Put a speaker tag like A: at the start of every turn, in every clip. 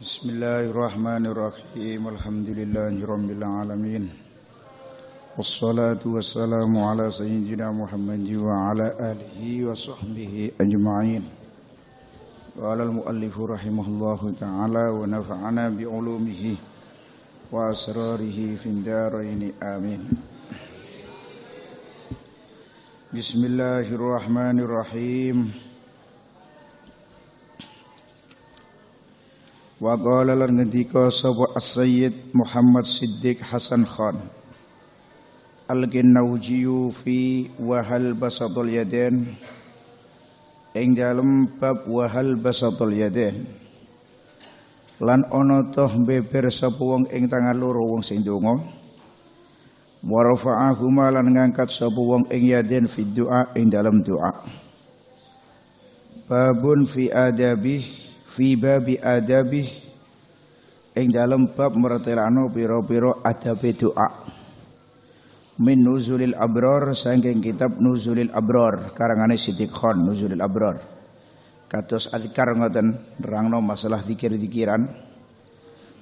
A: بسم الله الرحمن الرحيم الحمد لله رب العالمين والصلاة والسلام على سيدنا محمد وعلى آله وصحبه أجمعين قال المؤلف رحمه الله تعالى ونفعنا بعلومه وأسراره في الدارين آمين بسم الله الرحمن الرحيم Wa qala lan ngendika sapa sayyid Muhammad Siddiq Hasan Khan. Al-Ginawjiyu fi wahal basatul yadain ing dalem bab wahal basatul yadain. Lan ana toh beber sapa wong ing tangan loro wong sing donga. Wa rafa'ahuma lan ngangkat sapa wong ing yadain fi du'a ing dalem du'a. Babun fi adabih fi babi adabi ing dalam bab mertelano piro-piro adabe doa min nuzulil abrar saking kitab nuzulil abror, karangane Sidik Khan nuzulil abror. kados azkar ngoten rangno masalah zikir-zikiran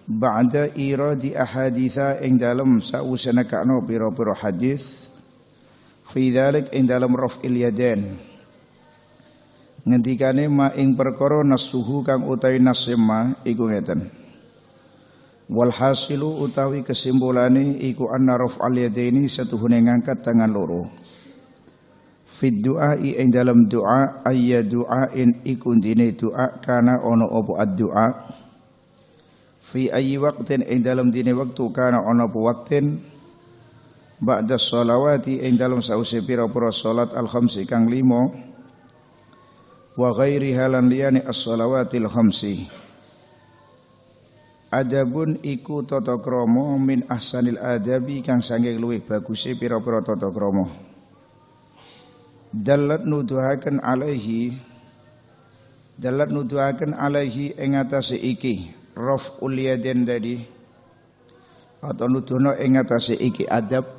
A: ba'da iradi ahaditha ing dalam sausana kana piro-piro hadis fi dzalik ing dalam raf'il yadain ngendikane ma ing perkara nasuhu kang utawi nasema iku ngeten walhasilu utawi kesimpulane iku anna raf'al yadaini satuhune ngangkat tangan loro doa du'a ing dalam doa ayya du'ain iku dine doa kana ono opo ad-du'a fi ayyi waqtin ing dalam dine waktu kana po apa waqtin ba'da sholawati ing dalam sause pira salat al khamsi kang limo wa ghairiha lan liyane as salawatil khamsi Adabun iku tata krama min ahsanil adabi kang sanging luwih baguse pira-pira tata krama Dalat nuduhaken alaihi Dalat nuduhaken alaihi ing atase iki raf'ul uliyaden tadi atau nuduhno ing atase iki adab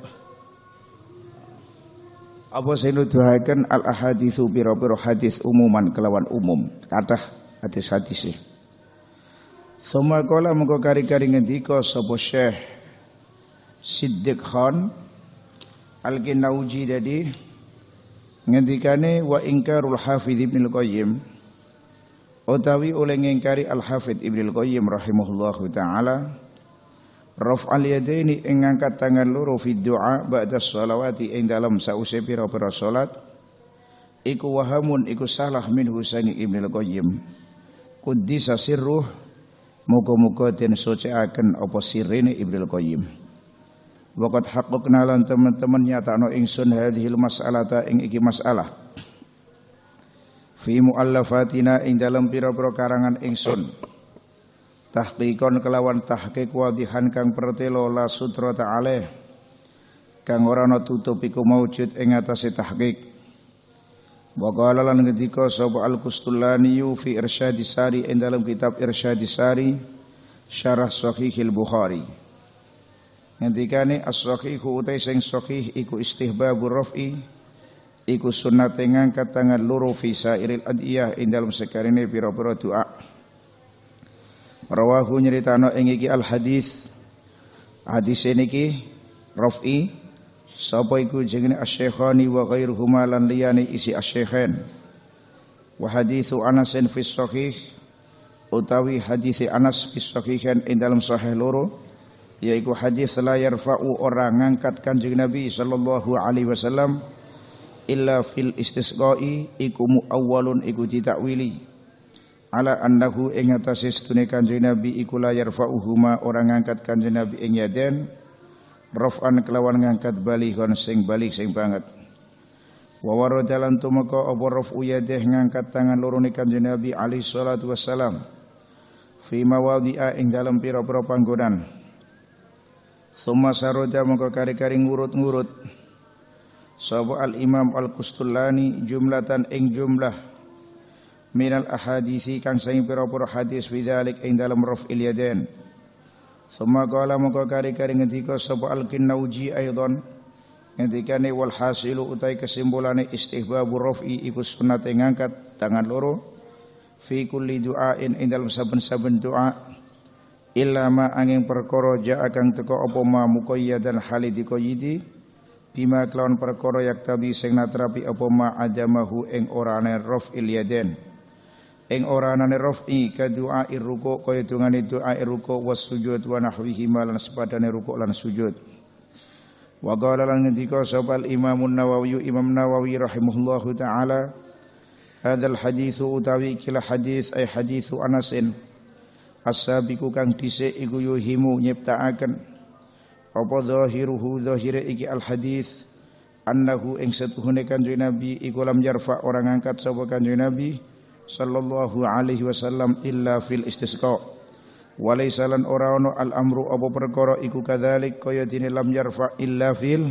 A: apa sinuduhaken al ahaditsu pira-pira hadis umuman kelawan umum kathah hadis-hadis Suma kala mengko kari-kari ngendika sapa Syekh Siddiq Khan Al-Kinauji tadi ngendikane wa ingkarul Hafidz Ibnu Qayyim utawi oleh ngingkari Al Hafidz Ibnu Qayyim rahimahullahu taala Raf'al yadaini ing angkat tangan loro fi du'a ba'da salawati ing dalam sause pira-pira salat iku wahamun iku salah min husangi Ibnu Qayyim. Kuddisa sirruh muga-muga den suciaken apa sirrene Ibnu Qayyim. Waqat haqqaqna lan teman-teman nyatano ingsun hadhil mas'alata ing iki masalah. Fi mu'allafatina ing dalam pira-pira karangan ingsun tahqiqon kelawan tahqiq wadihan kang pertelo la sutra ta'alaih kang ora ana tutup iku maujud ing atase tahqiq wa qala lan ngendika sapa al kustulani fi irsyadi sari ing dalam kitab irsyadi sari syarah sahihil bukhari ngendikane as-sahihu utai sing sahih iku istihba raf'i iku sunnate ngangkat tangan loro fi sairil adiyah ing dalam sekarene pira-pira doa rawahu nyeritano ing iki al hadis hadis niki rafi sapa iku jenenge asy-syekhani wa ghairuhuma lan liyani isi asy-syekhain wa hadithu Anas fi sahih utawi hadis Anas fi indalam ing dalam sahih loro yaiku hadis la yarfa'u ora ngangkat kanjeng Nabi sallallahu alaihi wasallam illa fil istisqa'i iku muawwalun iku ditakwili ala annahu ing atase setune kanjeng Nabi iku la orang ngangkat kanjeng Nabi ing yaden raf'an kelawan ngangkat kon sing balik sing banget wa warada lan tumeka apa raf'u ngangkat tangan loro ne kanjeng Nabi alaihi salatu wassalam fi mawadhi'a ing dalem pira-pira panggonan summa saroja mongko kari-kari ngurut-ngurut sapa al imam al kustulani jumlatan ing jumlah minal ahadisi kang saing pira-pira hadis bidzalik ing dalam raf'il yadain summa qala maka kari-kari ngendika sapa al-kinauji aidan ngendikane wal hasilu utai kesimpulane istihbabu raf'i iku sunat ngangkat tangan loro fi kulli du'ain ing dalam saben-saben doa illa ma angin perkara ja kang teko apa ma muqayyadan hali dikoyidi bima kelawan perkara yak tadi sing natrapi apa ma adamahu ing orane raf'il yadain ing ora anane rafi ka du'a ruku kaya dungane du'a ruku was sujud wa nahwihi malan sepadane ruku lan sujud wa qala lan ngendika sapa Imam Nawawi Imam Nawawi rahimahullahu taala hadzal hadis utawi kila hadis ay hadis Anasin asabiku kang dhisik iku yuhimu nyiptaaken apa zahiruhu zahire iki al hadis annahu ing setuhune kanjeng Nabi iku lam yarfa orang angkat sapa kanjeng Nabi sallallahu alaihi wasallam illa fil istisqa walaysa lan ora ono al amru apa perkara iku kadzalik kaya dene lam yarfa illa fil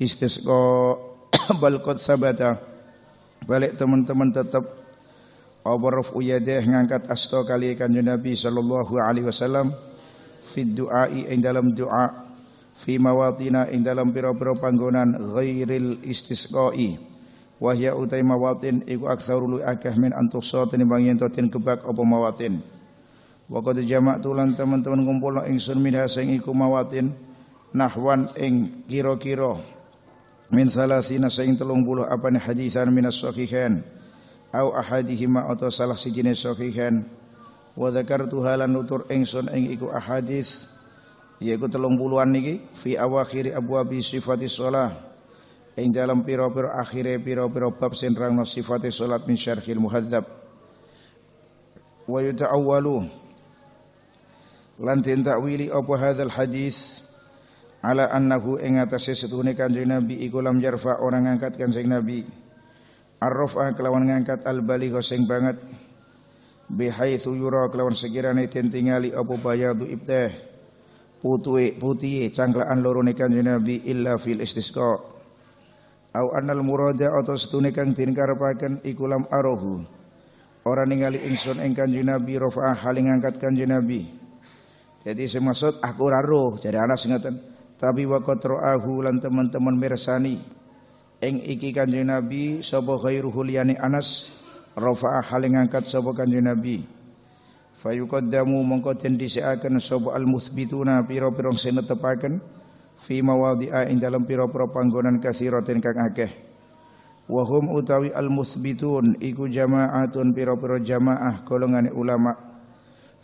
A: istisqa bal qad sabata balik teman-teman tetap apa rafu yadih ngangkat asta kali kanjeng Nabi sallallahu alaihi wasallam fi du'ai ing dalam doa fi mawatina ing dalam pira-pira panggonan ghairil istisqa'i wahya utai mawatin iku aksarul akeh min antusat ini bang yen tin kebak apa mawatin wa qad jama'tu teman-teman kumpul ingsun min hasing iku mawatin nahwan ing kiro kiro. min salasina sing 30 apane hadisan minas sahihan au ahadihima atau salah siji sahihan wa dzakartu halan nutur ingsun ing iku ahadis yaiku 30-an niki fi awakhiri abwabi sifatis shalah ing dalam piro-piro akhire piro-piro bab sing rangno sifate salat min syarhil muhadzab wa yuta'awwalu lan den takwili apa hadzal hadis ala annahu ing atase setune kanjeng nabi iku lam yarfa orang ngangkat kanjeng nabi arrafa kelawan ngangkat al baligh sing banget bihaitsu yura kelawan sekirane den tingali apa bayadu ibtah putih putih cangklaan loro kanjeng nabi illa fil istisqa au anal murada atau setune kang den karepaken iku lam arahu ora ningali ingsun ing kanjeng Nabi rafa'ah hal ngangkat jadi semaksud aku raro jadi anak singatan tapi waqat ra'ahu lan teman-teman meresani eng iki kanjeng Nabi sapa khairuhul yani Anas rafa'ah haling angkat sapa kanjeng Nabi fayuqaddamu mongko den dhisikaken sapa al-muthbituna pira-pira sing netepaken fi mawadhi'a ing dalam pira-pira panggonan kasiratin kang akeh wa hum utawi al musbitun iku jama'atun pira-pira jamaah golongan ulama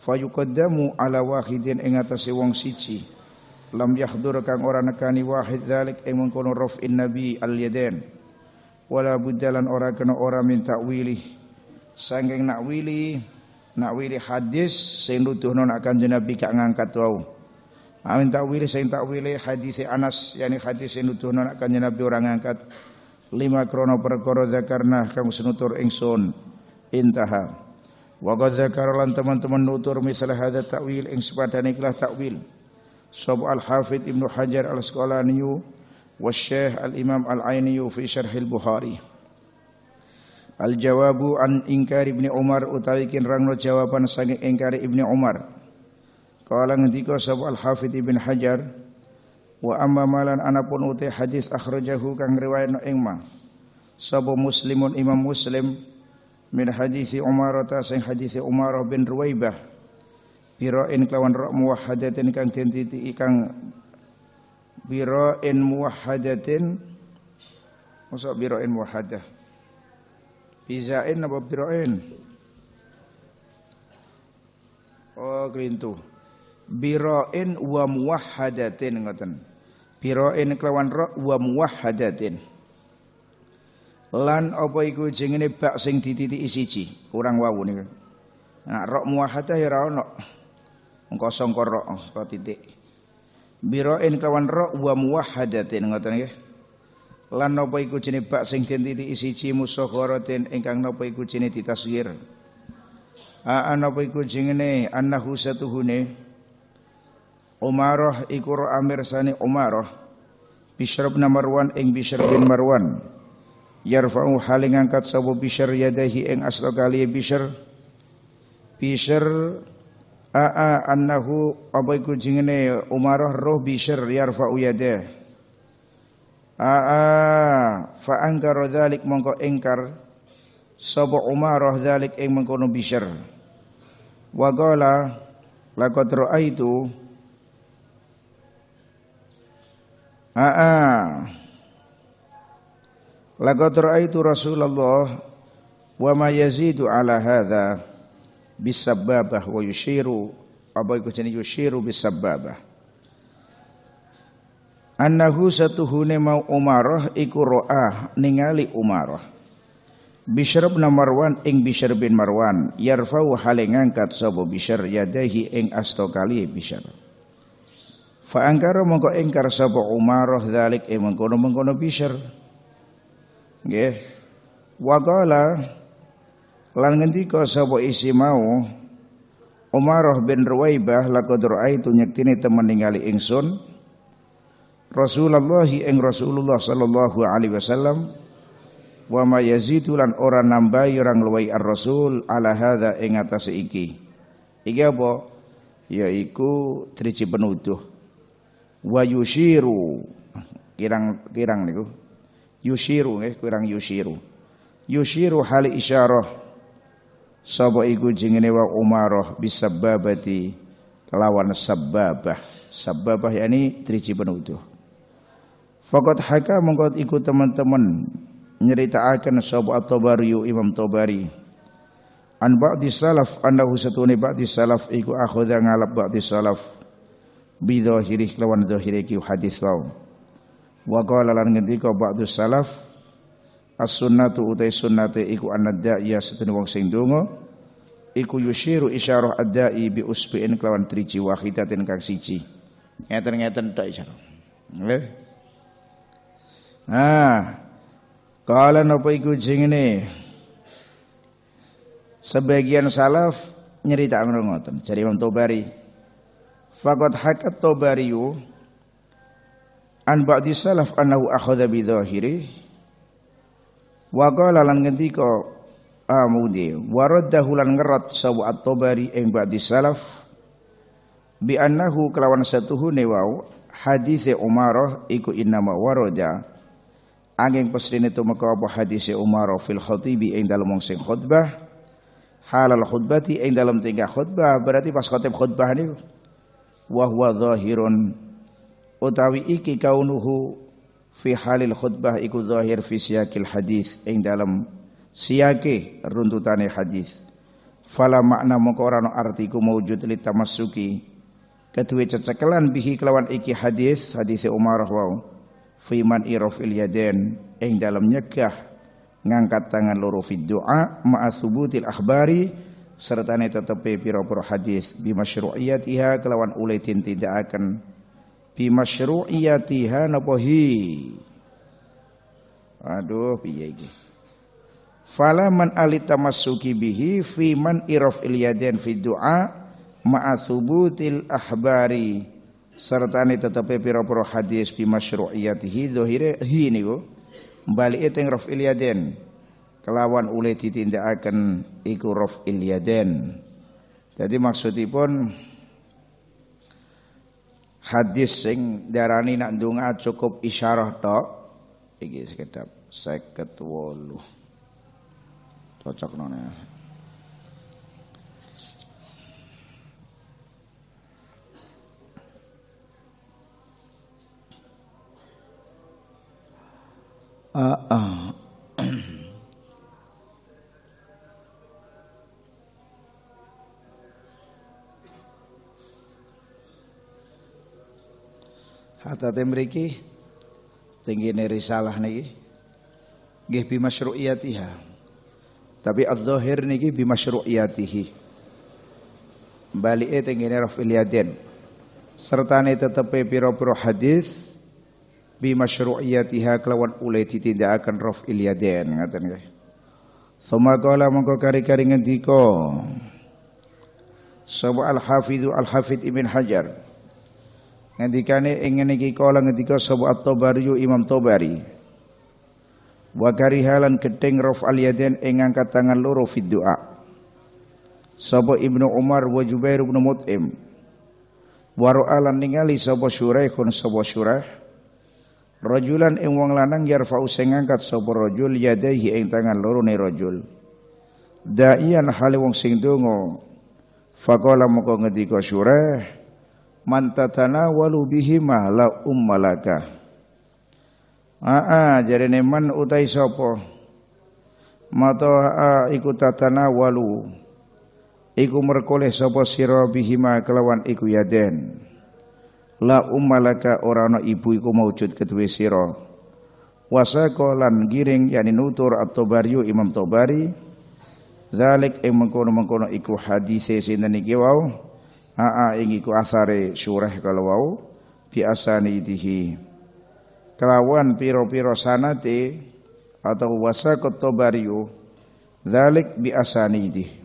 A: fayuqaddamu ala wahidin ing atase wong siji lam yahdur kang ora nekani wahid zalik ing mengkono raf'in nabi al yadain wala buddalan ora kena ora minta wili sangking nak nakwili hadis sing nuduhno nak kanjeng nabi gak ngangkat wau Amin ah, takwili sing takwili hadis Anas yani hadis yang nak kanjeng Nabi orang angkat lima krono perkara zakarna kang senutur ingsun intaha. Wa qad lan teman-teman nutur misal hadza takwil ing sepadane ikhlas takwil. Sob al Hafid Ibnu Hajar al Asqalani wa Syekh al Imam al Aini fi Syarh al Bukhari. Al jawabu an ingkari ibni Umar utawi kinrangno jawaban sange ingkari ibni Umar. Qala ngendika sapa Al-Hafidz Ibnu Hajar wa amma malan anapun uti hadis akhrajahu kang riwayatna ing ma sapa Muslimun Imam Muslim min hadisi Umar ta sing hadisi Umar bin Ruwaibah biroin kelawan ra muwahhadatin kang dentiti kang birain muwahhadatin masa birain muwahhadah bisain apa biroin oh kelintu biroin wa muwahhadatin ngoten biroin kelawan ro wa muwahhadatin lan apa iku jengene bak sing dititiki siji kurang wawu niku nek ro muwahhadah ya ora ono kosong kok ro kok titik biroin kelawan ro wa muwahhadatin ngoten nggih lan napa iku jenenge bak sing dititiki siji musagharatin ingkang napa iku jenenge ditasghir a napa iku jenenge annahu satuhune Umarah iku amir sani Umarah Bishrab na Marwan ing Bishr bin Marwan Yarfa'u haling angkat sapa Bishr yadahi ing aslo kali Bishr Bishr aa annahu apa iku Umarah roh Bishr yarfa'u yadah aa fa angkara mongko ingkar sapa Umarah dzalik ing mengkono Bishr wagola qala aitu ra'aitu Aa. Laqad ra'aitu Rasulullah wa ma yazidu ala hadha bisababah wa yushiru apa iku jenenge yushiru bisababah. Annahu satuhune mau Umarah iku ah ningali Umarah. Bishr bin Marwan ing Bishr bin Marwan yarfau halengangkat ngangkat sapa Bishr yadahi ing astokali Bishr. Fa angkara mongko ingkar sapa Umarah dzalik e mengkono-mengkono bisyar. Nggih. Wa qala lan ngendika sapa isi mau umaroh bin Ruwaibah laqad ra'aitu nyektine temen ningali ingsun Rasulullah ing Rasulullah sallallahu alaihi wasallam wa ma yazidu lan ora nambahi orang luwai ar-rasul ala hadza ing iki. Iki apa? Yaiku trici penuduh wa yushiru kirang kirang niku yushiru nggih kurang yushiru yushiru hal isyarah sapa iku jengene wa umarah bisababati kelawan sababah sababah yakni driji penuduh Fakat haka mengkot ikut teman-teman nyeritakan sahabat At-Tabari Imam Tabari an ba'di salaf annahu satune ba'di salaf iku akhudha ngalap ba'di salaf Bido hirik lawan dzahire ki hadis lawan. wa qala lan ngendika ba'du salaf as sunnatu utai sunnate iku anadak da'iya setune wong sing donga iku yusyiru isyarah ad-da'i bi usbi'in kelawan triji wahidatin kang siji ngeten-ngeten tok isyarah nggih nah kala napa iku jengene sebagian salaf nyerita ngoten jadi Imam Tobari Fakat hakat tobariu, an ba'di salaf annahu akhadha bi dhahiri wa qala lan ngendika amudi ah, wa raddahu lan ngerat sawu at-tabari ing ba'di salaf bi annahu kelawan satuhu wau hadise Umarah iku innama warada angin pesrine tumeka apa hadise Umarah fil khatibi ing dalem wong sing khutbah halal khutbati ing dalem tingkah khutbah berarti pas khotib khutbah niku wa huwa zahirun utawi iki kaunuhu fi halil khutbah iku zahir fi siyakil hadis ing dalam siyake runtutane hadis fala makna mongko ora artiku arti ku maujud li tamassuki kedue cecekelan bihi kelawan iki hadis hadise Umar wau fi man irafil yadain ing dalam nyegah ngangkat tangan loro fi doa ma'a subutil akhbari serta ne tetepi pira hadis bi masyru'iyatiha kelawan ulai tidak akan bi masyru'iyatiha napa hi aduh piye iki fala man alita masuki bihi fi man iraf ilyaden fi du'a ma'a thubutil ahbari serta ne tetepi pira-pira hadis bi masyru'iyatihi zahire hi niku balike teng raf ilyaden kelawan oleh ditindakaken iku raf'il yaden. Jadi maksudipun hadis sing darani nak dunga cukup isyarah tok iki sekedap 58. Cocok nona. Uh, uh. Hatate mriki tinggine risalah niki nggih bi masyru'iyatiha. Tapi adz-dzahir niki bi masyru'iyatihi. Balike tinggine rafil yadin. Sertane tetepe pira-pira hadis bi masyru'iyatiha kelawan ulai ditindakaken rafil yadin ngaten nggih. Suma kala mongko kari-kari ngendika Sapa Al-Hafidhu Al-Hafidh Ibn Hajar ngendikane ing ngene iki kala ngendika sapa At-Tabari Imam Tabari wa karihalan keting raf al yadain ing angkat tangan loro fi doa sapa Ibnu Umar wa Jubair bin Mut'im wa ningali sapa Syuraihun sapa Syuraih rajulan ing wong lanang yarfa'u sing angkat sapa rajul yadaihi ing tangan loro ne rajul da'ian hale wong sing donga faqala moko ngendika Syuraih man tatanawalu bihima la ummalaka aa jarene man utai sapa mata iku walu. iku merkoleh sapa sira bihima kelawan iku yaden la ummalaka ora ana ibu iku maujud kedue sira wasaqo lan giring yani nutur atau tabari Imam tobari. zalik ing mengkono-mengkono iku hadise sinten iki wau Aa ingi ku asare kalauau kalawau fi asanitihi. Kelawan piro-piro sanate atau wasaqat tabariu dzalik bi asanitihi.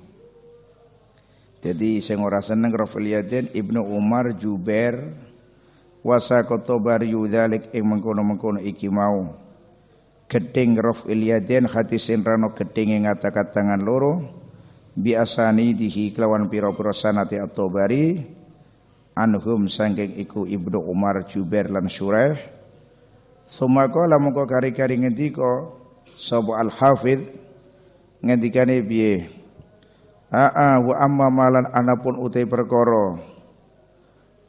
A: Jadi sing ora seneng Ibnu Umar Jubair wasa kotobar yudhalik ing mengkono-mengkono iki mau. Geding Rafliyatin hati sinrano geding ing kata-katangan loro biasani dihi kelawan pira-pira sanate at-Tabari anhum sangking iku Ibnu Umar Jubair lan Syuraih summa qala kari-kari ngendika sobo al hafid ngendikane biye, aa wa amma malan anapun utai perkoro,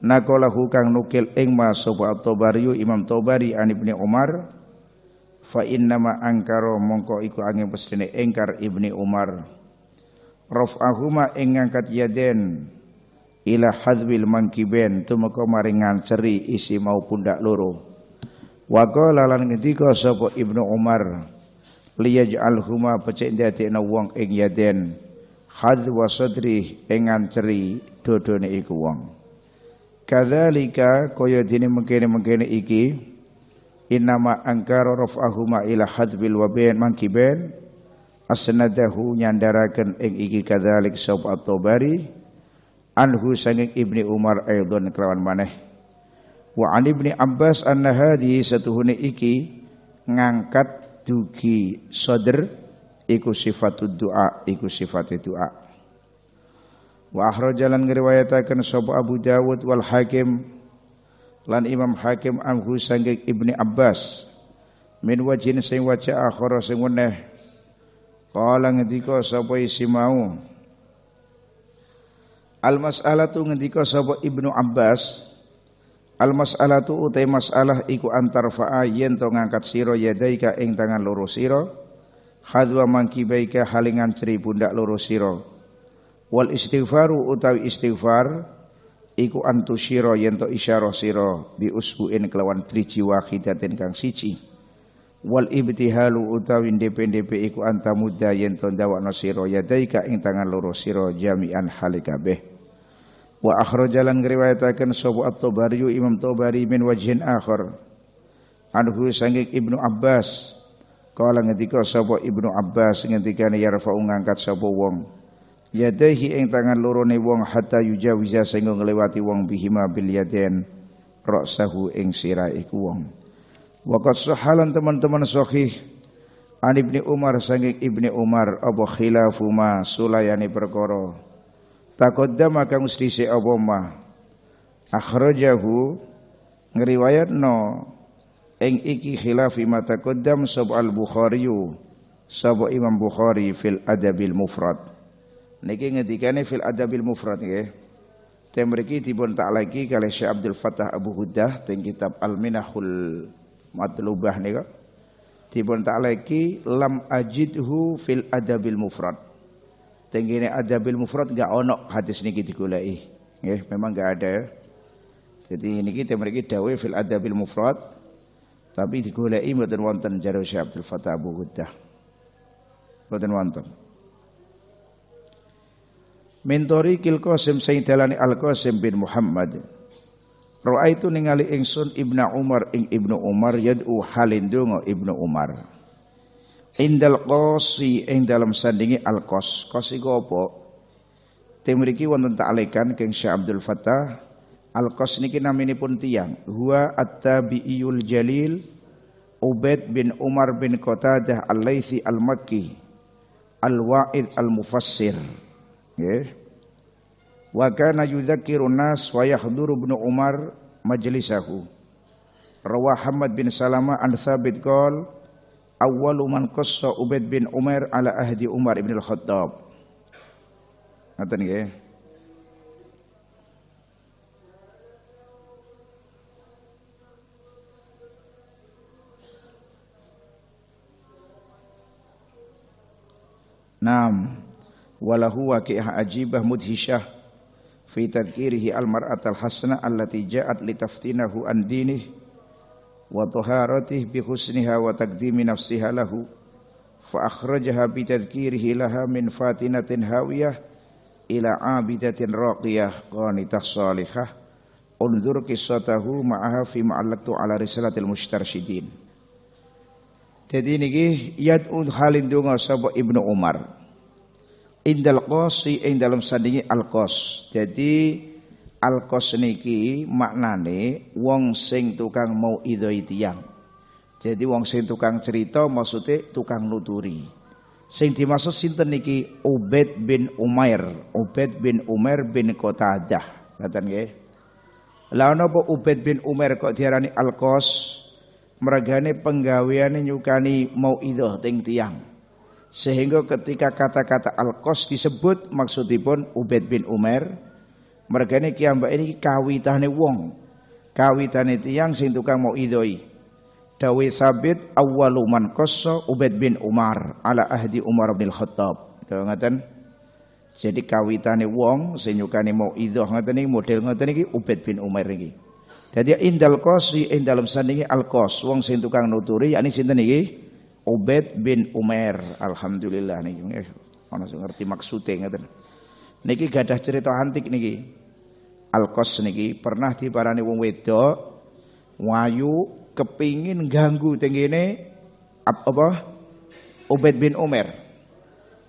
A: nakolahu kang nukil ing ma sapa at-Tabari Imam tobari an Ibnu Umar fa innama angkaro mongko iku angin pestine engkar ibni Umar raf'ahuma ing ngangkat yaden ila hadwil mangkiben tumeka maring nganceri isi maupun dak loro wa qala lan ngendika sapa Ibnu Umar liyaj'alhuma pecik dadekna wong ing yaden hadwa sadri ing nganceri dodone iku wong kadzalika kaya dene mengkene-mengkene iki inama angkara raf'ahuma ila hadwil waben mangkiben asnadahu nyandaraken ing iki kadzalik sop at-Tabari anhu sanging Ibni Umar aidon kelawan maneh wa an Ibni Abbas anna hadhi satuhune iki ngangkat dugi sadr iku sifatud doa iku sifate doa wa ahrajalan ngriwayataken sop Abu Dawud wal Hakim lan Imam Hakim anhu sanging Ibni Abbas min wajhin sing wajah akhara sing weneh Qala ngendika sapa isi mau Al mas'alatu ngendika sapa Ibnu Abbas Al mas'alatu utai mas'alah iku antar fa'a yen to ngangkat siro yadaika ing tangan loro hadwa mangkibaika halingan ceri pundak loro sira wal istighfaru utawi istighfar iku antu sira yen to isyarah bi usbuin kelawan triji wahidatin kang siji wal ibtihalu utawi ndp-ndp iku antamudda yen to ndawakno sira yadaika ing tangan loro sira jami'an hale kabeh wa akhrajalan ngriwayataken sapa at-Tabari Imam Tabari min wajhin akhir. anhu sangik Ibnu Abbas kala ngendika sapa Ibnu Abbas ngendikane yarfa'u ngangkat sapa wong yadahi ing tangan ne wong hatta yujawiza sehingga ngliwati wong bihima bil yaden raksahu ing sira iku wong Wakat sahalan teman-teman sahih An Ibni Umar sanging Ibni Umar apa khilafu ma sulayani perkara taqaddama kang mesti Abu ma akhrajahu no eng iki khilafi ma kodam sab al Bukhari sab Imam Bukhari fil Adabil Mufrad niki ngedikane fil Adabil Mufrad nggih temriki dipun tak lagi kalau Syekh Abdul Fattah Abu Hudah teng kitab Al Minahul matlubah nika dipun lagi lam ajidhu fil adabil mufrad tenggine adabil mufrad gak onok hadis niki digulai. Nih memang gak ada ya jadi ini kita mereka dawai fil adabil mufrad tapi digulai mboten wonten jaro Syekh Abdul Fatah Abu Guddah mboten wonten Mentori Kil Qasim Sayyidalani Al Qasim bin Muhammad Roa itu ningali ingsun Ibnu Umar ing Ibnu Umar yad'u halin donga Ibnu Umar. Indal qasi ing dalam sandingi al qas. Qas iku apa? Tim wonten taklikan keng Syekh Abdul Fattah al qas niki naminipun tiang. Huwa at-tabi'iyul jalil Ubaid bin Umar bin Qatadah al-Laitsi al-Makki al-Wa'id al-Mufassir. Nggih wa kana yudzakkirun nas wa yahduru ibnu Umar majlisahu Rawah Hamad bin Salama an Thabit qol awwalu man qassa Ubaid bin Umar ala ahdi Umar ibn al-Khattab Ngaten nggih eh? Naam walahu waqi'ah ajibah mudhisyah fi tadhkirihi al-mar'atal hasna allati ja'at litaftinahu an dinih wa taharatih bi husniha wa taqdimi nafsiha lahu fa akhrajaha bi tadhkirihi laha min fatinatin hawiyah ila abidatin raqiyah qanitah salihah unzur qissatahu ma'aha fi ma'allatu ala risalatil mustarsyidin jadi niki yad'u halin donga Ibnu Umar indal qasi ing dalam sandingi al qas. Jadi al qas niki maknane wong sing tukang mau ido tiang. Jadi wong sing tukang cerita maksudnya tukang nuturi. Sing dimaksud sinten niki Ubed bin Umair, Ubed bin Umair bin Qatadah. Ngaten nggih. Lah napa Ubed bin Umair kok diarani al qas? Mergane penggaweane nyukani mau ido ting tiang sehingga ketika kata-kata Al-Qas disebut maksudipun Ubed bin Umar mergane kiambak ini kawitane wong kawitane tiang sing tukang mau idoi Dawi sabit awwalu man qassa bin Umar ala ahdi Umar bin Khattab kalau jadi kawitane wong sing nyukani mau idoh ngaten iki model ngaten bin Umar ini. jadi indal qasi indalam dalam sandingi al-qas wong sing tukang nuturi yakni sinten iki Ubed bin Umar, Alhamdulillah niki. Eh, ana sing ngerti maksude ngoten. Niki gadah cerita antik niki. Alkos niki pernah diparani wong wedok wayu kepingin ganggu tengene apa Ubed bin Umar,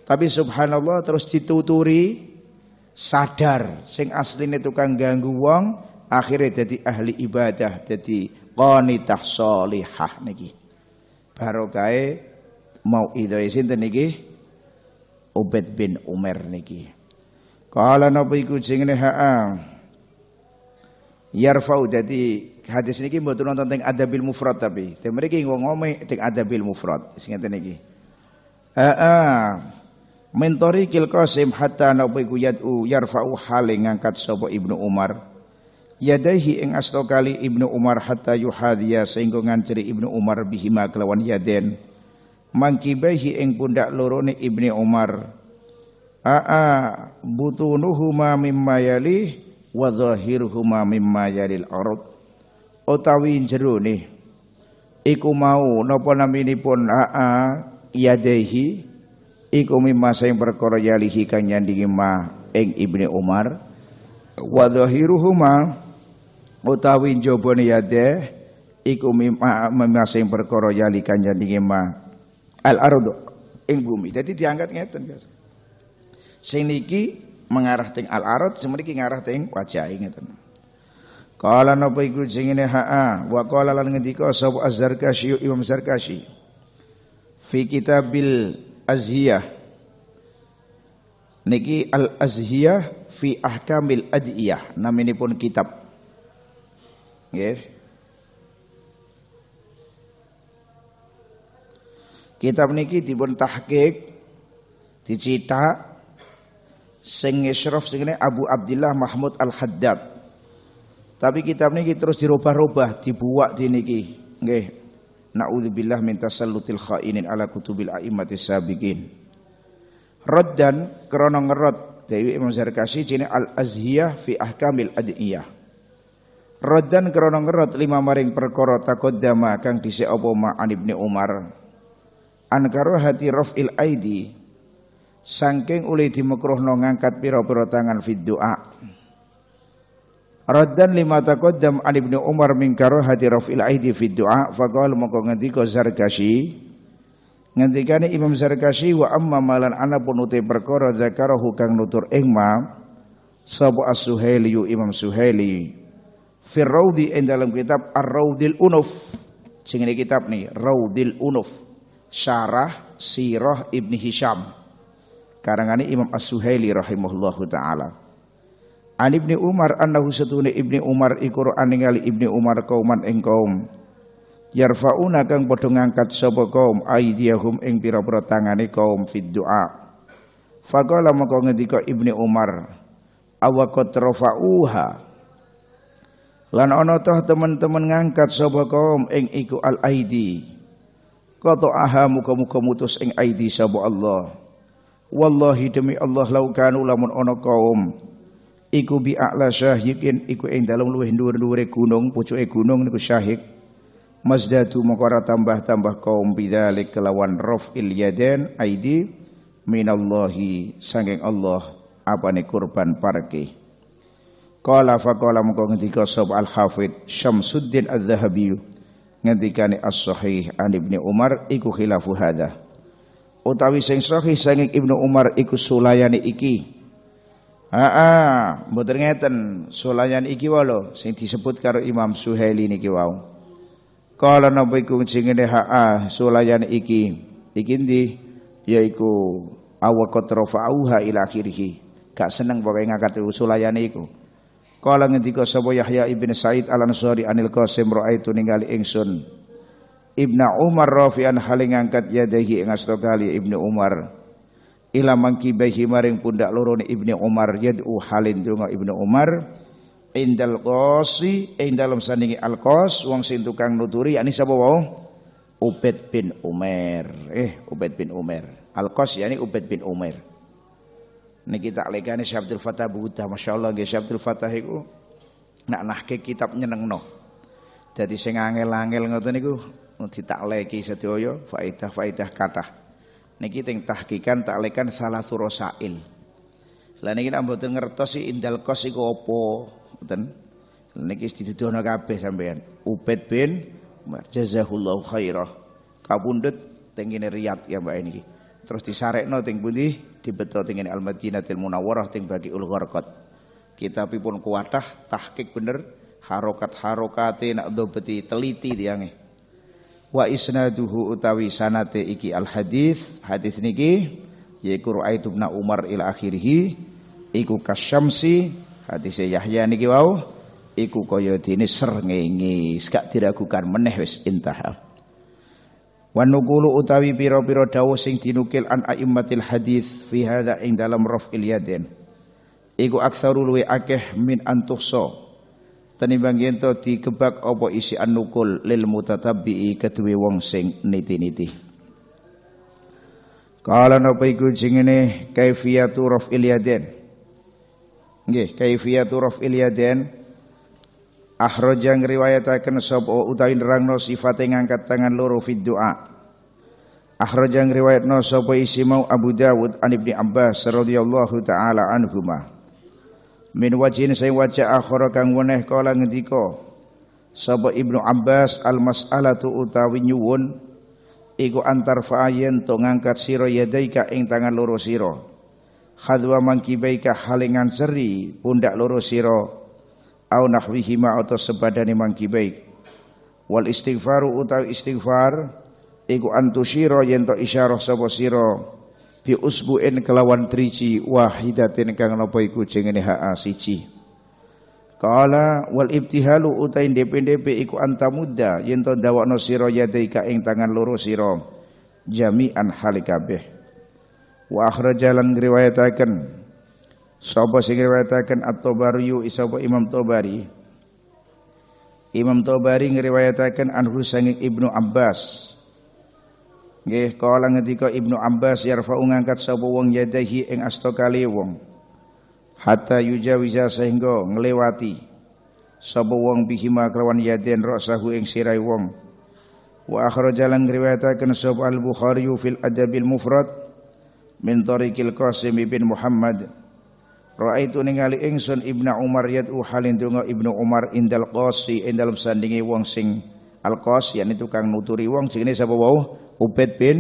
A: Tapi subhanallah terus dituturi sadar sing asline tukang ganggu wong akhirnya jadi ahli ibadah jadi qanitah solihah niki barokai mau itu isin e teniki Ubed bin Umar niki nopo ikut sing jenenge ha'a yarfau jadi hadis niki mboten nonton ada adabil mufrad tapi ten mriki ngomong teng adabil mufrad sing ngeten niki ha'a mentori kil kosim hatta nopo ikut yad'u yarfau haleng angkat sopo Ibnu Umar yadaihi ing asto kali Ibnu Umar hatta yuhadhiya sehingga nganceri Ibnu Umar bihima kelawan yaden mangkibaihi ing pundak lorone Ibnu Umar aa butunuhuma mimma yali wa zahiruhuma mimma yalil arad utawi jerone iku mau napa naminipun aa yadehi iku mimma sing perkara yalihi kang nyandingi ma ing Ibnu Umar wa zahiruhuma utawi jabane yade iku mimma masing perkara yali kanjani ma al ardu ing bumi. Jadi diangkat ngeten biasa. Sing niki mengarah teng al arad semeriki ngarah teng wajah e ngeten. Kala napa iku sing ngene haa wa qala lan ngendika sapa Az-Zarkashi Imam Zarkashi fi kitabil Azhiyah niki Al Azhiyah fi ahkamil adiyah pun kitab Nggih. Kitab niki dipun tahqiq dicithak sing isyraf Abu Abdullah Mahmud Al-Haddad. Tapi kitab niki terus dirubah-rubah, dibuat di niki. Nggih. Nauzubillah min tasallutil khainin ala kutubil aimmatis sabiqin. Raddan krana ngerot Dewi Imam Zarkasi jenenge Al-Azhiyah fi Ahkamil Adiyah. Rodan krana ngerot lima maring takut takoddama kang dhisik apa ma Umar. An hati raf'il aidi saking ulih dimekruhno ngangkat pira piro tangan fid doa. Rodan lima takut dam Ibnu Umar min hati raf'il aidi fid doa faqala mongko ko Zarkashi ngendikane Imam Zarkashi wa amma malan ana pun uti perkara zakarahu kang nutur ing sabu sapa as-Suhaili Imam Suhaili Firraudi yang dalam kitab Ar-Raudil Unuf. Sing ini kitab nih, Raudil Unuf. Syarah Sirah ibni Hisham. Karangan Imam As-Suhaili rahimahullahu ta'ala. An Ibni Umar annahu satune Ibni Umar iku ningali Ibni Umar kauman ing kaum. Yarfauna kang padha ngangkat sapa kaum aidiyahum ing pira-pira tangane kaum fid du'a. Faqala maka ngendika Ibni Umar, awaqat rafa'uha Lan ana toh teman-teman ngangkat sapa kaum ing iku al aidi. Qata aha muka-muka mutus ing aidi sapa Allah. Wallahi demi Allah laukanu lamun ana kaum iku bi a'la syahikin iku ing dalem luwih dhuwur-dhuwure gunung pucuke gunung niku syahik. Masdatu mengkora tambah-tambah kaum bidzalik kelawan raf'il yaden aidi minallahi sanging Allah apane kurban parkih. Qala faqala mengko ngendika sop Al Hafid Syamsuddin Az-Zahabi ngendikane As-Sahih an Ibnu Umar iku khilafu hadza. Utawi sing sahih saking Ibnu Umar iku sulayane iki. Aa, mboten ngeten, sulayan iki walo, sing disebut karo Imam Suhaili niki wau. Kala napa iku sing ngene haa sulayan iki. Iki ndi yaiku awaqat rafa'uha ila akhirih. Gak seneng pokoke ngangkat usulayane iku. Kala ngendika sapa Yahya ibn Said Al-Ansari anil Qasim raaitu ningali ingsun Ibnu Umar rafi'an haling angkat yadahi ing asta Omar Ibnu Umar ila mangkibahi maring pundak loro Ibnu Umar yad'u halin donga Ibnu Umar indal qasi ing dalam sandingi al-qas wong sing tukang nuturi yakni sapa wae Ubaid bin Umar eh Ubed bin Umar al-qas yakni Ubed bin Umar niki tak legane Syekh Abdul Fatah Buta masyaallah nggih Syekh Abdul Fatah iku nak nahke kitab nyenengno dadi sing angel-angel ngoten niku ditakleki sedaya faidah-faidah kathah niki teng tahkikan taklekan salah surasail lah niki nak mboten ngertos si indal kos iku apa ngoten niki diduduhno kabeh sampean Ubed bin jazahullahu khairah kabundut teng kene riyad ya mbak niki terus disarekno teng pundi dibeto dengan Al-Madinatil Munawwarah ting Badiul Gharqat. Kitabipun kuatah tahqiq bener harokat-harokate nak dobeti teliti tiange. Wa isnaduhu utawi sanate iki al hadis hadis niki yaiku Ru'aid bin Umar ila akhirih iku kasyamsi hadise Yahya niki wau iku kaya dene srengenge gak diragukan meneh wis intahal. Wa nukulu utawi pira-pira dawuh sing dinukil an aimmatil hadis fi hadza ing dalam raf'il yadin. Iku aksaru luwe akeh min antuhsa tenimbang yen dikebak opo isi anukul lil mutatabbi'i kedue wong sing niti-niti kala napa iku jengene kaifiyatu raf'il yaden nggih kaifiyatu raf'il yaden ahraja ngriwayataken sapa utawi nerangno sifate ngangkat tangan loro fi doa ahraja ngriwayatno sapa isi mau Abu Dawud an Ibnu Abbas radhiyallahu taala anhuma min wajhin saya wajah akhara kang weneh kala ngendika sapa Ibnu Abbas al mas'alatu utawi nyuwun iku antar fa'ayen to ngangkat sira yadaika ing tangan loro sira khadwa mangkibaika halingan seri pundak loro sira au nahwihima atau sebadane mangki baik wal istighfaru utawi istighfar iku antusira yen to isyarah sapa sira bi usbuin kelawan triji wahidatin kang napa iku jengene ha siji Kala wal ibtihalu utain dpdp iku antamudda yen to dawakno sira yadaika ing tangan loro sira jami'an halikabeh wa akhrajalan riwayataken Sapa sing riwayataken At-Tabari sapa Imam Tabari. Imam Tabari ngriwayataken anhu sanging Ibnu Abbas. Nggih kala ngendika Ibnu Abbas yarfa'u ngangkat sapa wong yadahi ing asto kali wong. Hatta yujawiza sehingga nglewati sapa wong bihima kelawan yaden rasahu ing sirai wong. Wa jalan ngriwayataken sapa Al-Bukhari fil Adabil Mufrad min tariqil Qasim bin Muhammad itu ningali ingsun Ibnu Umar yad'u halin Ibnu Umar indal qasi ing sandingi wong sing al qas yakni tukang nuturi wong jenenge sapa wau Ubaid bin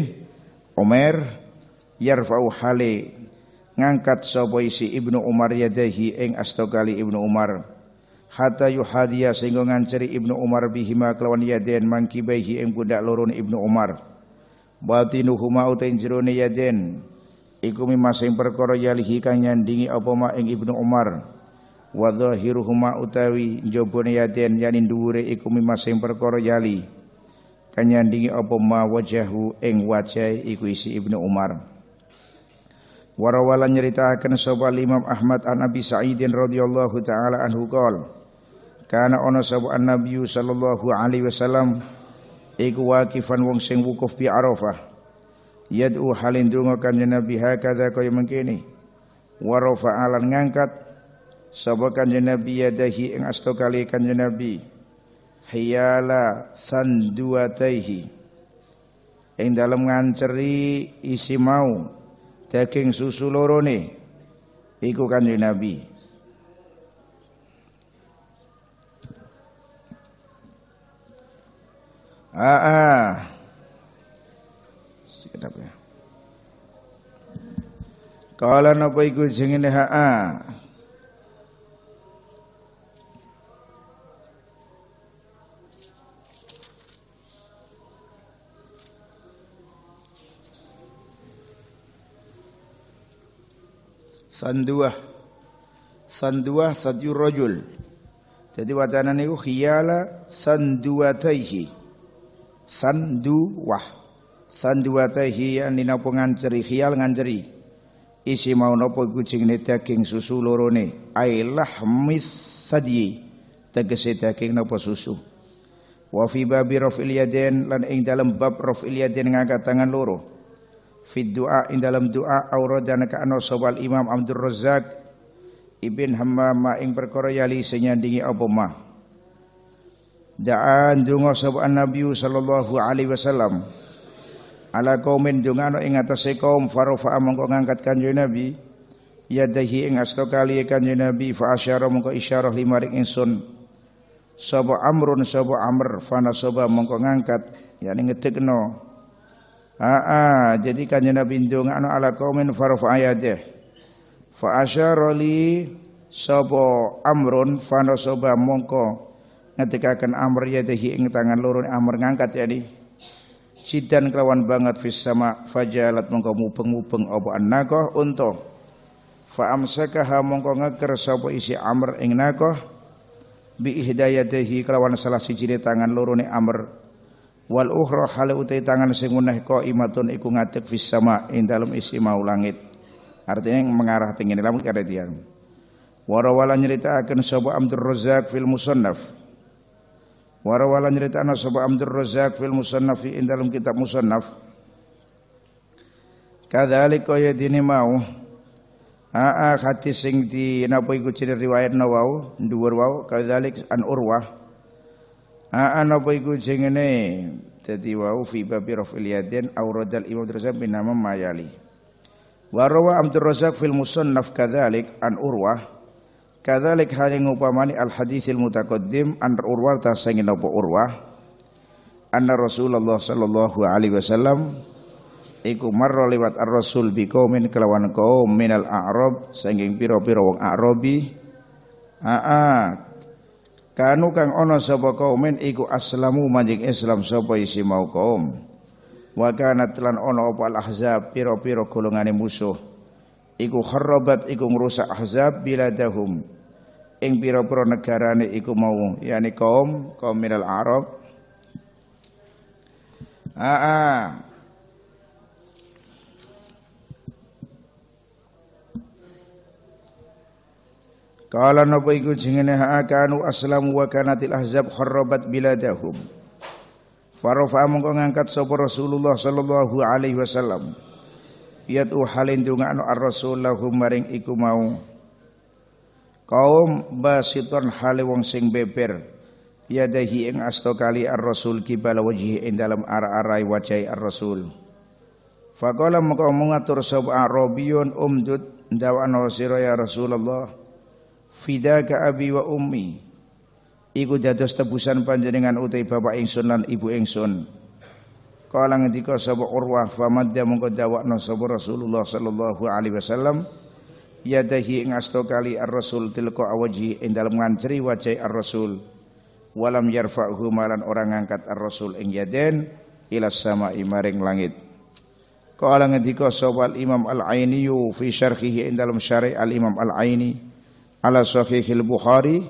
A: Umar yarfa'u hali ngangkat sapa isi Ibnu Umar yadahi ing kali Ibnu Umar hatta yuhadiya sehingga nganceri Ibnu Umar bihima kelawan yaden mangkibaihi ing pundak loro Ibnu Umar batinuhuma utain yaden iku mimasing perkara yalihi kang nyandingi apa ma ing Ibnu Umar wa zahiruhuma utawi jabone yaden yani dhuwure iku mimasing perkara yali kang nyandingi apa ma wajahu ing wajah iku isi Ibnu Umar warawala nyeritakan sapa Imam Ahmad an Abi Sa'idin radhiyallahu taala anhu qol kana ana sapa an Nabi sallallahu alaihi wasallam iku waqifan wong sing wukuf bi Arafah yad'u halin donga kanjeng Nabi hakadha kaya mangkene wa rafa'alan ngangkat sapa kanjeng Nabi yadahi ing asta kali kanjeng Nabi hiyala sanduataihi ing dalem nganceri isi mau daging susu lorone iku kanjeng Nabi Ah, ah. Sekedap ya. Kala napa iku jengene ha'a. sanduah sanduah satu rajul jadi wacana niku khiyala sanduataihi sanduah sanduwatehi anina penganceri khial nganceri isi mau nopo kucing jengne daging susu lorone ailah mis sadyi tegese daging nopo susu wa fi babi rafil yadain lan ing dalam bab rafil yadain ngangkat tangan loro fi doa ing dalam doa auradana ka ana sawal imam Abdul Razzaq ibn Hammam ing perkara yali senyandingi apa mah Da'an dungo sapa Nabi sallallahu alaihi wasallam ala qaumin dung ana ing atase kaum farofa mongko ngangkat kanjeng Nabi yadahi ing asta kali kanjeng Nabi fa asyara mongko isyarah limarik insun sapa amrun sapa amr fana sapa mongko ngangkat yakni ngedekno aa jadi kanjeng Nabi ndung ala qaumin farofa ayade fa asyara li sapa amrun fana sapa mongko ngetikaken amr yadahi ing tangan loro amr ngangkat yakni sidan kelawan banget fis sama fajalat mongko mubeng-mubeng apa annaqah unta fa amsakaha mongko ngeker sapa isi amr ing naqah bi ihdayatihi kelawan salah siji tangan loro ne amr wal ukhra hale utai tangan sing ko qaimatun iku ngadeg fis sama ing dalem isi mau langit artinya mengarah tinggi lamun kada tiang Warawalan nyeritakan sapa Abdul Razak fil Musannaf Warawalan cerita anak sebab Abdul Razak fil musannaf in dalam kitab musannaf. Kadalik kaya dini mau. Aa hati sing di napa iku ciri riwayat nawau dhuwur wau kadalik an urwah. Aa napa iku jengene dadi wau fi babi rafil yadin auradal Imam Abdul Razak bin nama mayali. Warawa Abdul Razak fil musannaf kadalik an urwah. Kadzalik hal yang upamani al hadisil mutaqaddim an Urwah tasangin apa Urwah anna Rasulullah sallallahu alaihi wasallam iku marra liwat ar-rasul bi qaumin kelawan kaum minal a'rab saking pira-pira wong a'rabi aa kanu kang ana sapa kaumin iku aslamu manjing Islam sapa isi mau kaum wa kanat lan ana apa al-ahzab pira-pira golongane musuh iku kharabat iku ngrusak ahzab biladahum ing pira-pira negarane iku mau yakni kaum kaum minal arab aa ah, ah. Kala napa iku jengene hakanu aslamu wa kanatil ahzab kharrabat biladahum. Farofa mongko ngangkat sapa Rasulullah sallallahu alaihi wasallam. Yatu halin dunga dungakno ar rasulahum maring iku mau kaum basitun hale wong sing beber yadahi ing asto kali ar rasul kibala wajhi ing dalam ara-arai wajai ar rasul faqala maka ngatur sab arabiyun umdud dawana sira ya rasulullah fidaka abi wa ummi iku dados tebusan panjenengan utai bapak ingsun lan ibu ingsun kala ngendika sab urwah famadda mongko dawana sab rasulullah sallallahu alaihi wasallam yadahi ing asto kali ar-rasul tilqa awaji ing dalem nganceri wajah ar-rasul walam yarfa'hu malan orang angkat ar-rasul ing yaden ila sama maring langit Qala ngendika sawal Imam Al-Aini fi syarhihi ing dalem syarih Al-Imam Al-Aini ala sahihil Bukhari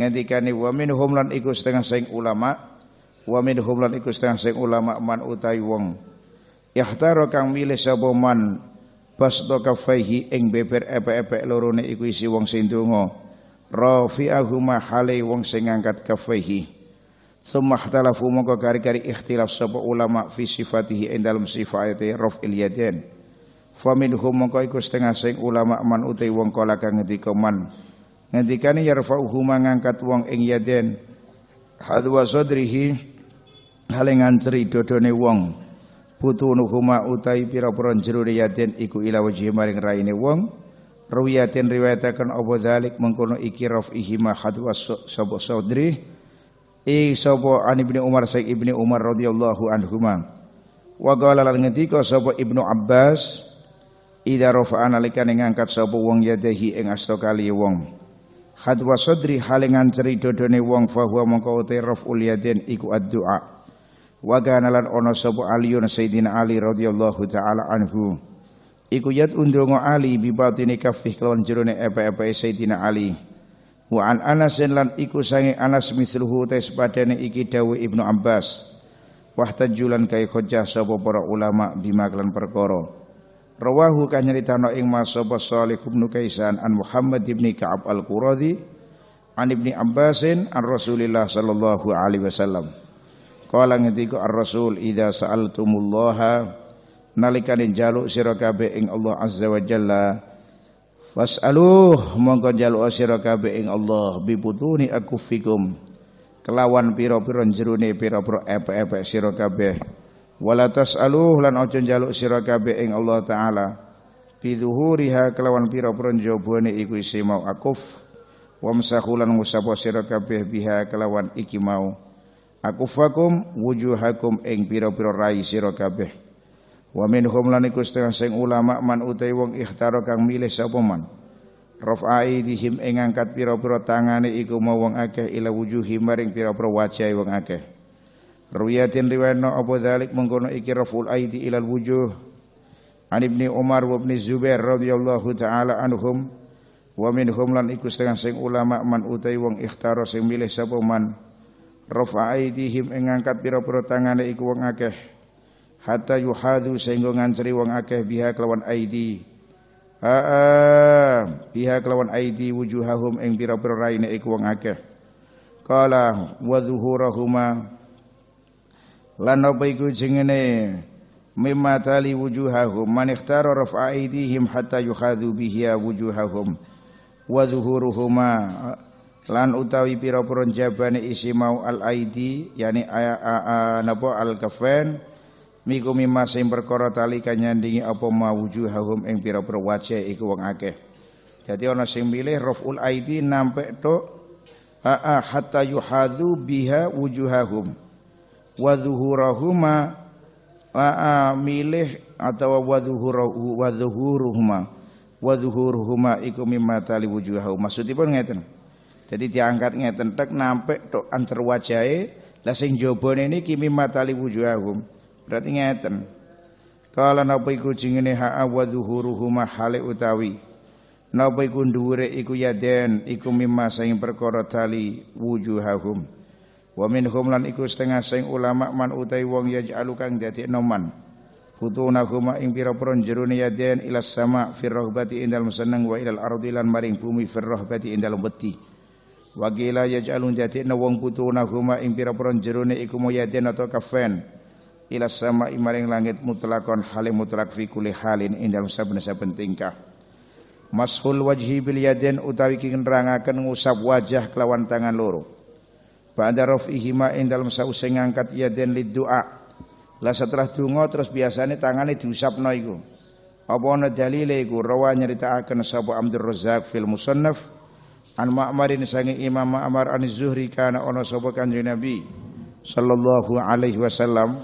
A: ngendikane wa minhum lan iku setengah sing ulama wa minhum lan iku setengah sing ulama man utai wong yahtaro kang milih sapa man basta kafaihi ing beber epek-epek lorone iku isi wong sing donga rafi'ahuma halai wong sing ngangkat kafaihi Thumma ikhtalafu mongko kari-kari ikhtilaf sapa ulama fi sifatihi ing dalam sifate raf'il yadain faminhum mongko iku setengah sing ulama man uti wong kala kang ngendika man ngendikane yarfa'uhu angkat wong ing yaden hadwa sadrihi halengan ceri dodone wong Putu Nuhuma utai pira-pira jero riyatin iku ila wajhi maring raine wong riwayatin riwayataken apa zalik mengkono iki rafihi ma hadwa sapa saudri i sobo an ibni umar saik ibni umar radhiyallahu anhuma wa qala lan ngendika sapa ibnu abbas ida rafa'an alikane ngangkat sapa wong yadahi ing asta kali wong hadwa sadri halengan ceri dodone wong fahuwa mengko utai raf'ul yadin iku addu'a wa kana lan ana sapa aliyun sayyidina ali radhiyallahu taala anhu iku yat undonga ali bi batini kafih kelawan jerone epe-epe sayyidina ali wa an anas lan iku sange anas mithluhu tes padane iki dawuh ibnu abbas wahtajulan kai hujjah sapa para ulama bima kelan perkara Rawahu kang nyritano ing mas sapa Shalih bin Kaisan an Muhammad ibni Ka'ab al-Quradi an Ibni Abbasin an Rasulillah sallallahu alaihi wasallam Qala ngendika ar-rasul idza sa'altumullaha nalikane jaluk sira kabeh ing Allah azza wa jalla fas'aluh mongko jaluk sira kabeh ing Allah bibutuni akufikum kelawan pira-pira jerone pira-pira epek-epek sira kabeh wala tas'aluh lan aja jaluk sira kabeh ing Allah taala bidhuhuriha kelawan pira-pira jabone iku isi mau akuf wamsahulan ngusapa sira kabeh biha kelawan iki mau akufakum wujuhakum ing pira-pira rai sira kabeh wa minhum lan iku setengah sing ulama man utai wong ikhtaro kang milih sapa man raf'ai dihim ing angkat pira-pira tangane iku mau wong akeh ila wujuhi maring pira-pira wajah wong akeh Ruyatin riwayatna apa zalik mengkono iki raful aidi ilal wujuh An Ibni Umar wa Ibni Zubair radhiyallahu taala anhum wa minhum lan iku setengah sing ulama man utai wong ikhtaro sing milih sapa man rafa'a aydihim ing ngangkat pira-pira tangane iku wong akeh hatta yuhadu sehingga ngantri wong akeh biha kelawan aidi Ah, biha kelawan aidi wujuhahum ing pira-pira raine iku wong akeh qala wa zuhurahuma lan apa iku jengene wujuhahum man ikhtara raf'a aidihim hatta yuhadu biha wujuhahum wa zuhuruhuma lan utawi pira-pira jabane isi mau al aidi yani napa al kafen miku mimma sing perkara talika apa mawuju hum ing pira-pira wajah iku wong akeh dadi ana sing milih raful aidi nampek tok aa hatta yuhadu biha wujuhahum wa zuhurahuma aa milih atau wa zuhurahu wa zuhuruhuma wa zuhuruhuma iku mimma tali wujuhahum maksudipun ngeten jadi diangkat ngeten tek nampik tok ancer wajahe lah sing ini kimi mimatali wujuhahum. Berarti ngeten. Kala napa iku jingene ha wa hale utawi. Napa iku dhuwure iku yaden iku mimma sing perkara tali wujuhahum. Wa minhum lan iku setengah sing ulama man utai wong yaj'alu kang dadi noman. Futunahuma ing pira-pira jerone yaden ilas sama firrahbati indal museneng wa ilal ardi lan maring bumi firrahbati indal wati ya qila yaj'alun na wong na huma ing pira-pira jerone iku moyatin atau kafen ila sama imaring langit mutlakon halim mutlak fi kulli halin ing dalam saben-saben tingkah mashul wajhi bil yadin utawi ki nerangaken ngusap wajah kelawan tangan loro ba'da raf'ihima ing dalam sause ngangkat yadin lid doa. lah setelah donga terus biasane tangane diusapno iku apa ana dalile iku rawa nyritakaken sapa Abdul Razzaq fil Musannaf An Ma'marin sangi Imam Ma'mar an Zuhri kana ono sapa Kanjeng Nabi sallallahu alaihi wasallam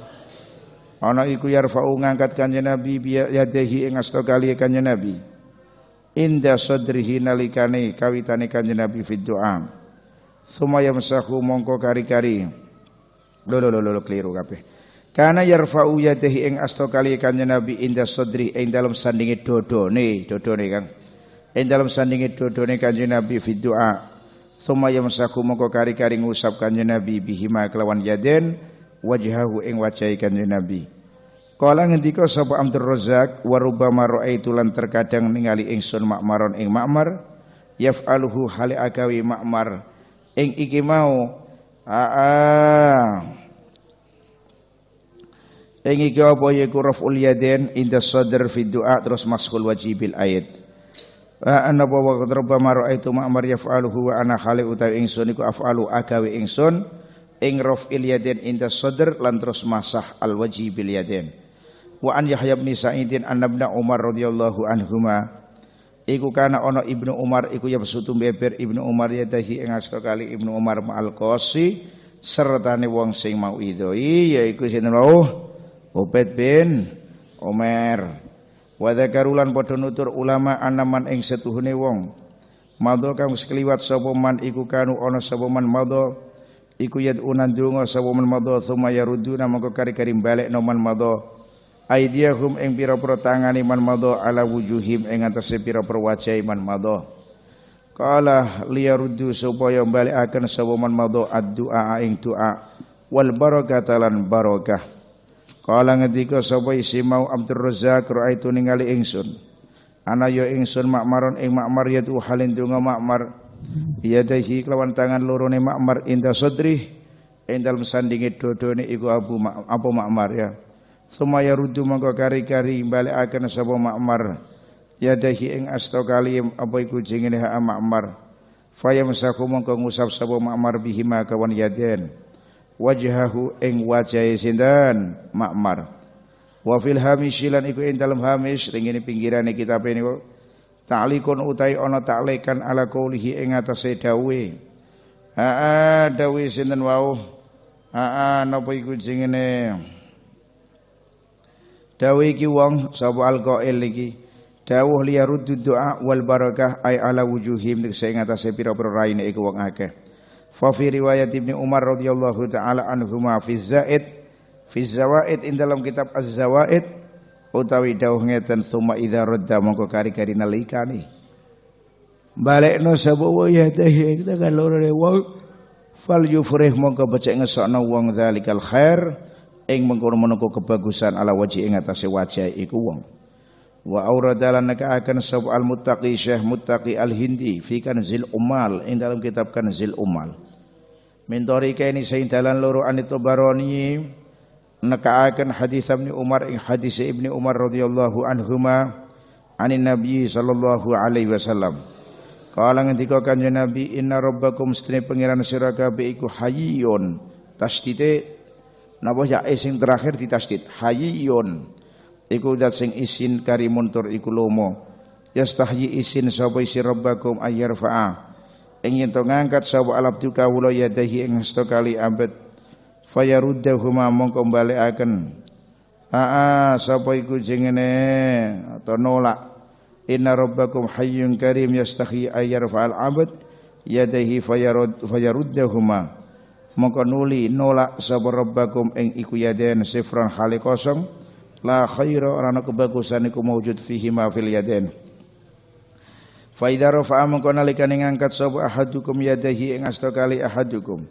A: ana iku yarfa'u ngangkat Kanjeng Nabi biyadehi ing asto kali Kanjeng Nabi inda sadrihi nalikane kawitane Kanjeng Nabi fi doa suma yamsahu mongko kari-kari lo lo lo keliru kabeh kana yarfa'u yadehi ing asto kali Kanjeng Nabi inda sadri ing dalam sandinge dodone dodone Kang ing dalam itu dodone kanjeng Nabi fi doa Thumma yamsaku moko kari-kari ngusap kanjeng Nabi bihima kelawan yaden wajhahu ing wajahi kanjeng Nabi. Kala ngendika sapa Abdul Razak wa rubbama raaitu lan terkadang ningali ingsun makmaron ing makmar yaf'aluhu hali akawi makmar ing iki mau aa ing iki apa yaku raful yaden inda sadr fi terus maskul wajibil ayat. Eh, ana apa wa rabbama ma ma'mar yaf'aluhu wa ana khali uta ingsun iku af'alu agawe ingsun ing raf'il yadin inda sadr lan terus masah al waji bil yadin wa an yahya bin sa'idin an umar radhiyallahu anhuma iku kana ana ibnu umar iku ya besutu beber ibnu umar yatahi ing asta kali ibnu umar ma'al qasi ni wong sing mau idoi yaiku sinten mau Ubed bin Umar Wa dzakarulan padha nutur ulama anaman ing setuhune wong. Madha kang sekliwat sapa man iku kanu ana sapa man madha iku yad unan donga sapa man madha thumma yaruduna mangko kari-kari balik man madha aidiyahum ing pira-pira tangane man ala wujuhim ing atase pira-pira wajahe man madha. Kala liyaruddu supaya akan sapa man madha ad-du'a ing du'a wal barakatalan barokah. Kala ngendika sapa isi mau Abdur Razzaq raaitu ningali ingsun. Ana yo ya ingsun makmaron ing makmar ya tu halin donga makmar. Yadahi kelawan tangan loro ne makmar inda sodri ing dalem sandinge dodone iku abu mak, apa makmar ya. Sumaya rudu mangko kari-kari akan sapa makmar. Yadahi ing asto kali apa iku jengene hak makmar. Fayamsaku mangko ngusap sapa makmar bihima kawan yaden wajhahu ing wajah sinten makmar wa fil hamisyilan iku ing dalem hamis ing ngene pinggirane kitab kok? ta'likun utai ana ta'likan ala qaulihi ing atase dawuhe aa dawuh sinten wau aa napa iku jengene dawuh iki wong sapa alqail iki dawuh liyaruddu doa wal barakah ay ala wujuhim ing atase pira-pira raine iku wong akeh Fa fi riwayat Ibnu Umar radhiyallahu taala anhuma fi Zaid fi Zawaid in dalam kitab Az-Zawaid utawi dawuh ngeten summa idza radda mongko kari-kari nalikane. Balekno sabuwa ya tahi dengan loro wong fal yufrih mongko becek ngesokno wong zalikal khair ing mengko mengkono kebagusan ala waji ing atase wajah iku wong wa auradalan akan sab al muttaqi syekh muttaqi al hindi fi kanzil umal in dalam kitab kanzil umal min tarika ini sain dalan loro an tabarani nakaaken hadis Ibnu Umar ing hadis Ibnu Umar radhiyallahu anhuma anin nabi sallallahu alaihi wasallam kala ngendika kanjeng nabi inna rabbakum sedene pangeran sira kabeh iku hayyun tasdite napa ya eh, sing terakhir ditasdid hayyun iku zat sing isin karimun tur iku lomo yastahyi isin sapa isi rabbakum ayyarfa'a ingin to ngangkat sapa alabdu kawula yadahi ing hasta kali abet fayaruddahuma mongko balekaken aa sapa iku jengene atau nolak inna rabbakum hayyun karim yastahyi ayyarfa'al abad yadahi fayarud fayaruddahuma mongko nuli nolak sapa rabbakum ing iku yaden sifran hali kosong la khaira orang ana kebagusan iku maujud fihi ma fil yadain fa idza rafa'a mongko nalikane ngangkat sapa ahadukum yadahi ing asta kali ahadukum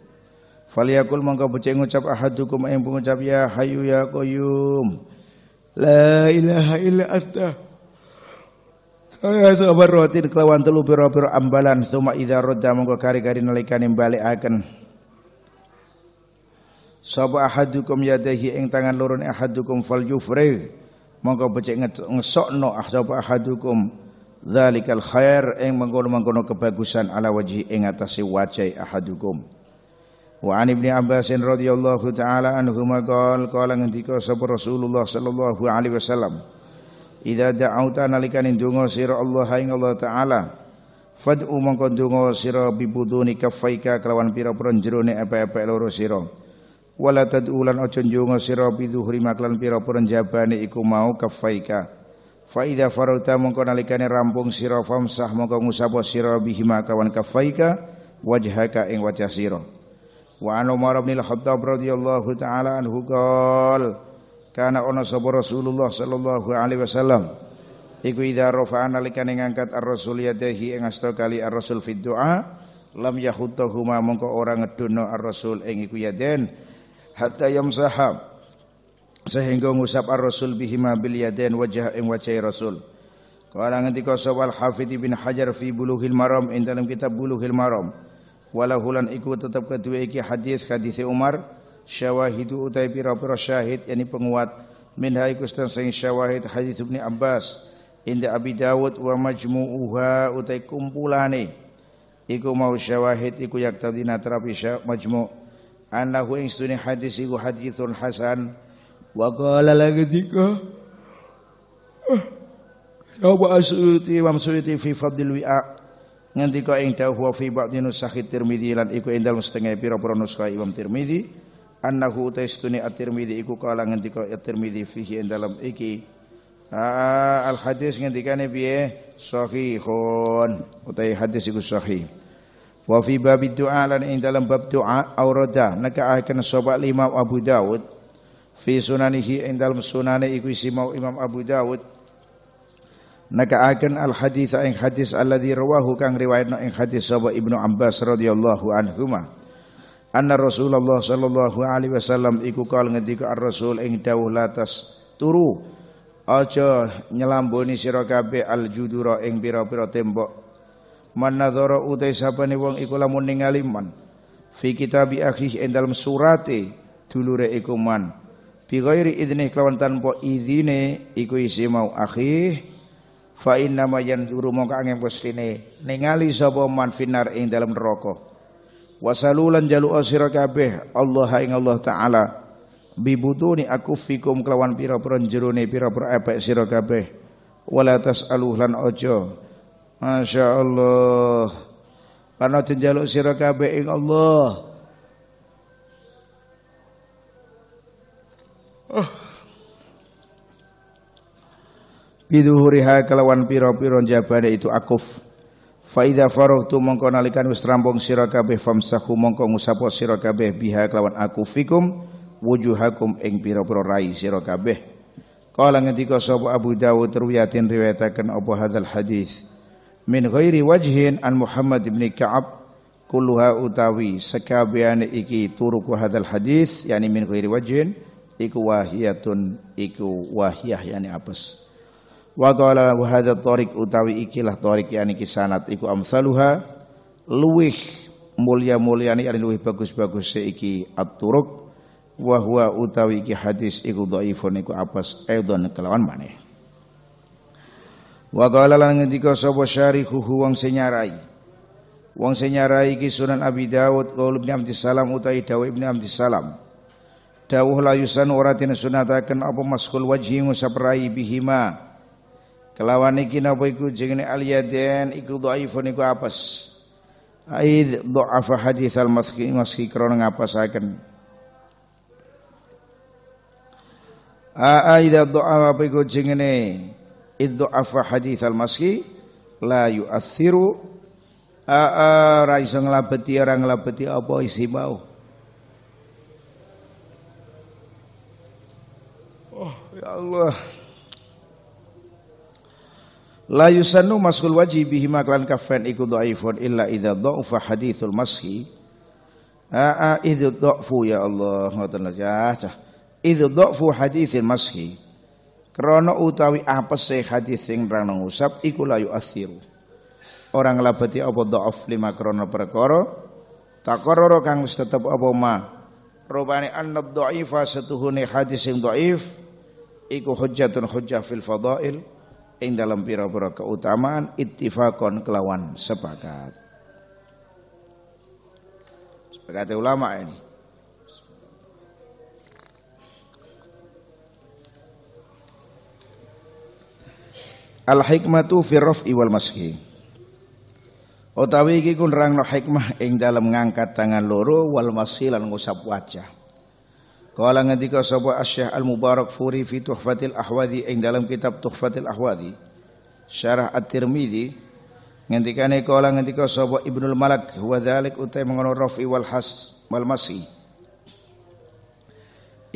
A: falyakul mongko becik ngucap ahadukum ing pengucap ya hayyu ya qayyum la ilaha illa anta Sabar rotin kelawan telu biro-biro ambalan Suma idha roda mongko kari-kari nalikani balik akan sapa ahadukum yadahi ing tangan lorone ahadukum fal yufri mongko becik ngesokno ah sapa ahadukum zalikal khair ing mengkono-mengkono kebagusan ala wajhi ing atase wajah ahadukum Wa an Ibnu Abbas radhiyallahu taala anhu maqal qala ngendika sapa Rasulullah sallallahu alaihi wasallam Idza da'auta nalikan ndonga sira Allah ing Allah taala fad'u mongko ndonga sira bibuduni kaffaika kelawan pira-pira jerone epek-epek loro sira wala tad'ulan aja njonga sira bi zuhri maklan pira-pira njabane iku mau kafaika fa idza farauta mongko nalikane rampung sira famsah mongko ngusapa sira himakawan kawan kafaika wajhaka ing wajah sira wa an umar bin al-khattab radhiyallahu taala anhu qol kana ana sapa rasulullah sallallahu alaihi wasallam iku idza rafa'a nalikane ngangkat ar-rasul yadahi ing asta kali ar-rasul fi du'a lam yahuttahuma mongko ora ngedono ar-rasul ing iku yaden hatta yamsaha sehingga ngusap ar-rasul bihima bil yadain wajah ing wajah rasul Kala ngendika sawal hafid bin Hajar fi buluhil Maram ing dalam kitab Bulughil Maram walahulan iku tetap kedua iki hadis hadis Umar syawahidu utai pira-pira syahid yakni penguat min haiku sing syawahid hadis Ibnu Abbas inda Abi Dawud wa majmu'uha utai kumpulane iku mau syawahid iku yaktadina terapi majmu' Anahu ing sunni hadis iku hadithun hasan. Wa qala lagi tiga. Sapa asyuti wa masyuti fi fadil wi'a. Ngendika ing dawuh fi ba'dhi nusakh termidi lan iku ing dalem setengah pira-pira nuskah Imam Tirmidzi. Anahu taistuni at-Tirmidzi iku kala ngendika at ya termidi fihi ing dalem iki. Ah, al hadis ngendikane piye? Sahihun. Utai hadis iku sahih. Wa fi bab du'a lan ing dalam bab du'a aurada nakaaken sobat lima Abu Dawud fi sunanihi ing dalam sunane iku mau Imam Abu Dawud nakaaken al hadis ing hadis alladzi rawahu kang riwayatna ing hadis sobat Ibnu Abbas radhiyallahu ma, anna Rasulullah sallallahu alaihi wasallam iku kal ngendika ar-rasul ing dawuh latas turu aja nyelamboni sira kabeh al judura ing pira-pira tembok man nadzara utai sapane wong iku lamun ningali man fi akhi ing dalam surate dulure iku man bi ghairi idznih kelawan tanpa izine iku isi mau akhi fa inna ma yanzuru mongko angem mestine ningali sapa man finar ing dalam neraka wasalulan jalu asira kabeh Allah ing Allah taala bibutuni fikum kelawan pira-pira jerone pira-pira epek sira kabeh wala tasalulan aja Masya Allah. Karena tenjaluk sirakabe ing Allah. Oh. Biduhuriha kelawan piro-piro jabane itu akuf. Faida tu mongko nalikan wis rampung sira kabeh famsahu mongko ngusapo sira kabeh biha kelawan akufikum wujuhakum ing piro piro rai sira kabeh. Kala ngendika sapa Abu Dawud riwayatin riwayataken apa hadal hadis min ghairi wajhin an Muhammad ibn Ka'ab kulluha utawi sekabian iki turuku hadal hadis yani min ghairi wajhin iku wahiyatun iku wahiyah yani apes wa qala wa hadha tariq utawi ikilah tariq yani kisanat iku amsaluha luwih mulia muliani ari luwih bagus-bagus iki at turuk wa huwa utawi iki hadis iku dhaifun iku apes aidon kelawan maneh Wa qala lan ngendika sapa syarihuhu wong senyarai. Wong senyarai iki Sunan Abi Dawud qaul Ibnu Abdus Salam utai Dawud Ibnu Abdus Salam. Dawuh la yusan ora den sunataken apa maskul wajhi musabrai bihima. Kelawan iki napa iku jenenge al yaden iku dhaifun iku apes. Aid dha'afa hadis al maski maski krana ngapasaken. Aida dha'afa iku jenenge iddu'afa hadits al-maski la yu'athiru aa ra iso nglabeti ora nglabeti apa isi mau oh ya Allah La yusannu maskul wajhi bihi maklan kafain iku dhaifun illa idza dha'fa hadithul mashi. Aa idza dha'fu ya Allah ngoten lho ya. Idza dha'fu hadithul mashi Krana utawi apese hadis sing rang usap iku la yu'athiru. Ora nglabeti apa dhaif lima krono perkara takarrara kang wis tetep apa ma. Rupane anna dhaifa setuhune hadis sing dhaif iku hujjatun hujjah fil fadail ing dalam pira-pira keutamaan ittifaqon kelawan sepakat. Sepakat ulama ini. Al hikmatu fi raf'i wal mashi. Utawi iki ku hikmah ing dalam ngangkat tangan loro wal mashi lan ngusap wajah. Kala ngendika sapa Asy-Syaikh Al-Mubarak Furi fi Tuhfatil Ahwadi ing dalam kitab Tuhfatil Ahwadi Syarah At-Tirmizi ngendikane kala ngendika sapa Ibnul Malak wa dzalik utai mengono rafi wal has wal masih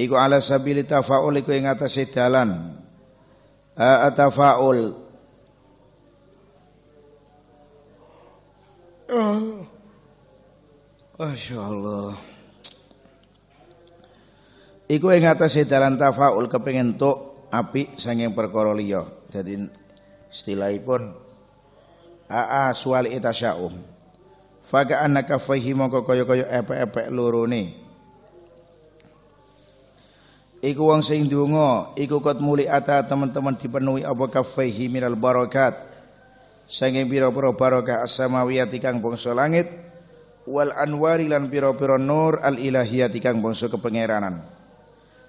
A: Iku ala sabili tafaul iku ing atase dalan Eh, atafaul ah. Masya Allah Iku yang atas dalan tafaul kepengen tuk api sanging perkara liya. Dadi istilahipun aa suwali tasya'um. Faga anaka fahi mongko kaya-kaya epe-epe loro ne. Iku wong sing donga, iku kot muliata teman-teman dipenuhi apa kafaihi minal barakat. Sanging pira-pira barokah as-samawiyah kang bangsa langit wal anwari lan pira-pira nur al ilahiyah kang bangsa kepengeranan.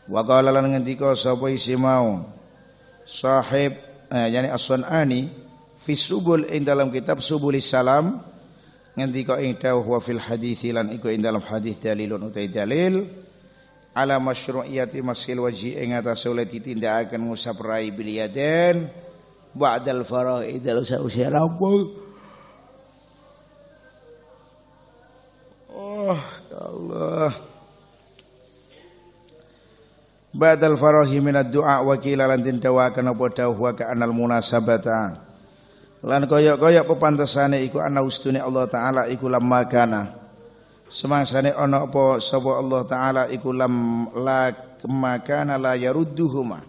A: Wa qala lan ngendika sapa isi mau sahib eh, yani as-sunani fi subul ing dalam kitab subulis salam ngendika ing dawuh wa fil hadis lan iku ing dalam hadis dalilun utai dalil ala masyru'iyati masil wajhi ing atase oleh ditindakaken ngusap rai bil yaden ba'dal faraid dal sausi rampung ya Oh ya Allah Badal farahi minad du'a wa qila lan kana apa dawuh ka anal munasabata lan kaya-kaya pepantesane iku ana ustune Allah taala iku lamakana semangsane ana apa sapa Allah taala iku lam la makana la yarudduhuma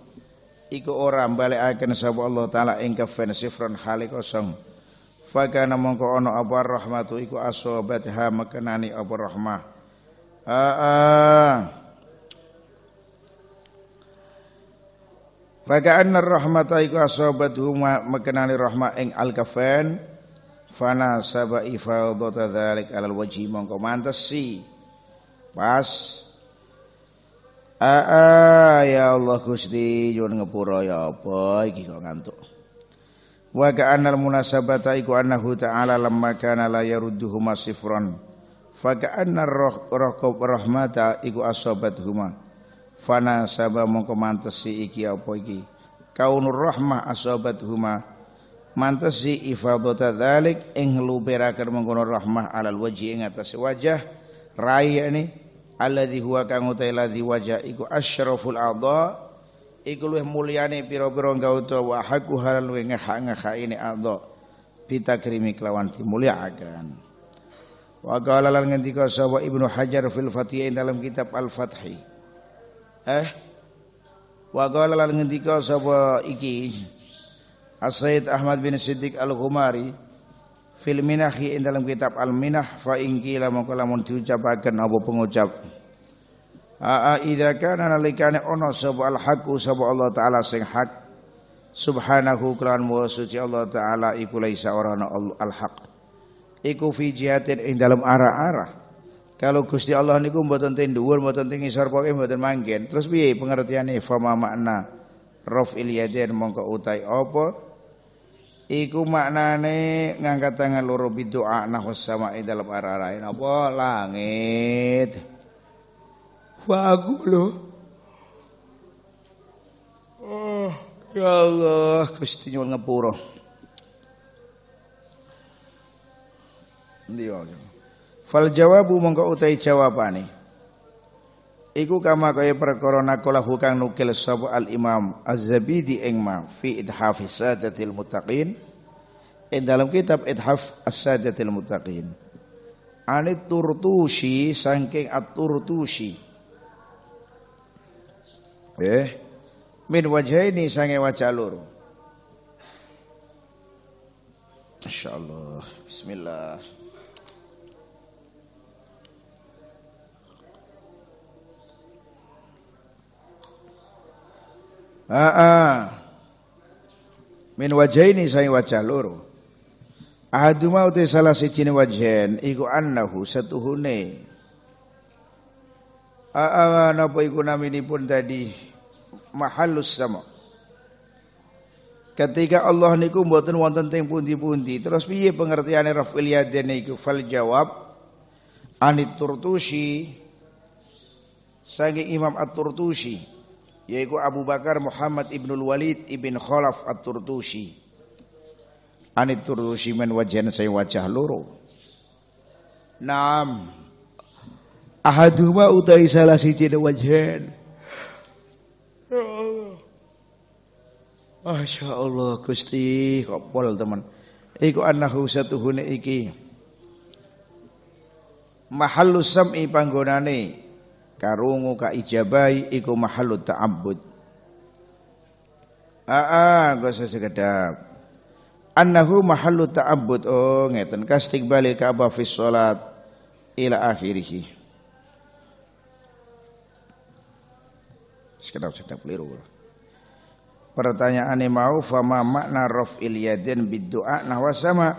A: iku ora balekaken sapa Allah taala ing kafen sifron hale kosong fakana mongko ana apa rahmatu iku asobat asobatha makanani apa rahmah aa Faka'anna rahmata iku huma makanani rahmah ing al kafan fana saba ifadata dzalik alal wajhi mongko mantes si pas Aa ya Allah Gusti jangan ngepuro ya apa iki kok ngantuk. Waga ka anal munasabata iku annahu ta'ala lamma kana la yarudduhu masifron. Fa roh annar roh rahmata iku asobat huma. Fana sabah mongko si iki apa iki. Kaunur rahmah asobat huma mantas si ifadata dzalik ing luberaken mengkono rahmah alal wajhi ing wajah raya ini alladzi huwa kang utai ladzi wajah iku asyraful adha iku luwih mulyane pira-pira gauta wa hakku halal luwih ngahak-ngahak ini adha bitakrimi kelawan dimulyakaken wa qala lan ngendika sapa Ibnu Hajar fil Fatih dalam kitab Al Fathi eh wa qala lan ngendika sapa iki As-Said Ahmad bin Siddiq Al-Ghumari fil Minahi ing dalam kitab Al-Minah fa ing kila mongko lamun diucapaken apa pengucap Aa idza kana nalikane ana sapa al-haqu sapa Allah taala sing hak subhanahu kelawan wa suci Allah taala iku laisa ora ana al-haq iku fi jihatin ing dalam arah-arah kalau Gusti Allah niku mboten ten dhuwur mboten ten ngisor pokoke mboten manggen terus piye pengertiane fama makna rafil yadain mongko utai apa iku maknane ngangkat tangan loro bidu'a nahus sama'i dalam arah-arahin apa langit wa aku oh ya Allah Gusti nyuwun ngapura ndi wae fal jawabu mongko utai jawabane iku kama kaya perkara nakala hukang nukil sapa al Imam Az-Zabidi ing ma fi Ithaf Sadatil Muttaqin ing dalam kitab Idhaf As-Sadatil Muttaqin Ani Turtusi saking At-Turtusi eh min wajaini sange wajah loro insyaallah bismillah Aa. Ah, ah. Min wajaini saya wajah loro. Ahaduma uti salah sijine wajhen iku annahu setuhune. Aa ah, napa iku naminipun tadi mahallus sama. Ketika Allah niku mboten wonten teng pundi-pundi, terus piye pengertiane rafil yadain niku? Fal jawab anit turtusi sange Imam At-Turtusi yaitu Abu Bakar Muhammad ibnul Walid ibn Khalaf at-Turtusi. Ani Turtusi men wajen saya wajah loro. Naam. Ahaduma utai salah siji wajan. Ya Allah. Masya Allah Gusti kopol pol teman. Iku annahu satuhune iki. Mahallu sam'i panggonane karungu ka ijabai iku mahalu ta'abbud aa ah, ah, gosa sekedap annahu mahalu ta'abbud oh ngeten balik ka'bah fi salat ila akhirih sekedap sedap keliru pertanyaannya mau fama makna raf'il yadin bid du'a nahwa sama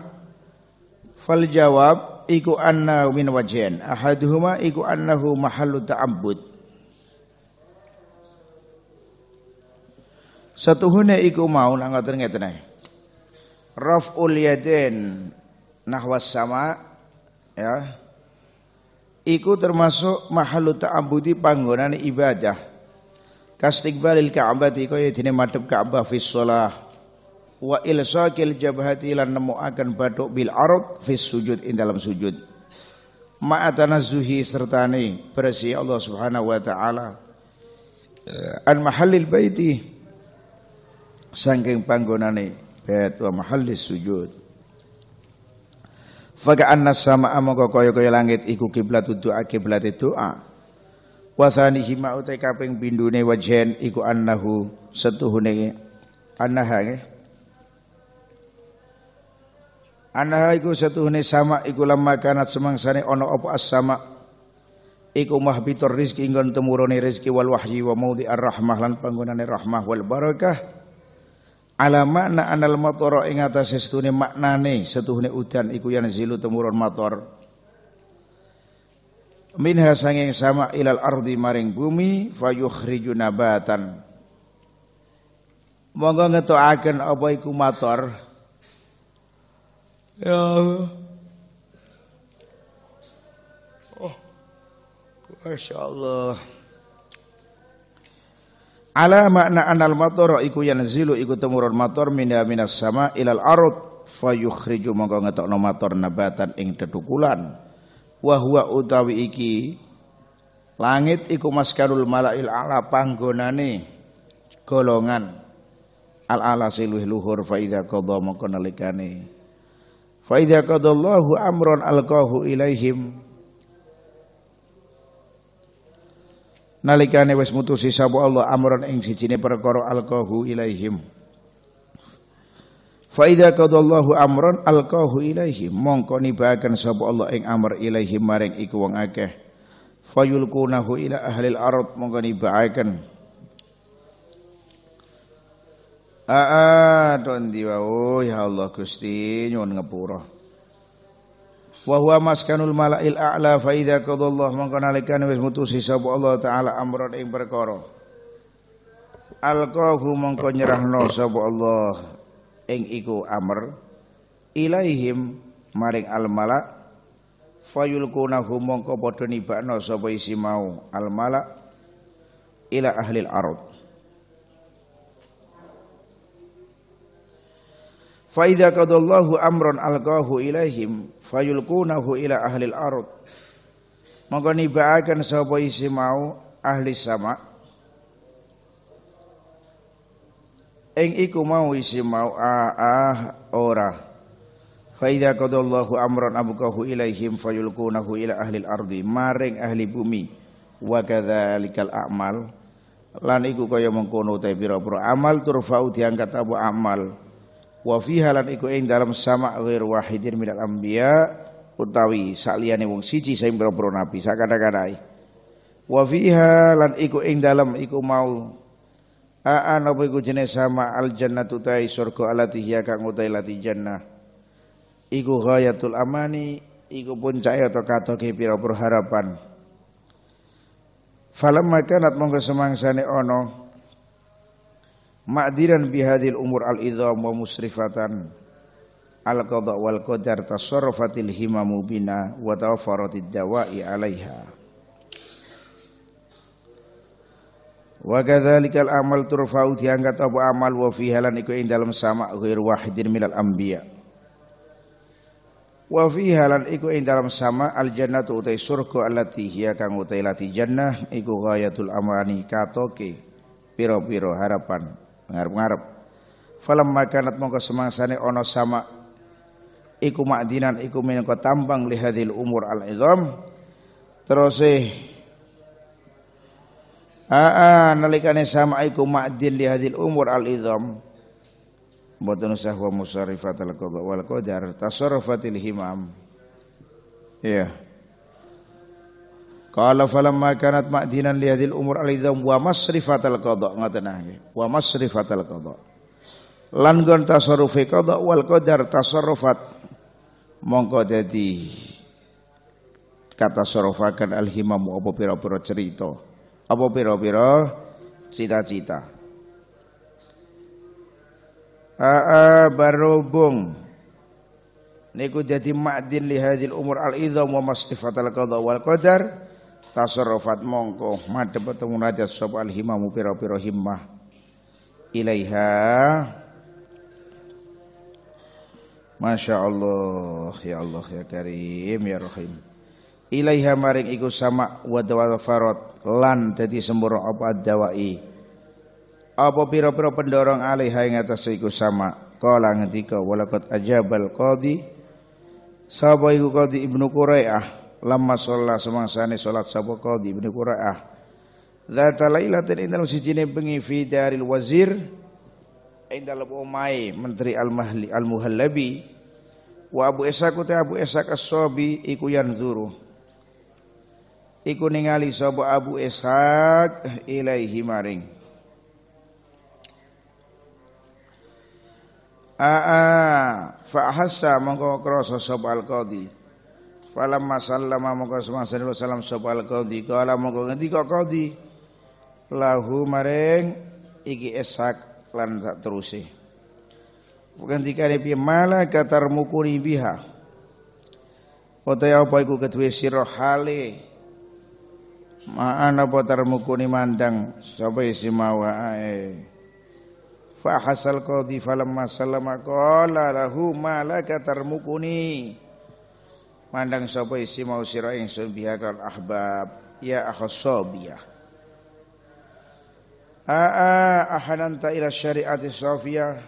A: fal jawab iku anna min wajen, ahaduhuma iku annahu mahallu ta'abbud Satuhune iku mau nak ngoten ngeten ae Raf'ul yadain nahwas sama ya iku termasuk mahallu ta'abbudi panggonan ibadah kastikbalil ka'bah iku ya dene madhep Ka'bah fi shalah wa ilsaqil jabhati lan nemuaken batuk bil arad fi sujud ing dalam sujud ma'atanazzuhi sertane bersih Allah Subhanahu wa taala eh, an mahallil baiti saking panggonane bait wa mahallis sujud Faga anna sama amangka kaya-kaya langit iku kiblat doa kiblat doa wasanihi ma utai kaping bindune wajen iku annahu setuhune annaha nggih Anaha iku setuhne sama iku lamma kanat semangsane ana as-sama iku mahbitur rizki ingon temurone rizki wal wahyi wa maudi ar-rahmah lan panggonane rahmah wal barakah ala makna anal matara ing atase setuhne maknane setuhne udan iku yang zilu temurun motor minha sanging sama ilal ardi maring bumi fayukhriju nabatan monggo ngetokaken apa iku mator Ya Allah. Oh. Masya Allah. Ala makna anal mator iku yanzilu iku temurun mator minda minas sama ilal arut fayukhriju mongko ngetokno nomator nabatan ing tetukulan wahua utawi iki langit iku maskarul malail ala panggonane golongan al ala siluh luhur fa idza mongko nalikane Fa idza qadallahu amron alqahu ilaihim nalikane wis mutusi sapa Allah amron ing sijine perkara alqahu ilaihim fa idza qadallahu amron alqahu ilaihim mongko nibahaken sapa Allah ing amr ilaihim maring iku wong akeh fayulqunahu ila al ard mongko nibahaken Aa tondi wau oh, ya Allah Gusti nyuwun ngepura. Wa huwa maskanul mala'il a'la fa idza Allah mangko nalika wis mutusi sapa Allah taala amran ing perkara. Alqahu mangko nyerahno sapa Allah ing iku amr ilaihim maring al malak fayulkunahu mangko padha nibakno sapa isi mau al malak ila ahli al ard. Fa idza qadallahu amron alqahu ilaihim fayulqunahu ila ahli al-ard. Maka nibaakan sapa isi mau ahli sama. Eng iku mau isi mau ah, ah ora. Faidah idza qadallahu amron abqahu ilaihim fayulqunahu ila ahli al-ardi maring ahli bumi. Wa a'mal lan iku kaya mengkono te pira amal turfau diangkat Abu amal wa fiha lan iku ing dalam sama ghair wahidin minal anbiya utawi sakliyane wong siji sing pira-pira nabi sakada-kadae wa fiha lan iku ing dalam iku mau a ana apa iku jenis sama al jannatu ta surga alati hiya kang utai lati jannah iku ghayatul amani iku puncake atau katoke pira-pira harapan falamma kanat mongko semangsane ana Ma'diran bihadil umur al-idham wa musrifatan Al-qadha wal qadar tasarrufatil himamu bina wa tawafaratid dawa'i alaiha Wa kadzalikal amal turfa'u diangkat apa amal wa fi halan iku ing dalam sama ghair wahidin minal anbiya Wa fi halan iku ing dalam sama al jannatu utai surga allati hiya kang utai lati jannah iku ghayatul amani katoke piro-piro harapan ngarep-ngarep falamma makanat mongko semangsane ana sama iku ma'dinan iku minangka tambang li hadhil umur al izam terus aa nalikane sama iku ma'din li hadhil umur al izam mboten usah wa musarifat al qada wal qadar tasarrufatil himam iya yeah. Qala falamma kanat ma'dinan li hadhil umur alidham wa masrifatal qada ngoten nah wa masrifatal qada lan gon tasarrufi qada wal qadar tasarrufat mongko dadi kata sorofakan al-himam apa pira-pira cerita apa pira-pira cita-cita aa barobong niku jadi ma'din li hadhil umur al-idham wa masrifatal qada wal qadar tasarrufat mongko madhep munajat sapa al himamu pira-pira himmah ilaiha Masya Allah, ya Allah, ya Karim, ya Rahim. Ilaiha maring iku sama wa farot lan dadi sembur apa dawai. Apa pira-pira pendorong alaiha ing atas iku sama. Kala ngendika walaqad ajabal qadi. Sapa iku qadi Ibnu Qurai'ah Lama sholat semangsane sholat sapa qadhi bin quraah zata lailatin indal sijine bengi fi daril wazir indal umai menteri al mahli al muhallabi wa abu ishaq ta abu ishaq as Sobi iku yanzuru iku ningali sapa abu ishaq ilaihi maring Aa fa hassa mongko krasa sapa al qadhi Falamma moga mongko semangat salam sapa al-qadhi kala mongko kau di lahu mareng iki esak lan sak teruse. Ngendikane malah malakatar mukuri biha. Otaya apa iku kedue sira hale Ma'an apa tarmukuni mandang sapa isi mawa ae. Fa hasal qadhi falamma sallama qala lahu malaka mukuni. Mandang sapa isi mau sira ingsun bihakal ahbab ya akhasabiyah. Aa ahanan ta ila syariat Sofia,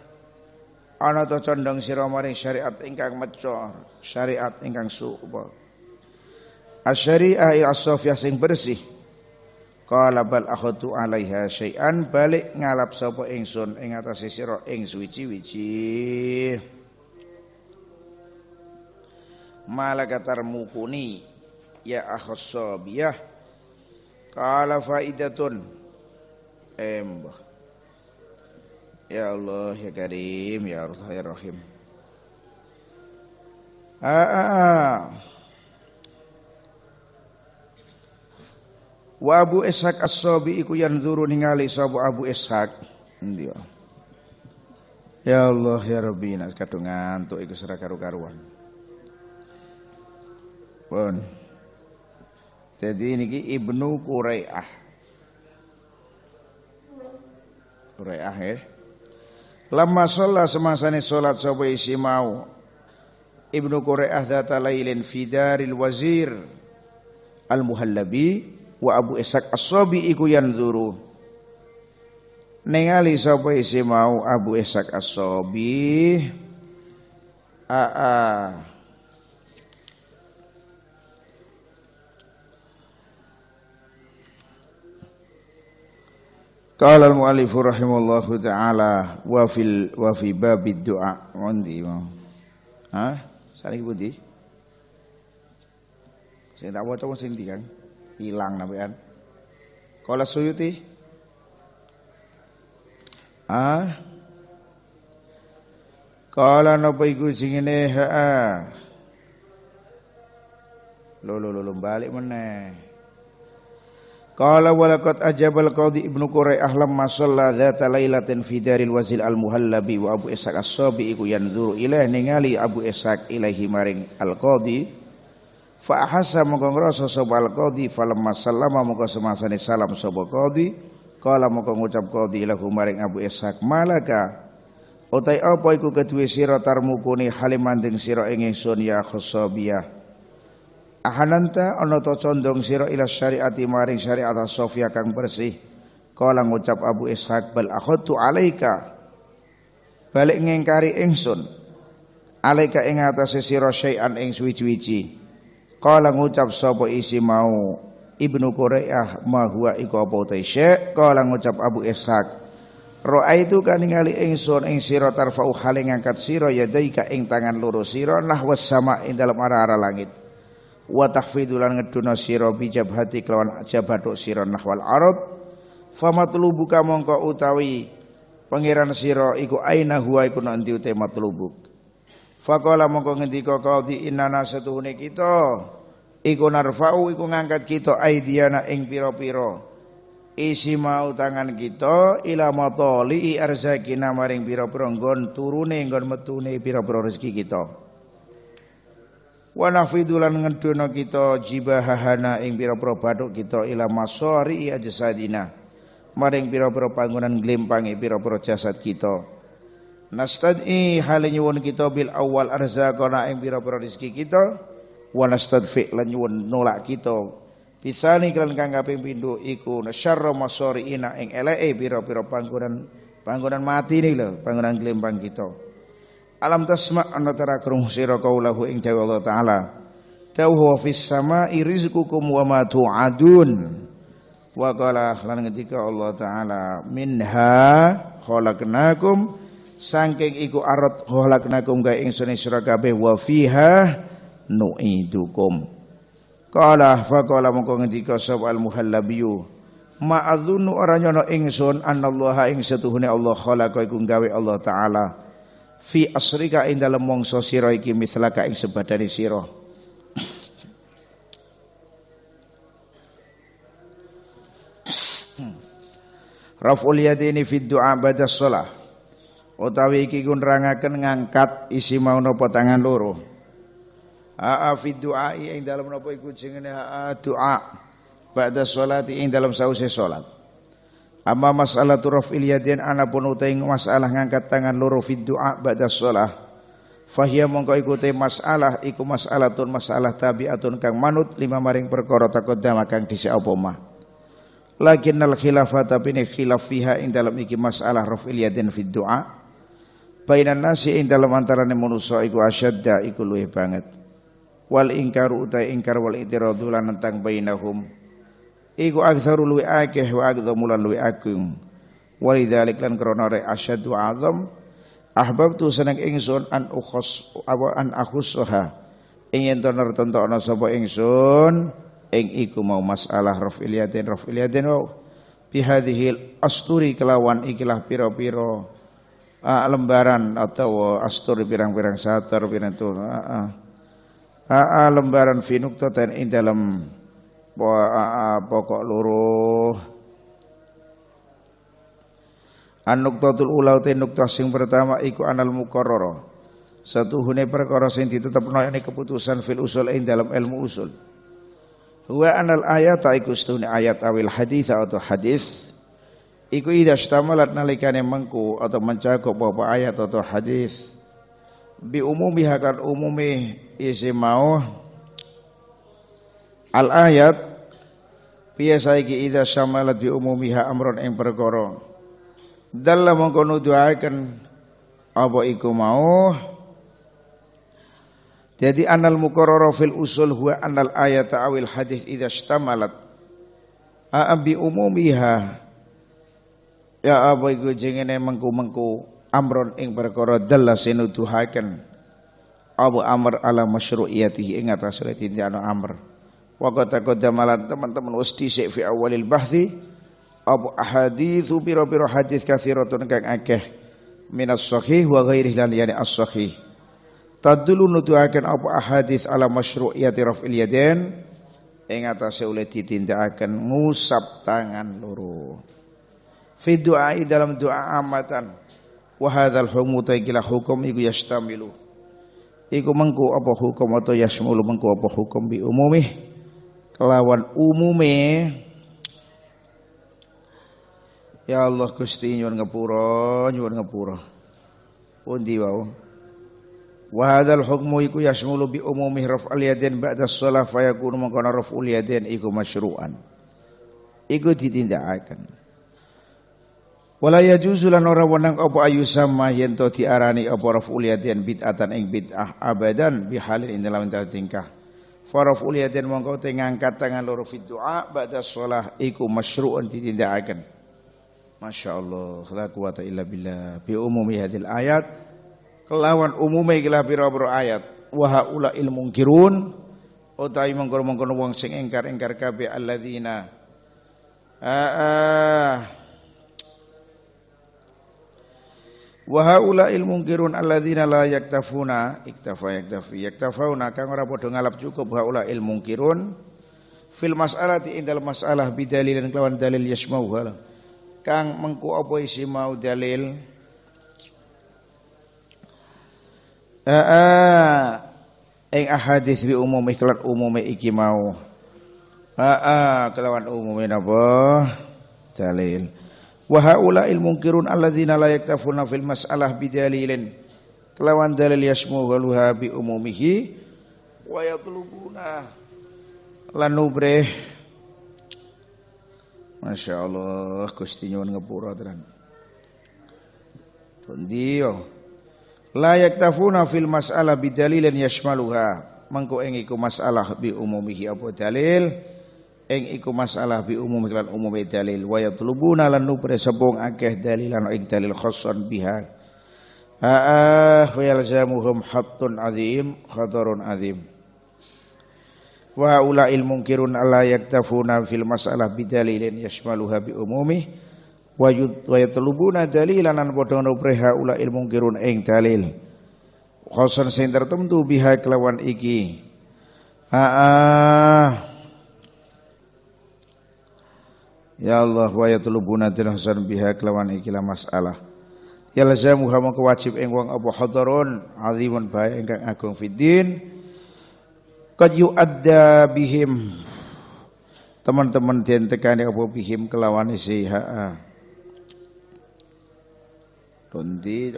A: ana to condong sira maring syariat ingkang mecor, syariat ingkang supa. Asyariah ila Sofia sing bersih. Qala bal akhatu alaiha syai'an balik ngalap sapa ingsun ing atase sira ing suwi wici malakatar mukuni ya akhas sabiyah kala faidatun embah ya Allah ya Karim ya Allah ya Rahim ah, ah, ah. wa Abu Ishaq as-Sabi iku yanzuru ningali sapa Abu Ishaq Ya Allah ya Rabbi nek kadung ngantuk iku serak karu-karuan pun. Jadi niki Ibnu Qurai'ah. Qurai'ah ya. Lama sholat semasane sholat sapa isi mau. Ibnu Qurai'ah datalah ilin fidaril wazir al-muhallabi wa Abu Ishaq As-Sabi iku yanzuru. Ningali sapa isi mau Abu Ishaq As-Sabi. Aa Qala al-mu'allif rahimallahu taala wa fil wa fi babid du'a. Ngondi mau. Hah? Sariki pundi? Sing tak waca sing ndi kan? Ilang napean. Qala Suyuti. Ah. Qala napa iku sing ngene? Heeh. Lo lo lo balik meneh. Qala walaqad ajabal qadi Ibnu Qurai'ah ahlam shalla dzata laylatin fi daril wazil al muhallabi wa Abu Ishaq as-Sabi iku yanzuru ilaih ningali Abu Ishaq ilaihi maring al qadi fa ahassa mongko ngrasa sapa al qadi falamma sallama mongko semasane salam sobal qadi qala mongko ngucap qadi ilahu maring Abu Ishaq malaka utai apa iku kedue sira tarmukune halimanding siro ing ingsun ya khosabiyah Ahananta ana ta condong sira ila syariati maring syariat as-sofia kang bersih. Kala ngucap Abu Ishaq bal akhadtu alaika. Balik ngengkari ingsun. Alaika ing atase sira syai'an ing suwi-wiji. Kala ngucap sapa isi mau Ibnu Quraiyah ma huwa iku apa ta kala ngucap Abu Ishaq Ra'aitu kan kaningali ingsun ing sira tarfau hale ngangkat sira yadaika ing tangan loro sira nahwas sama ing dalam arah-arah langit wa tahfidulan ngeduna sira bi jabhati kelawan jabatuk sira nahwal arad ka mongko utawi pangeran sira iku aina huwa iku nanti ute matlubuk faqala mongko ngendika qaudi innana satuhune kita iku narfau iku ngangkat kita aidiana ing pira-pira isi mau tangan kita ila matali arzakina maring pira-pira nggon turune nggon metune pira-pira rezeki kita wa nafidulan ngedono kita jibahahana ing pira-pira bathuk kita ila masari ajsadina maring pira-pira panggonan glimpangi pira-pira jasad kita nastad'i hale nyuwun kita bil awal arzakona ing pira-pira rezeki kita wa nastadfi lan nyuwun nolak kita Pisani kelan kang kaping pindho iku masori ina ing eleke pira-pira panggonan panggonan mati nih lho panggonan glimpang kita Alam tasma anna tara krung sira kaulahu ing dawuh Allah taala. Dawuh fis sama'i rizqukum wa ma tu'adun. Wa qala lan ketika Allah taala minha khalaqnakum sangking iku arat khalaqnakum ka ingsun sira kabeh wa fiha nu'idukum. Qala fa qala mongko ngendika sapa al muhallabiyu Ma'adzunu ora nyono ingsun anallaha ing setuhune Allah khalaqa iku gawe Allah taala fi asrika ing dalem mangsa sira iki mislaka ing sebadane sira Raful yadaini fi du'a ba'da shalah utawi iki kunrangaken ngangkat isi mau napa tangan loro Aa fi du'a ing dalem napa iku jenenge ha'a du'a ba'da sholati ing dalem sause sholat. Amma masalah turaf ilyadin ana pun utaing masalah ngangkat tangan loro fid doa ba'da shalah. Fahia mongko ikuti masalah iku tun masalah tabiatun kang manut lima maring perkara takut dama kang dhisik apa mah. Lakinnal khilafah tapi ne khilaf fiha ing dalam iki masalah rafil yadin fid doa. Bainan nasi ing dalam antarane manusa iku asyadda iku banget. Wal ingkar utai ingkar wal itiradul tentang bainahum iku aktsaru luwi akeh wa aktsamu lan luwi agung walidzalik lan krana re asyadu azam ahbabtu seneng ingsun an ukhos apa an akhussaha ingin to nertentokno sapa ingsun ing iku mau masalah rafil yadin rafil yadin wa asturi kelawan ikilah pira-pira uh, lembaran atau astur pirang-pirang satar pirang tuh uh, uh. uh, uh, lembaran fi nuktatain ing dalam pokok luruh An-nuktatul ula te nuktah sing pertama iku anal mukarrara satu hune perkara sing ditetepno ini keputusan fil usul ing dalam ilmu usul wa anal ayat iku stune ayat awil hadis atau hadis iku ida shtamalat nalikane mengku atau mencakup beberapa ayat atau hadis bi umumi hakan umumi isi mau al ayat biasa iki idza syamalat bi umumiha amron ing perkara dalla mongko nuduhaken apa iku mau jadi anal mukororo fil usul huwa anal ayat awil hadis idza syamalat bi umumiha ya apa iku jengene mengku-mengku amron ing perkara dalla sinuduhaken apa amr ala masyru'iyatihi ing atas tinjano amr wa qad taqaddamalan teman-teman wis dhisik fi awalil bahthi abu ahaditsu pira-pira hadis katsiratun kang akeh minas sahih wa ghairihi lan yani as-sahih tadulu nuduhaken apa ahadits ala masyru'iyati raf'il yadain ing atase oleh ditindakaken ngusap tangan loro fi doa dalam doa amatan wa hadzal hukum taikila hukum iku yastamilu iku mengko apa hukum atau yasmulu mengko apa hukum bi umumih lawan umume Ya Allah Gusti nyuwun ngapura, nyuwun ngapura. Pundi wau. Wa hadzal hukmu iku yasmulu bi umumi raf'al yadain ba'da shalah fa yakunu mangkana raf'ul yadain iku masyru'an. Iku ditindakaken. Wala yajuzu lan ora wenang apa ayu sama yen to diarani apa raf'ul yadain bid'atan ing bid'ah abadan bihalin ing dalam tingkah. Faraful uliyatin mongko te ngangkat tangan loro fi doa ba'da shalah iku masyru'un ditindakaken. Masyaallah la quwata illa billah bi umumi hadil ayat kelawan umume ikilah pira-pira ayat wa haula ilmun kirun utawi mengkono-mengkono wong sing ingkar-ingkar kabeh alladzina ah, ah Wa haulail mungkirun alladzina la yaktafuna iktafa yaktafi yaktafauna kang ora padha ngalap cukup haulail mungkirun fil mas'alati indal mas'alah bidalil dan kelawan dalil yasmau kang mengku apa isi mau dalil Aa, ing ahadis bi umum iklan umum iki mau. Aa, kelawan umum napa? Dalil wa haula'il munkirun alladzina la yaktafuna fil mas'alah bidalilin kelawan dalil yasmughaluha bi umumihi wa yatlubuna lanubreh Masya Allah Gusti nyuwun ngepura tenan Pundi yo La yaktafuna fil mas'alah bidalilin yashmaluha mengko ing iku masalah bi umumihi apa dalil ing iku masalah bi umum lan umum e dalil wa yatlubuna lan nupre sepung akeh dalilan ing dalil khosson biha Ah fa yalzamuhum hattun azim khatarun azim wa ulail munkirun alla yaktafuna fil mas'alah bi dalilin yashmaluha bi umumi wa yatlubuna dalilan an padha nupreha ulail munkirun ing dalil khosan sing tertentu biha kelawan iki aa Ya Allah wa yatlubuna tilahsan biha kelawan ikilah masalah. Ya lazamu hama kewajib ing wong apa hadarun azimun baik ingkang agung fiddin. Qad yu'adda bihim teman-teman den tekani apa bihim kelawan siha. ha. Tonti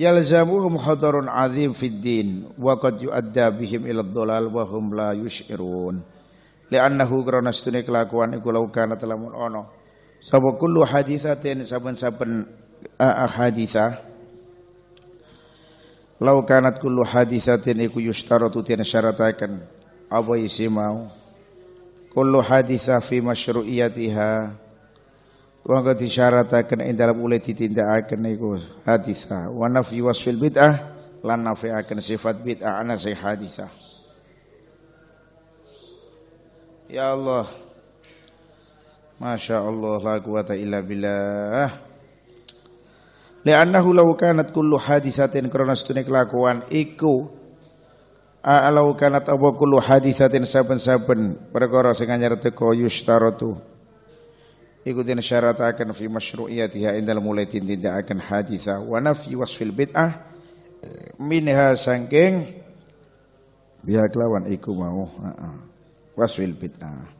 A: Ya Yalzamu hadarun azim fiddin wa qad yu'adda bihim ila dhalal wa hum la yush'irun li'annahu karena setune kelakuan iku laukana telamun ono sapa kullu haditsatin saben-saben haditsah lau kanat kullu haditsatin iku yushtaratu tin syarataken apa isi mau kullu haditsah fi masyru'iyatiha Wangga disyaratakan yang dalam ulai ditindakakan iku hadisah. Wa nafyi wasfil bid'ah lan nafiakan sifat bid'ah ana sing hadisah. Ya Allah Masya Allah La quwata illa billah Li'annahu law kanat kullu hadisatin Karena setunya kelakuan Iku A'lau kanat apa kullu hadisatin Saben-saben Perkara sing anyar teko yushtaratu Ikutin syarat akan Fi masyru'iyatiha indal mulai Tindak akan hadisah Wa nafi wasfil bid'ah Minha sangking Biar kelawan iku mau Haa waswil bid'ah.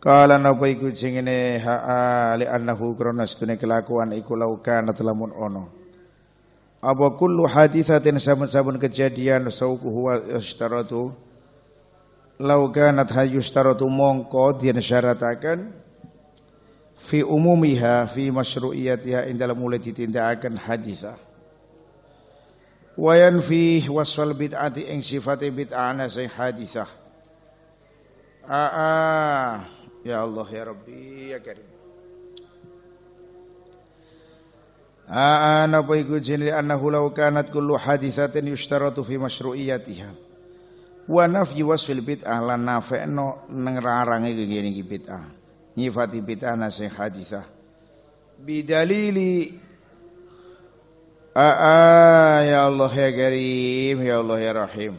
A: Kala napa iku jengene ha'a li annahu krana sedune kelakuan iku laukana telamun ono. Apa kullu haditsatin sabun-sabun kejadian saukuhu wa istaratu laukanat hayustaratu mongko dien syaratakan fi umumiha fi masyru'iyatiha indal mulai ditindakaken hadisah Wayan fi wasfal bid'ati ing sifate bid'ana sing hadisah Ah, ah. Ya Allah ya Rabbi ya Karim. Aa napa iku jenenge annahu law kanat kullu haditsatin yushtaratu fi masyru'iyatiha. Wa nafyi wasfil bid'ah lan nafekno neng rarange ngene iki bid'ah. Nyifati bid'ah nasih hadisah. Bidalili Aa ya Allah ya Karim, ya Allah ya Rahim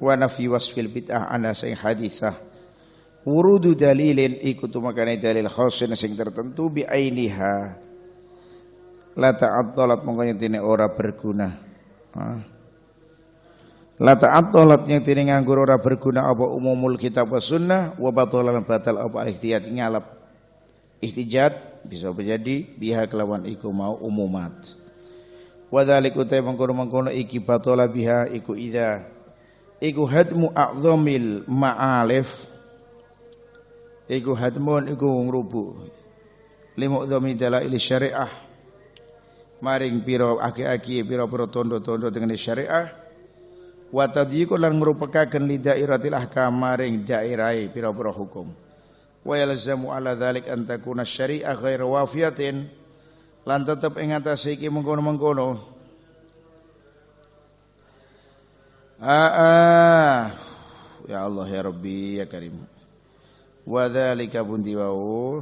A: wa nafi wasfil bid'ah ala sing hadithah wurudu dalilin ikutu makane dalil khosin sing tertentu bi ainiha la ta'attalat mongko nyetine ora berguna la ta'attalat nyetine nganggur ora berguna apa umumul kitab was sunnah wa batalan batal apa ihtiyat ngalap ihtijat bisa menjadi biha kelawan iku mau umumat wa dzalik utai mengkono-mengkono iki batala biha iku idza iku hadmu a'zamil ma'alif iku hadmun iku ngrubu limu'zami dalail syariah maring piro aki-aki piro pira tondo-tondo dengan syariah wa tadyiqu lan merupakan li dairatil ahkam maring dairahi piro pira hukum wa yalzamu ala dzalik an takuna syariah ghairu wafiyatin lan tetep ing atase iki mengkono-mengkono Ah, ah, ya Allah ya Rabbi ya Karim wa dzalika bunti wau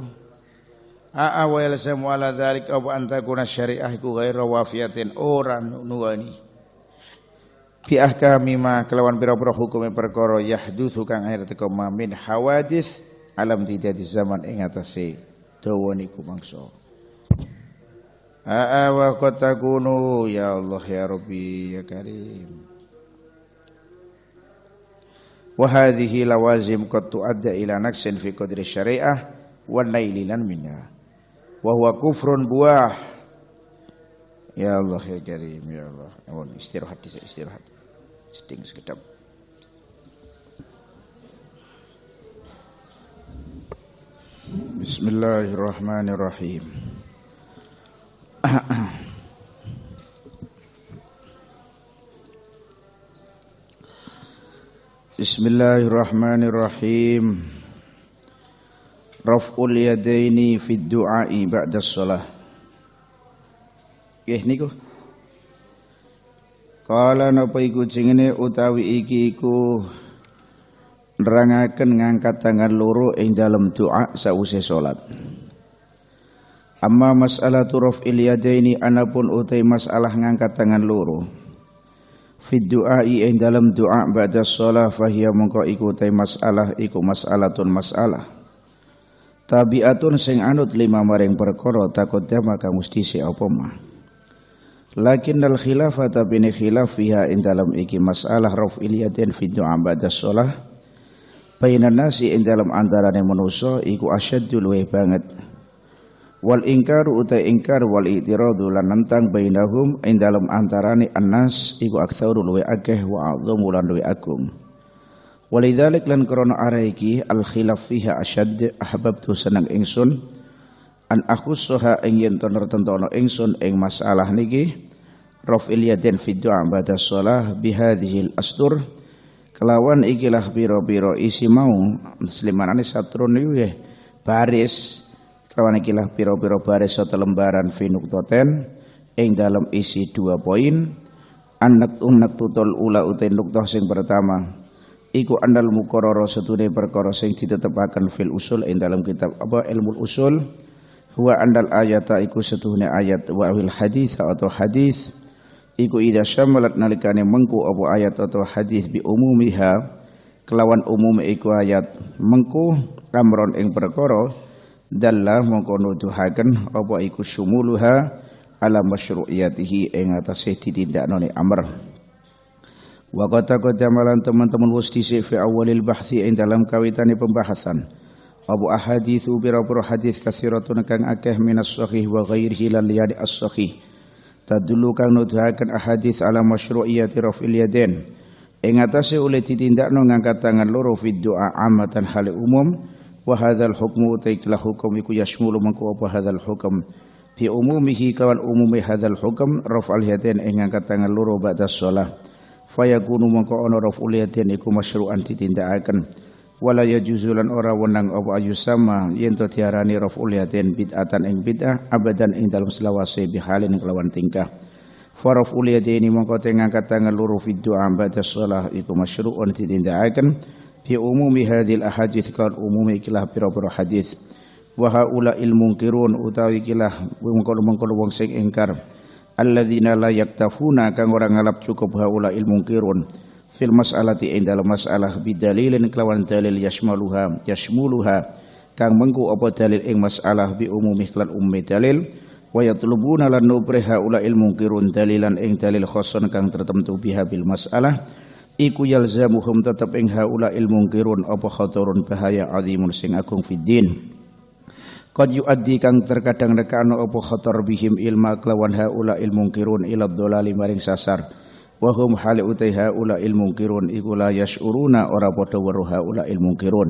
A: aa ah, ah, wa yalsamu ala dzalik aw an takuna syariah ku ghaira wafiyatin ora nuwani fi ahkami ma kelawan pira-pira hukum perkara yahdutsu kang air teko min hawadis alam tidak di zaman ing atase dawa niku mangsa aa wa qad takunu ya Allah ya Rabbi ya Karim وهذه لوازم قد تؤدى إلى نقص في قدر الشريعة والليل لن منها وهو كفر بواح يا الله يا كريم يا الله استراحت استراحت سيتينغ سكتب بسم الله الرحمن الرحيم Bismillahirrahmanirrahim. Raf'ul yadaini fi du'ai ba'da shalah. Nggih eh, niku. Kala napa iku jengene utawi iki iku nerangaken ngangkat tangan loro ing dalam doa sause salat. Amma mas'alatu raf'il yadaini anapun utai masalah ngangkat tangan loro fi du'ai ing dalam doa ba'da shalah fahia mongko masalah ikut masalah iku masalah tabiatun sing anut lima maring perkara takut jama kang mesti se apa mah lakinnal khilafata bin khilaf fiha ing dalam iki masalah raf'il yadin fi du'a ba'da shalah bainan nasi ing dalam antarane manusa iku asyaddul wa banget wal ingkaru utai ingkar wal i'tiradu lan nentang bainahum ing dalem antarani annas iku aktsaru luwe akeh wa azam lan luwe agung walidzalik lan krana araiki al khilaf fiha asyadd ahbabtu senang ingsun an akhussuha ing yen tertentono ingsun ing masalah niki rafil yadin fi du'a ba'da shalah astur kelawan ikilah biro-biro isi mau muslimanane satrun niku baris kelawan ikilah piro-piro baris satu lembaran fi nuktoten ing dalam isi dua poin anak unak tutul ula uten nuktoh sing pertama iku andal mukororo setune perkara sing ditetapakan fil usul ing dalam kitab apa ilmu usul huwa andal ayata iku setune ayat wa wil hadis atau hadis iku ida syamalat nalikane mengku apa ayat atau hadis bi umumiha kelawan umum iku ayat mengku amron ing perkara dalla mongko nuduhaken apa iku sumuluha ala masyru'iyatihi ing atas ditindakno ni amr wa qata malam teman-teman wusti sik awalil bahthi ing dalam kawitani pembahasan Abu ahadits ubira-ubira hadis kasiratun kang akeh minas sahih wa ghairihi lal yadi as sahih tadullu kang nuduhaken ahadits ala masyru'iyati rafil yadain ing atase oleh ditindakno ngangkat tangan loro fi doa amatan hal umum wa hadzal hukmu taikla hukum iku yasmulu mangko apa hadzal hukum fi umumihi kawan umumi hadzal hukum raf'al yadain ing angkat tangan loro ba'da shalah fayakunu mangko ana raf'ul yadain iku masyru'an ditindakaken wala yajuzulan ora wenang apa ayusama yen to diarani raf'ul yadain bid'atan ing bid'ah abadan ing dalam selawase bihalin kelawan tingkah Faraf ulia ini mengkau tengah kata ngeluru fi doa ba'da shalah iku masyru'un fi umumi hadhil ahadits kan umumi kilah pira-pira hadis wa haula il munkirun utawi kila mengkono-mengkono wong sing ingkar alladzina la yaktafuna kang ora ngalap cukup haula il munkirun fil mas'alati ing dalam masalah bidalilin kelawan dalil yasmaluha yasmuluha kang mengku apa dalil ing masalah bi umumi klan ummi dalil wa yatlubuna lan nubriha ula ilmu kirun dalilan ing dalil khoson kang tertentu biha bil masalah iku yalzamuhum tetep ing haula ilmungkirun apa khatarun bahaya azimun sing agung fiddin Qad yuaddi kang terkadang rekano apa khatar bihim ilma kelawan haula ilmungkirun ila dholali maring sasar Wahum hali utai haula ilmungkirun iku la yashuruna ora padha weruh haula ilmungkirun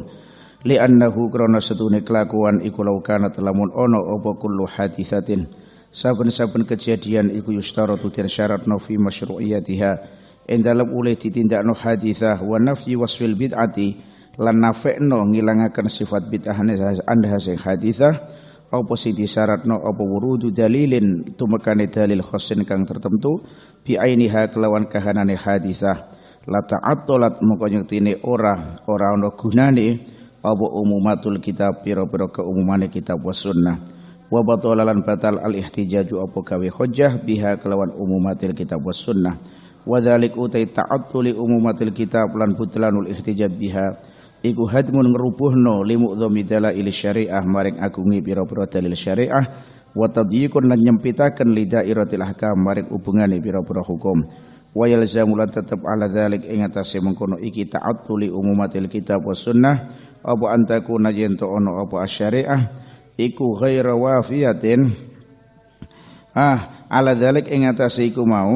A: li'annahu krana setune kelakuan iku laukana telamun ono apa kullu hadisatin saben-saben kejadian iku yustaratu syarat nafi fi ing dalem oleh ditindakno hadisah wa nafyi wasfil bid'ati lan nafekno ngilangaken sifat bid'ah anda sing hadisah apa sing disyaratno apa wurudu dalilin tumekane dalil khosin kang tertentu bi ainiha kelawan kahanane hadisah la ta'attalat moko nyektine ora ora ana gunane apa umumatul kitab pira-pira keumumane kitab wasunnah sunnah wa batalalan batal al ihtijaju apa gawe hujjah biha kelawan umumatil kitab wasunnah sunnah wa dzalik utai ta'attuli umumatil kitab lan butlanul ihtijaj biha iku hadmun limu limu'dhami dalail syariah maring agungi pira-pira dalil syariah wa tadyiqun lan nyempitaken li dairatil ahkam maring hubungane pira-pira hukum wa yalzamu lan tetep ala dzalik ing atase mengkono iki ta'attuli umumatil kitab was sunnah apa antaku yen to ono apa syariah iku ghaira wafiyatin ah ala dzalik ing atase iku mau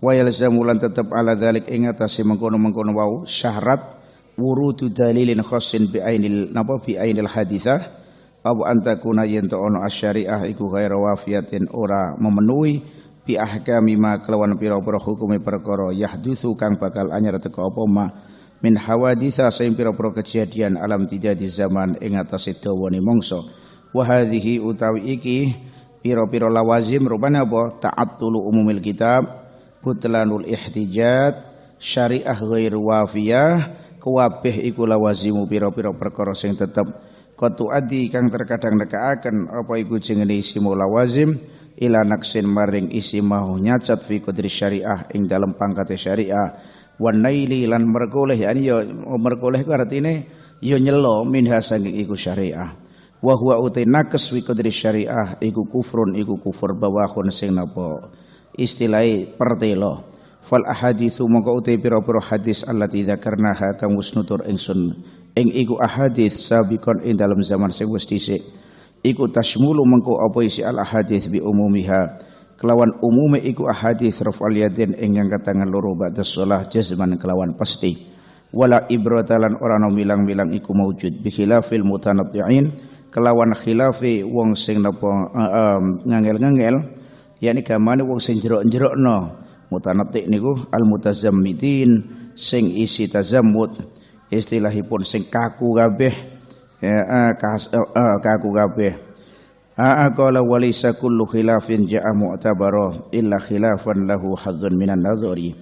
A: wa yalzamu lan tetep ala dzalik ing atase mengkono-mengkono wau syarat wurudu dalilin khassin bi ainil napa bi ainil haditsah aw antakuna yen to ono asyariah iku ghaira wafiatin ora memenuhi bi ahkami ma kelawan pira-pira hukume perkara yahdutsu kang bakal anyar teko apa ma min hawaditsa sing pira-pira kejadian alam tidak di zaman ing atase dawane mangsa wa hadhihi utawi iki pira-pira lawazim rupane apa ta'attulu umumil kitab butlanul ihtijat syariah ghair wafiyah kuwabeh iku lawazimu piro-piro perkara sing tetep qatu adi kang terkadang nekaaken apa iku jenenge isimu lawazim ila naksin maring isi mau nyacat fi syariah ing dalam pangkate syariah wan naili lan merkoleh yani yo ya, oh, merkoleh ku artine yo ya nyelo minha iku syariah wa huwa utai nakes fi qadri syariah iku kufrun iku kufur bawahun sing napa istilai pertelo fal ahaditsu mongko uti pira-pira hadis allati dzakarnaha kang wis nutur ingsun ing iku ahadits sabikon ing dalam zaman sing wis dhisik iku tasmulu mengko apa isi al ahadits bi umumiha kelawan umume iku ahadits rafal yadin ing ngangkat tangan loro ba'da shalah jazman kelawan pasti wala ibratalan ora ana milang-milang iku maujud bi khilafil mutanabbi'in kelawan khilafi wong sing napa uh, um, ngangel-ngangel yakni gamane wong sing jerok-jerokno mutanatik niku al mutazammitin sing isi tazammut istilahipun sing kaku kabeh ya eh, kas, uh, kaku kabeh aqala walisa kullu khilafin ja'a mu'tabara illa khilafan lahu hadzun minan nadhari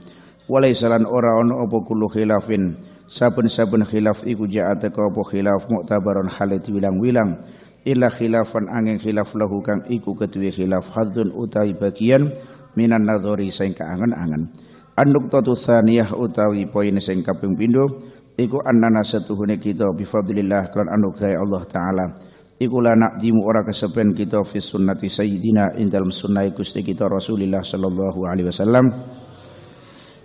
A: walisa lan ora ono apa kullu khilafin saben-saben khilaf iku ja'a teka apa khilaf mu'tabaron hale diwilang-wilang illa khilafan angin khilaf lahu kang iku kedua khilaf hadun utawi bagian minan nadhari sing kaangen-angen an-nuqtatu tsaniyah utawi poin sing kaping pindho iku annana satuhune kita bi fadlillah kan anugerah Allah taala iku la nakdimu ora kesepen kita fi sunnati sayyidina ing dalam sunnah Gusti kita Rasulullah sallallahu alaihi wasallam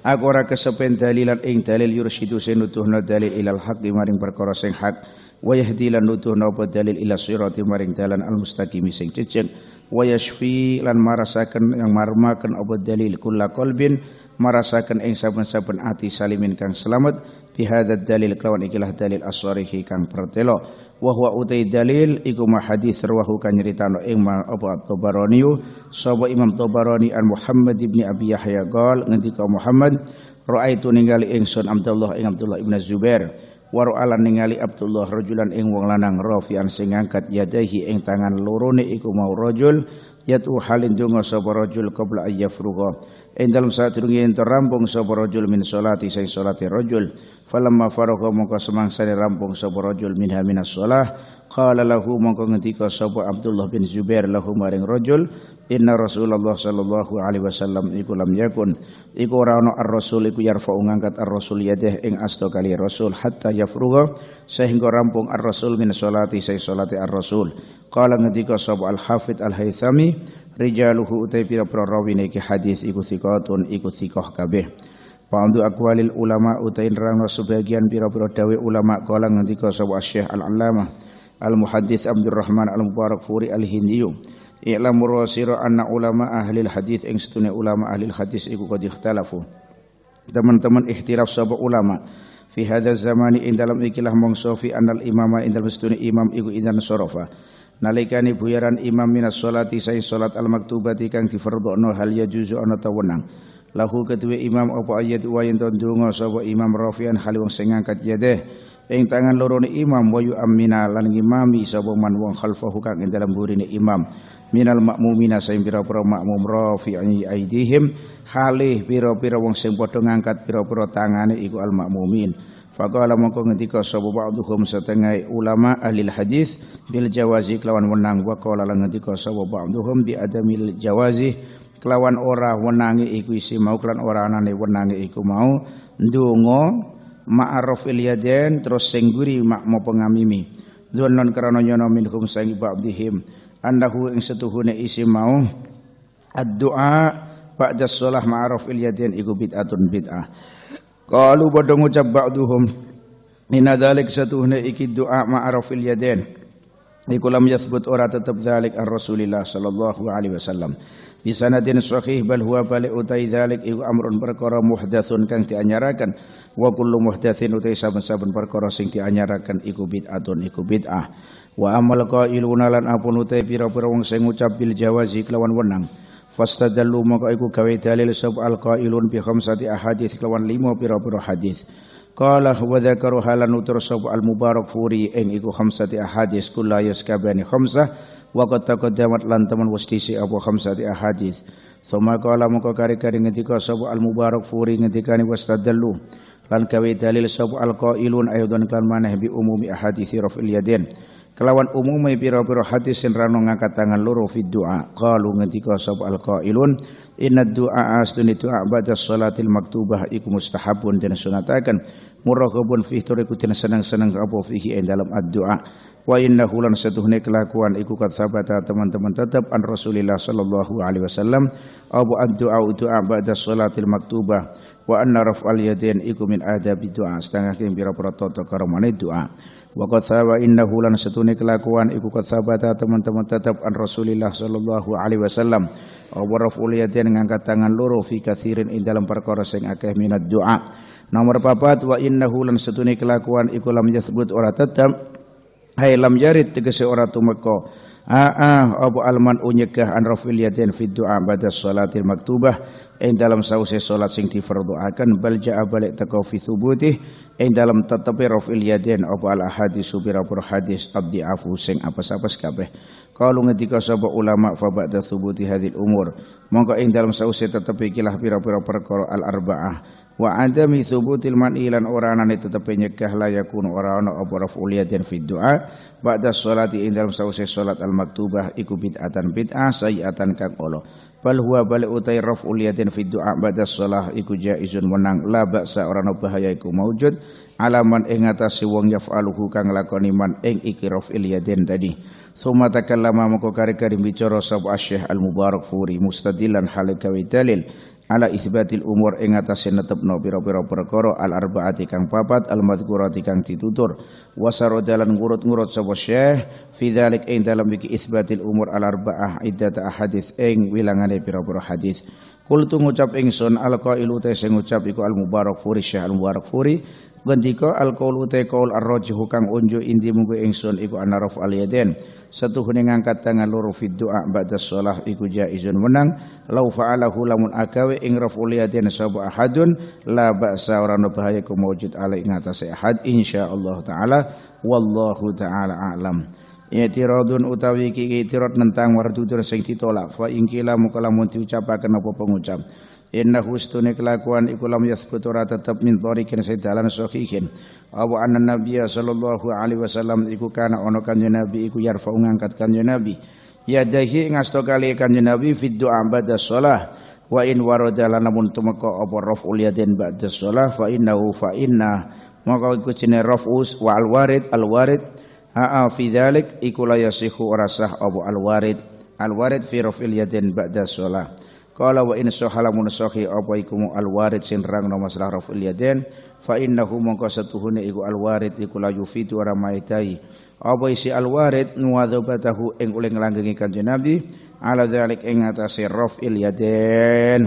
A: Aku ora kesepen dalilan ing dalil yursidu sinutuhna dalil ilal haq maring perkara sing hak wa yahdi lan nuduhna dalil ila sirati maring dalan al mustaqim sing cecen wa yashfi lan marasaken yang marmaken apa dalil kulla qalbin marasaken ing saben-saben ati salimin kang selamat bihadzal dalil kelawan ikilah dalil as-sarihi kang pertelo wa huwa utai dalil iku ma hadis rawahu kang nyritano ing ma apa Tabarani sapa Imam Tabarani an Muhammad ibni Abi Yahya Gal ngendika Muhammad Ra'aitu ningali ingsun Abdullah ing Abdullah ibn Zubair waro ningali Abdullah rajulan ing wong lanang rafian sing ngangkat yadahi ing tangan lorone iku mau rajul yatu halin donga sapa rajul qabla frugo. ing dalem sadurunge ento rampung sapa rajul min salati sing salate rajul falamma faragha mongko semangsa rampung sapa rajul minha minas shalah qala lahu mongko ngendika sapa Abdullah bin Zubair lahu maring rajul inna Rasulullah sallallahu alaihi wasallam iku lam yakun iku ora ana ar-rasul iku yarfa'u ngangkat ar-rasul yadeh ing asto kali rasul hatta yafrugha sehingga rampung ar-rasul min salati sai salati ar-rasul qala ngendika sapa al-hafid al-haythami rijaluhu utai pira-pira rawine iki hadis iku thiqatun iku thiqah kabeh Fa'andu akwalil ulama utain rano sebagian pira-pira dawe ulama kala ngendika sapa Syekh Al-Allamah Al-Muhaddits Abdurrahman Al-Mubarak Furi Al-Hindiyu I'lam sira anna ulama ahli hadis ing setune ulama ahli hadis iku qad ikhtalafu teman-teman ikhtilaf sapa ulama fi hadza zamani ing dalam ikilah mongso fi annal imama ing dalam setune imam iku idan sorofa Nalikani buyaran imam minas solati sai salat al maktubati kang difardhokno hal ya juzo ana ta lahu ketua imam apa ayat wa yang tondunga sapa imam rafian khali wong sing angkat yadeh ing tangan loro ni imam wa yu'mina lan ngimami sapa man wong khalfahu kang ing dalam burine imam minal makmumina sing pira-pira makmum rafi'i aidihim halih pira-pira wong sing padha ngangkat pira-pira tangane iku al makmumin Fakala mongko ngendika sapa ba'dhum setengah ulama ahli hadis bil jawazi kelawan menang wa qala lan ngendika sapa ba'dhum bi adamil jawazi kelawan ora wenangi iku isi mau kelawan ora anane wenangi iku mau ndonga ma'aruf ilyaden terus singguri ma' makmo pengamimi dzunnon karana nyono minhum sang ba'dihim annahu ing setuhune isi mau addu'a ba'da shalah ma'aruf ilyaden iku bid'atun bid'ah qalu padha ngucap ba'duhum satu setuhune iki doa ma'aruf ilyaden Iku lam yathbut ora tetep dzalik ar Rasulillah sallallahu alaihi wasallam. Bi sanadin sahih bal huwa bal utai dzalik iku amrun perkara muhdatsun kang dianyarakan wa kullu muhdatsin utai saben-saben perkara sing dianyaraken iku bid'atun iku bid'ah. Wa amal qailuna lan apun utai pira-pira wong sing ngucap bil jawazi kelawan wenang. Fastadallu maka iku gawe dalil sub al qailun bi khamsati ahadits kelawan lima pira-pira hadis. Qala wa dzakaru halan utur sapa al mubarak furi ing iku khamsati ahadis kula yaskabani khamsah wa qad taqaddamat lan teman wis dhisik apa khamsati ahadis. Thumma qala moko kari-kari ngendika sapa al mubarak furi ngendikani wastadallu lan gawe dalil sapa al qailun aydan lan maneh bi umumi ahadisi rafil yadin kelawan umume pira-pira hati sing rano ngangkat tangan loro fi doa qalu ngendika sab alqailun inna du'a astuni du'a ba'da salatil maktubah iku mustahabun den sunataken muraghabun fi turiku den seneng-seneng apa fihi ing dalam addu'a wa innahu lan satuhne kelakuan iku teman-teman tetap an Rasulillah sallallahu alaihi wasallam abu itu du'a ba'da salatil maktubah wa anna raf'al yadin iku min adabi du'a setengah kira-kira tata karamane du'a wa qad sawa innahu lan satune kelakuan iku qad sabata teman-teman tetap an Rasulillah sallallahu alaihi wasallam wa raful yadain ngangkat tangan loro fi katsirin ing dalam perkara sing akeh minat doa nomor papat wa innahu lan setuni kelakuan iku lam yasbut ora tetap hai lam yarid tegese ora tumeka Ah, Abu Alman unyekah an rafiliyatin fi du'a ba'da salatil maktabah. In dalam sausé salat sing difardhuaken bal ja'a balik teko fi thubuti dalam tetapi rafiliyatin apa al hadis subira pur hadis abdi afu sing apa-apa kabeh kalau ngetika sapa ulama fa ba'da subuti hadit umur mongko ing dalam sausé tetapi kilah pira-pira perkara al arba'ah wa adami thubutil man'i lan ora anane tetepe nyegah la yakunu ora ana apa rafuliyatin fid du'a ba'da sholati ing dalem sause salat al maktubah iku bid'atan bid'ah sayiatan kang ala bal huwa bal utai rof fid du'a ba'da sholah iku jaizun menang la ba'sa ora ana bahaya iku maujud alaman ing atase wong yaf'aluhu kang lakoni man ing iki den tadi Suma takallama moko kari-kari bicara sab asyih al-mubarak furi mustadilan halikawi dalil ala isbatil umur ing atase netepno pira-pira perkara al arbaati kang papat al madhkurati kang ditutur wasaro dalan ngurut-ngurut sapa syekh fi dzalik ing dalam iki isbatil umur al arbaah iddata hadis ing wilangane pira-pira hadis Kul tu ngucap ingsun al qailu te sing ngucap iku al mubarak furi syekh al mubarak furi Gendika alqaulu ta qaul arrajih kang unjuk indi mungku ingsun iku anaraf aliyaden. Setuhune ngangkat tangan loro fi doa ba'da shalah iku jaizun menang. Lau fa'alahu lamun agawe ing raful yaden sabu ahadun la ba'sa ora no bahaya ku mawjud ala ing atase ahad insyaallah taala wallahu taala alam. I'tiradun iya, utawi kiki i'tirad nentang wardudur sing ditolak fa ingkila mukalamun diucapaken apa pengucap. Inna hustune kelakuan iku lam yathbutu ra tetep min tariqin sedalan sahihin. Nabiya anna nabiyya sallallahu alaihi wasallam iku kana ono kanjeng nabi iku yarfa'u ngangkat kanjeng nabi. Ya dahi ngasto kali kanjeng nabi fid du'a ba'da shalah wa in warada lamun tumeka apa raf'ul yadin ba'da shalah fa innahu fa inna maka iku jenenge raf'us wa al warid al warid ha'a fi dzalik iku la yasihu ora sah al warid al warid fi raf'il yadin ba'da shalah. Qala wa in sahalamun sahi apa iku al warid sing rang nama salah raful yaden fa innahu satuhune iku al warid iku la yufitu ora maitai apa isi al warid nuwadzabatahu ing oleh nglanggengi kanjeng Nabi ala dzalik ing atase raful yaden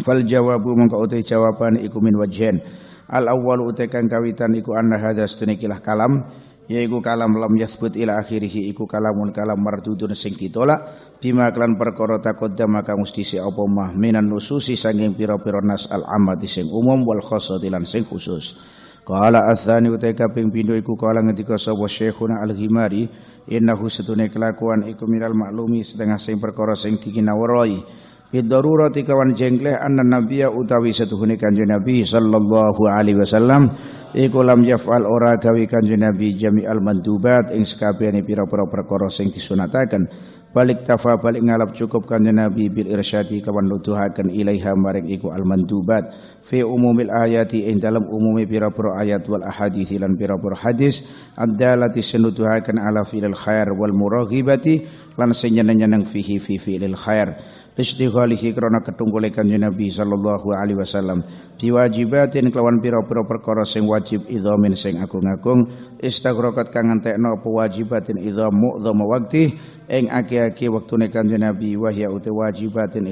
A: fal jawabu mongko uti jawaban iku min wajhen al awwal utekan kawitan iku anna hadza stunikil kalam yaiku kalam lam yasbut ila akhirih iku kalamun kalam mardudun sing ditolak bima klan perkara taqaddama musti mesti se apa mah minan nususi sanging pira-pira nas al amati sing umum wal khassati lan sing khusus Kala athani utai kaping pindho iku kala ngetika sapa Syekhuna Al-Ghimari innahu setune kelakuan iku minal maklumi setengah sing perkara sing dikinawarai Bid darurati kawan jengleh anna nabiya utawi setuhuni kanjeng Nabi sallallahu alaihi wasallam iku lam yaf'al ora dawi kanjeng Nabi jami'al mandubat ing sakabehane pira-pira perkara sing disunataken balik tafa balik ngalap cukup kanjeng Nabi bil irsyadi kawan nuduhaken ilaiha maring iku al mandubat fi umumil ayati ing dalam umumi pira-pira ayat wal ahadits lan pira-pira hadis adalati senuduhaken ala ilal khair wal muraghibati lan senyeneng-nyeneng fihi fi filil khair listighalihi krana ketunggule kanjeng Nabi sallallahu alaihi wasallam biwajibatin kelawan pira-pira perkara sing wajib idzamin sing agung-agung istaghrokat kang ngentekno apa wajibatin idzam mu'dham waqti ing aki-aki wektune kanjeng Nabi wahya uti wajibatin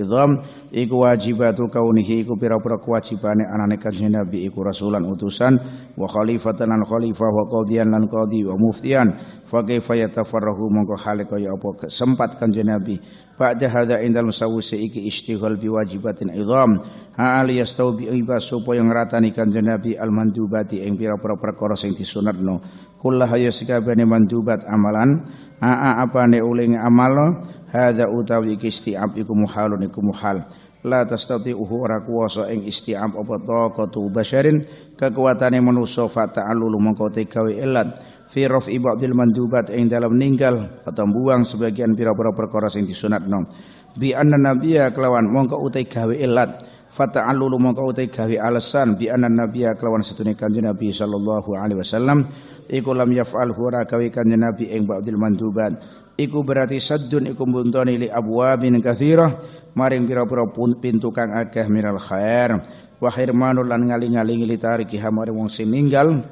A: iku wajibatu kaunihi iku pira-pira kewajibane anane kanjeng Nabi iku rasulan utusan wa khalifatan lan khalifah wa qadiyan lan qadi wa muftian. fa kaifa yatafarrahu mongko hale kaya apa sempat kanjeng Nabi ba'da hadza indal musawwisi iki istighal bi wajibatin idham ha al yastau bi iba supaya ngratani kanjeng Nabi al mandubati ing pira-pira perkara sing disunatno kullah ya sakabehane mandubat amalan aa apane uling amal hadza utawi iki isti'ab iku muhalun iku muhal la tastati'uhu ora kuwasa ing isti'ab apa taqatu basyarin kekuatane manusa fa ta'allulu mengko tegawe ilat fi raf'i ba'dil mandubat ing dalam ninggal atau buang sebagian pira-pira perkara sing disunatno bi anna nabiyya kelawan mongko utai gawe ilat fata'allulu mongko utai gawe alasan bi anna nabiyya kelawan setune kanjeng nabi sallallahu alaihi wasallam iku lam yaf'al hura gawe kanjeng nabi ing ba'dil mandubat iku berarti saddun iku buntoni li abwabin katsirah maring pira-pira pintu kang akeh minal khair wa khirmanul lan ngali aling li hamare wong sing ninggal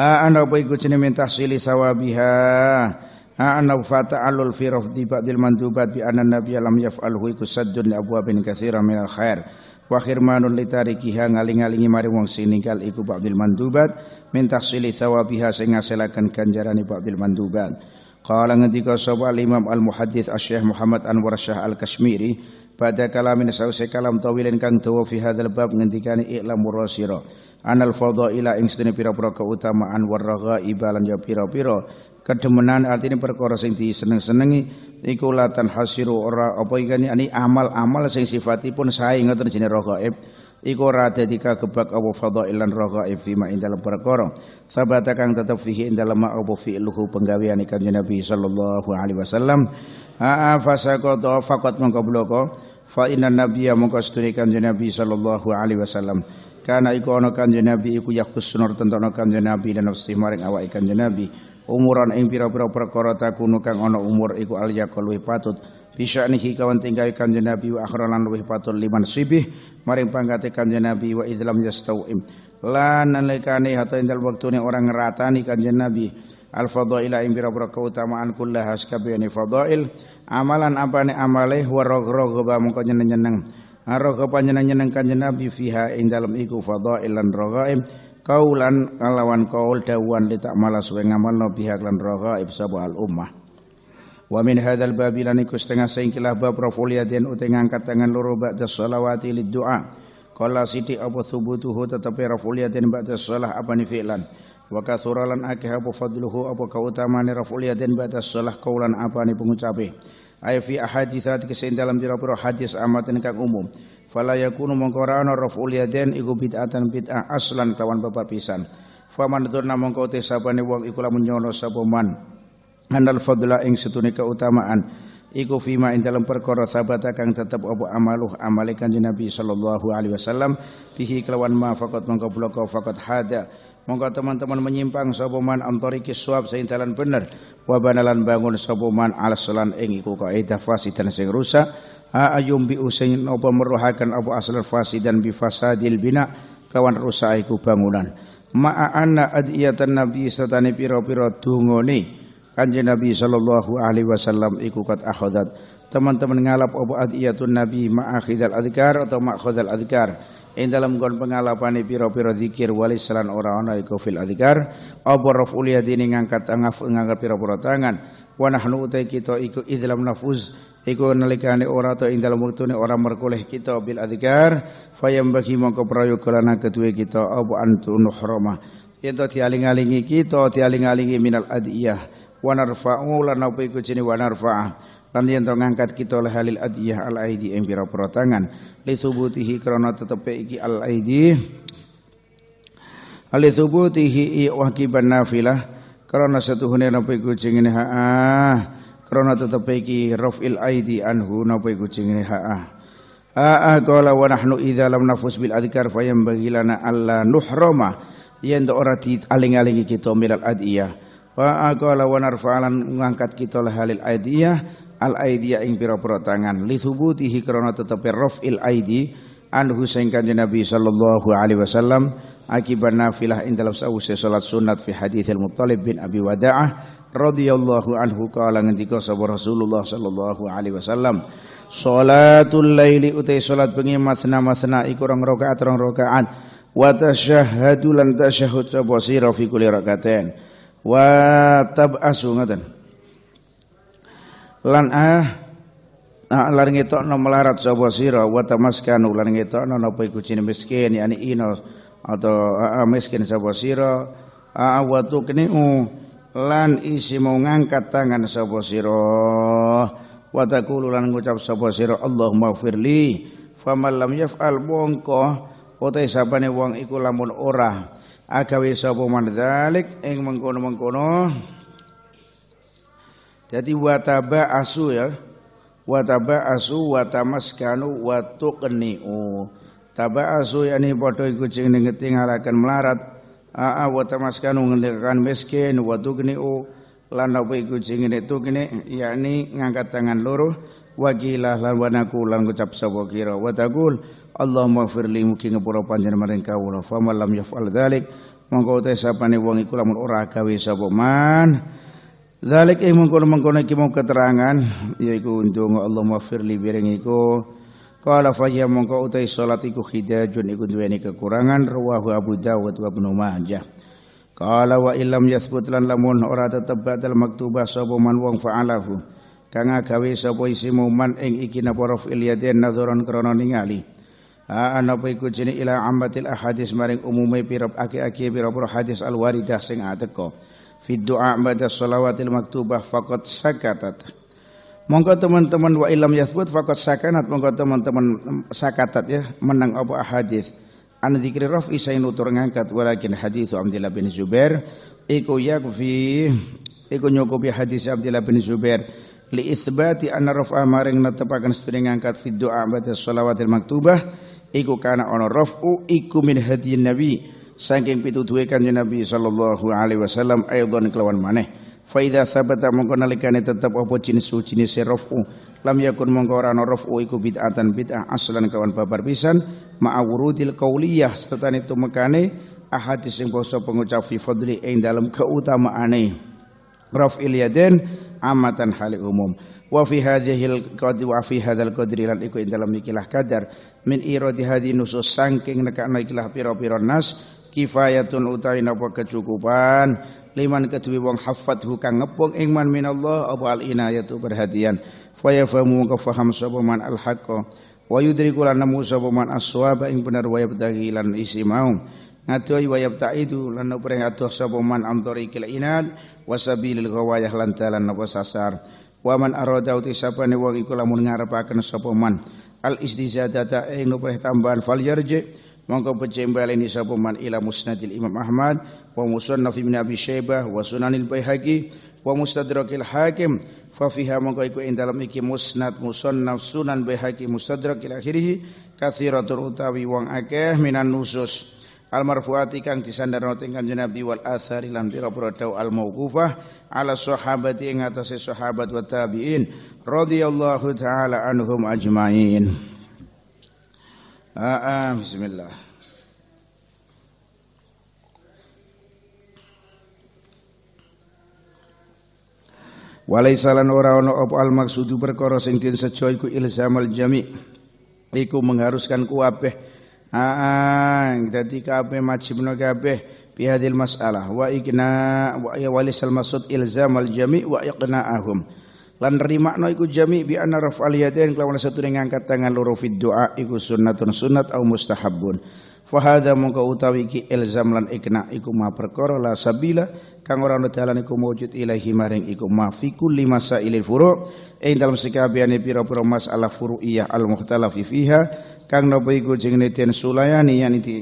A: ana apa iku jenenge min tahsili sawabiha ana fata'alul fi rafdi ba'dil mandubat bi anna nabiyya lam yaf'alhu iku saddun li abwabin katsira min al khair wa khirmanul litarikiha ngaling-alingi mari wong sininggal iku ba'dil mandubat min tahsili sawabiha sing ngaselaken ganjarane ba'dil mandubat Qala ngendika sapa Imam Al Muhaddits Asy-Syaikh Muhammad Anwar Syah Al Kashmiri pada kalamin sausai kalam tawilin kang dawa fi hadzal bab ngendikane i'lam murasira anal fadhaila ing sedene pira-pira keutamaan warraga ibalan ya pira-pira kedemenan artine perkara sing diseneng-senengi iku latan hasiru ora apa iki kan, ani amal-amal sing sifatipun sae ngoten jenenge ragaib iku ora dadi kagebak apa fadhailan ragaib fima ing dalam perkara sabata kang tetep fihi ing dalam apa fi'luhu penggaweane kanjeng Nabi sallallahu alaihi wasallam ha fasaqata faqat mongko bloko fa inna nabiyya mongko sedene Nabi sallallahu alaihi wasallam karena iku ana kanjeng Nabi iku yakus sunur tentono kanjeng Nabi dan nafsi maring awake kanjeng Nabi. Umuran ing pira-pira perkara takunu kang ana umur iku al yakul luwih patut. Bisa nih kawan tinggal kanjeng Nabi wa akhralan luwih patut liman sibih maring pangkate kanjeng Nabi wa idlam yastauim. Lan nalikane hatta indal waktune orang ngeratani kanjeng Nabi. al fadhaila ing pira-pira keutamaan kullah haskabene fadhail amalan apane amale wa raghaba mengko nyeneng-nyeneng araka panjenengan kanjeng Nabi fiha ing dalam iku fadailan ragaib kaulan kalawan kaul dawan li tak malas we ngamalno biha lan ragaib sapa al ummah Wa min hadzal babi lan iku setengah singkilah bab rafuliyatin uti ngangkat tangan loro ba'da sholawati lid du'a. Qala siti apa thubutuhu tetapi rafuliyatin ba'da sholah apa ni fi'lan. Wa kathuralan akeh apa fadluhu apa kautamaane rafuliyatin ba'da sholah kaulan apa ni pengucape ay fi ahaditsat kesein dalam pira-pira hadis amat kang umum fala yakunu mongko ora ana raful yadain iku bid'atan bid'ah aslan kawan bapak pisan faman dzurna mongko te sabane wong iku lamun nyono sapa man anal fadla ing setune keutamaan iku fima ing dalam perkara sabata kang tetep apa amaluh amale kanjeng Nabi sallallahu alaihi wasallam bihi kelawan ma faqat mongko faqat hada Moga teman-teman menyimpang sapa antarikis antariki suab benar dalan bener bangun sapa man alsalan ing iku kaidah dan sing rusak ha ayum bi usain apa meruhakan apa aslan fasidan bi fasadil bina kawan rusak iku bangunan ma'a anna adiyatan nabi satane pira-pira dungane kanjeng nabi sallallahu alaihi wasallam iku kat ahadat teman-teman ngalap apa adiyatun nabi ma'akhidal adhkar atau ma'khudal adhkar ing dalam gon pengalapane pira-pira zikir walis lan ora ana iku fil adzkar apa raful yadini ngangkat ngangkat pira-pira tangan wa nahnu utai kita iku idlam nafuz iku nalikane ora ta ing dalam wektune ora merkoleh kita bil adzkar fayam bagi mongko prayogalana keduwe kita apa antunuh roma. yen to alingi kita dialing-alingi minal adiyah wa narfa'u lan apa iku jenenge wa narfa'ah lan yen to ngangkat kita oleh halil adiyah al aidi ing pira-pira tangan li subutihi krana iki al aidi ali subutihi wakiban nafilah krana setuhune napa iku ini ha ah krana tetepe iki rafil aidi anhu napa iku ini ha ah Ah qala wa nahnu idza lam nafus bil adhkar fayambaghi bagilana alla nuhrama yen ora di aling-alingi kita milal adiyah wa aqala wa narfa'alan ngangkat kita halil adiyah al aidiya ing pira-pira tangan li thubutihi krana rafil aidi anhu sing kanjeng Nabi sallallahu alaihi wasallam akibat nafilah ing dalam sause salat sunat fi hadis al-Muttalib bin Abi Wada'ah radhiyallahu anhu kala ngendika sapa Rasulullah sallallahu alaihi wasallam salatul laili utai salat bengi masna masna iku rong rakaat rong rakaat wa tasyahhadu lan tasyahhud fi kulli wa tab'asu ngaten lan ah, ah lan ngetokno melarat sapa sira wa tamaskanu laring ngetokno napa iku kucini miskin yani ino atau ah, ah, miskin a sira wa u lan isi mau ngangkat tangan sapa siro. wata taqulu lan ngucap sapa sira Allah firli Famalam lam al bongko. utahe isapani wong iku lamun ora akawi sapa mandalik, eng ing mengkono-mengkono jadi wataba asu ya. Wataba asu watamaskanu watuqni'u. Taba asu yakni padha iku jeng ngerti ngalakan melarat. Aa watamaskanu ngendikan miskin watuqni'u lan apa iku jeng itu kene yakni ngangkat tangan loro wakilah lan wanaku lan ngucap sapa kira wa taqul Allahumma firli mugi ngapura panjenengan maring kawula fa lam yaf'al dzalik mongko te sapane wong iku lamun ora gawe sapa man Zalik ing mengkono-mengkono iki mau keterangan yaiku untung Allah mafir li biring iku qala fa ya mongko utai salat iku khidajun iku duweni kekurangan rawahu Abu Dawud wa Ibnu Majah. Qala wa illam yasbut lan lamun ora tetep batal maktubah sapa man wong fa'alahu kang gawe sapa isimu man ing iki napa rafil yadin nadzaron krana ningali. Ha ana apa iku jeneng ila ammatil ahadis maring umume pirab aki-aki pirab pira hadis waridah sing ateko fi du'a ba'da shalawatil maktubah faqad sakatat monggo teman-teman wa ilam fakot faqad sakanat monggo teman-teman sakatat ya menang apa hadis an dzikri rafi saya nutur ngangkat walakin hadis Abdullah bin Zubair iku yakfi iku nyukupi hadis Abdullah bin Zubair li itsbati anna raf'a maring netepaken sedene ngangkat fi du'a ba'da shalawatil maktubah iku kana ana raf'u iku min hadiyin nabi saking pituduhe kanjeng Nabi sallallahu alaihi wasallam aidon kelawan maneh fa idza sabata mongko nalikane tetep apa jinsu jenis rafu lam yakun mongko ora ana rafu iku bid'atan bid'ah aslan kelawan babar pisan ma'awurudil qauliyah serta itu mekane ahadis sing basa pengucap fi fadli ing dalam keutamaane raf'il yadain amatan halik umum wa fi hadhil qadri wa fi hadzal qadri lan iku ing dalam ikilah kadar min iradi hadhi nusus saking nekakno ikilah pira-pira nas kifayatun utawi napa kecukupan liman kedue wong hafadhu kang ngepung ing minallah apa al inayatu perhatian faya yafhamu ka faham sapa man al haqqo wa yudriku lan nemu sapa man aswaba ing bener wa yabtaghi lan isi mau ngatoi wa yabtaidu lan pring atuh sapa man antariqil inad wa sabilil ghawayah lan dalan napa sasar wa man arada uti sapane wong iku lamun ngarepaken sapa man al istizadata ing nupreh tambahan fal yarji mongko pecembel ini sapa man ila musnadil Imam Ahmad wa musannaf Ibnu Abi Syaibah wa sunanil Baihaqi wa mustadrakil Hakim fa fiha mongko iku ing dalam iki musnad musannaf sunan Baihaqi mustadrakil akhirih kathiratur utawi wong akeh minan nusus al marfuati kang disandarno ing kanjeng Nabi wal athari lan pira dawu al mauqufah ala sahabati ing atase sahabat wa tabi'in radhiyallahu taala anhum ajmain Ah, ah bismillah. Walaisa lan ora ana apa al maksudu perkara sing den sejo iku ilzamal jami. Iku mengharuskan kuabeh. Ah, dadi kabeh majibna kabeh bihadil masalah wa ikna wa ya walisal maksud ilzamal jami wa iqna'ahum lan rimakno iku jami bi anna raf'al yadain kelawan satu dengan angkat tangan loro fi doa iku sunnatun sunat au mustahabun fa hadza mungka utawi ki ilzam lan ikna iku ma perkara la sabila kang ora ana dalan iku wujud ilahi maring iku ma fi kulli masailil furu' ing dalam sekabehane pira-pira masalah furu'iyah al mukhtalaf fiha kang napa iku jenenge den sulayani yani di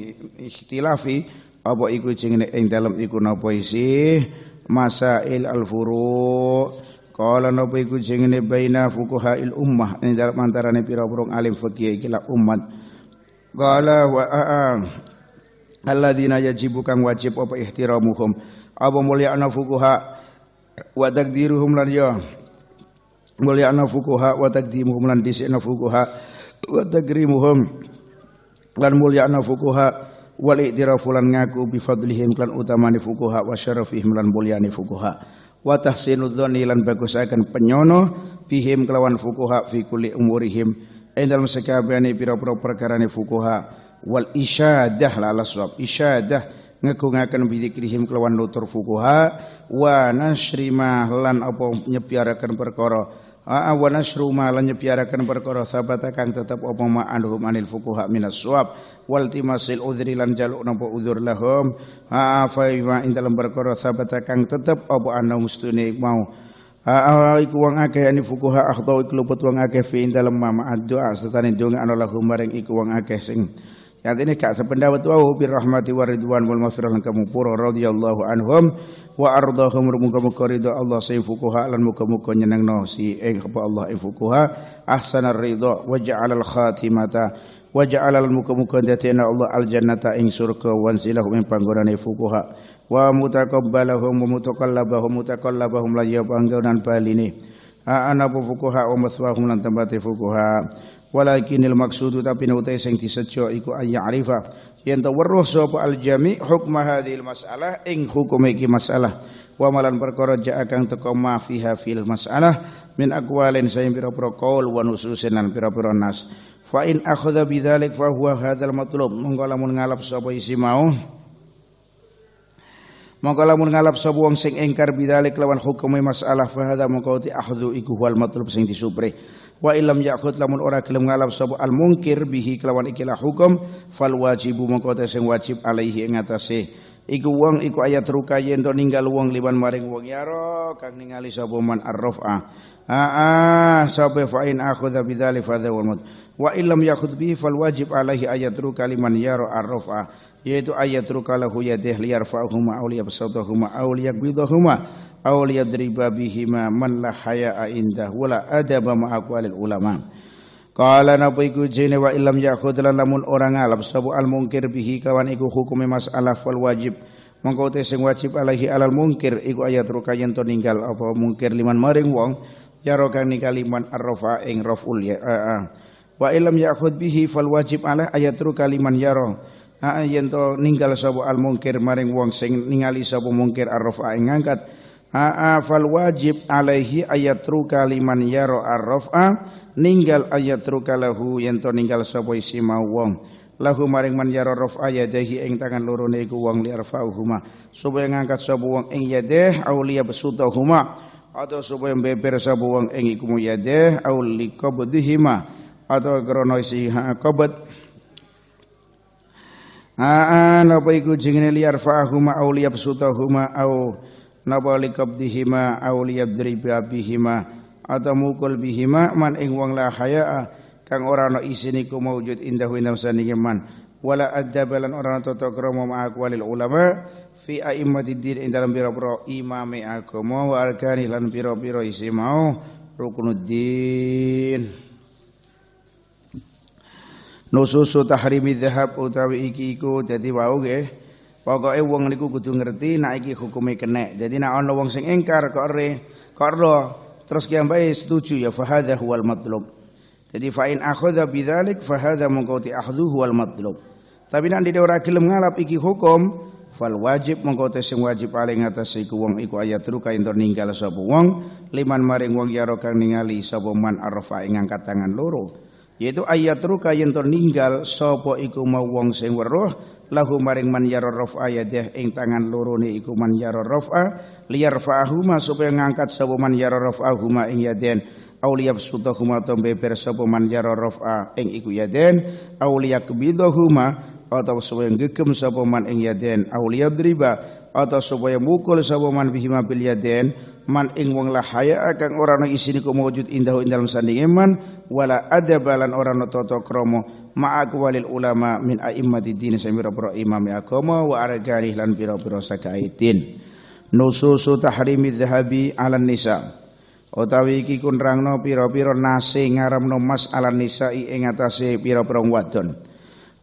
A: ikhtilafi apa iku jenenge ing dalam iku napa isih masail al furu' Kala napa iku jengene baina il ummah ing dalem antarané pira-pira alim fikih iki umat. Kala wa a'a alladzina yajibu kang wajib apa ihtiramuhum apa mulyana fuqaha wa takdiruhum lan ya mulyana fuqaha wa takdimuhum lan disikna fuqaha wa takrimuhum lan ana fukuha wal i'tirafu lan ngaku bi fadlihim lan utamani fukuha wa syarafihim lan fukuha. fuqaha wa sinudon dzanni lan bagusaken penyono bihim kelawan fukuha fi kulli umurihim ing dalam sekabehane pira-pira perkarane fukuha wal isyadah la lasrab isyadah ngegungaken bidzikrihim kelawan nutur fukuha wa nasrima lan apa nyepiaraken perkara Awana syru malah nyepiarakan perkara sahabat akan tetap apa ma'anuhum anil fukuha minas suab wal timasil udhri lan jaluk nampu udhur lahum ha'afa ima indalam perkara sahabat akan tetap apa anuhum setunai ikmau Aku wang akeh ani fukuha akhdau iku luput wang akeh fi dalam mama doa serta ni dunga anu lahu maring iku wang akeh sing. Yang ini kak sependapat wau bi rahmati wa ridwan wal mafirah lan kamu pura radhiyallahu anhum. wa ardahum muga-muga ridha Allah sing fukuha lan muga-muga nyenengno si ing eh, kepa Allah ing eh, fukuha ahsanar ridha wa ja'alal khatimata wa ja'alal muka-muka datina Allah al jannata ing surga wa pangguran ing panggonane fukuha wa mutakabbalahum wa mutakallabahum mutakallabahum la ya panggonan baline a ana fukuha wa maswahum lan tempate fukuha walakinil maksudu tapi nautai sing disejo iku ayya'rifa yang to weruh sapa al jami hukma hadhil masalah ing hukum iki masalah wa malan perkara ja akan teka ma fiha fil masalah min aqwalin sayyin pira-pira qaul wa nususin lan pira-pira nas fa in akhadha bidzalik fa huwa hadzal matlub monggo lamun ngalap sapa isi mau maka lamun ngalap sapa wong sing engkar bidalik lawan hukume masalah fa hadza maka ti ahdhu iku wal matlub sing disupre. Wa illam ya'khud lamun ora gelem ngalap sapa al munkir bihi kelawan ikilah hukum fal wajibu maka sing wajib alaihi ing atase iku wong iku ayat ruka yen to ninggal wong liban maring wong yaro kang ningali sapa man arrafa. Ah, sapa fa in akhudha bidzalik fa hadza wal mut. Wa illam ya'khud bihi fal wajib alaihi ayat ruka liman yaro arrafa yaitu ayat rukalahu yadih liyarfa'uhuma awliya basatahuma awliya gbidahuma awliya dribabihima man la haya'a indah wala adaba ma'aku alil ulama Kala napa iku jene wa ilam yakhud lan lamun ora ngalap sabu al mungkir bihi kawan iku hukume masalah fal wajib mongko te sing wajib alahi alal mungkir iku ayat rukayen to ninggal apa mungkir liman maring wong ya rokan ningali man arrafa ing raful ya wa ilam yakhud bihi fal wajib alah ayat ruka liman yaro Aa yen to ninggal sapa al mungkir maring wong sing ningali sapa mungkir arrafa ing ngangkat. Aa fal wajib alaihi ayatruka liman yaro arrafa ninggal ayatruka lahu yen to ninggal sapa isi mau wong. lahu maring man yara raf ayadahi ing tangan loro niku wong li huma supaya ngangkat sapa wong ing yadeh au liya huma atau supaya beber sapa wong ing iku yadeh au liqabdihima atau krana isi qabd Aa napa iku jenenge liar fahuma au liyabsutahuma au napa likabdihima au liyadriba bihima atau mukul bihima man ing wong la hayaa kang ora ana isin iku maujud indahu nafsani man wala adabalan ora ana tata krama ma'ak walil ulama fi a'immati din ing dalam pira-pira imame agama wa arkani lan pira-pira isi mau rukunuddin nususu tahrimi dzahab utawi iki iku dadi wau nggih pokoke wong niku kudu ngerti nek iki hukume kenek dadi nek ana wong sing ingkar kok re kok ro terus ki ambae setuju ya fa hadza huwal matlub jadi fa in akhadha bidzalik fa hadza mungko huwal matlub tapi nek dhewe ora gelem ngalap iki hukum fal wajib mongko sing wajib paling atas iku wong iku ayat ruka entar ninggal sapa wong liman maring wong ya kang ningali sapa man arfa ing angkat tangan loro yaitu ayat ruka yen tur ninggal sapa iku mau wong sing weruh lahu maring man yaro rafa yadih ing tangan lorone iku man yaro rafa liyar fa'ahuma supaya ngangkat sapa man yaro rafa'ahuma ing yaden auliyab huma tombe ber sapa man yaro rafa ing iku yaden auliyak bidahuma atau supaya gegem sapa man ing yaden auliyadriba atau supaya mukul sapa man bihi ma bil yadain man ing wong la haya kang ora ana isine ku mujud indah ing dalem sandinge man wala adabalan ora ana tata krama ma'ak walil ulama min a'immati din samira pro imam agama wa argalih lan pira-pira sakaitin nususu tahrimi dhahabi alan nisa utawi iki kunrangno pira-pira nase mas alan nisa ing atase pira-pira wadon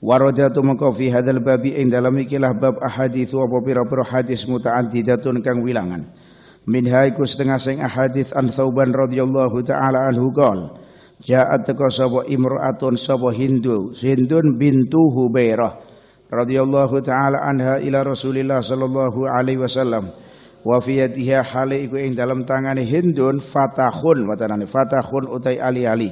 A: Waradatu mengkau fi hadal babi ing dalam ikilah bab ahadith wa pira-pira hadis muta'addidatun kang wilangan. Min haiku setengah sing ahadith an Thauban radhiyallahu taala anhu qol. Ja'at teka sapa imra'atun sapa Hindu, Hindun bintu Hubairah radhiyallahu taala anha ila Rasulillah sallallahu alaihi wasallam. Wa fi yadiha hale iku ing dalam tangane Hindun fatahun watanane fatahun utai ali-ali. ali ali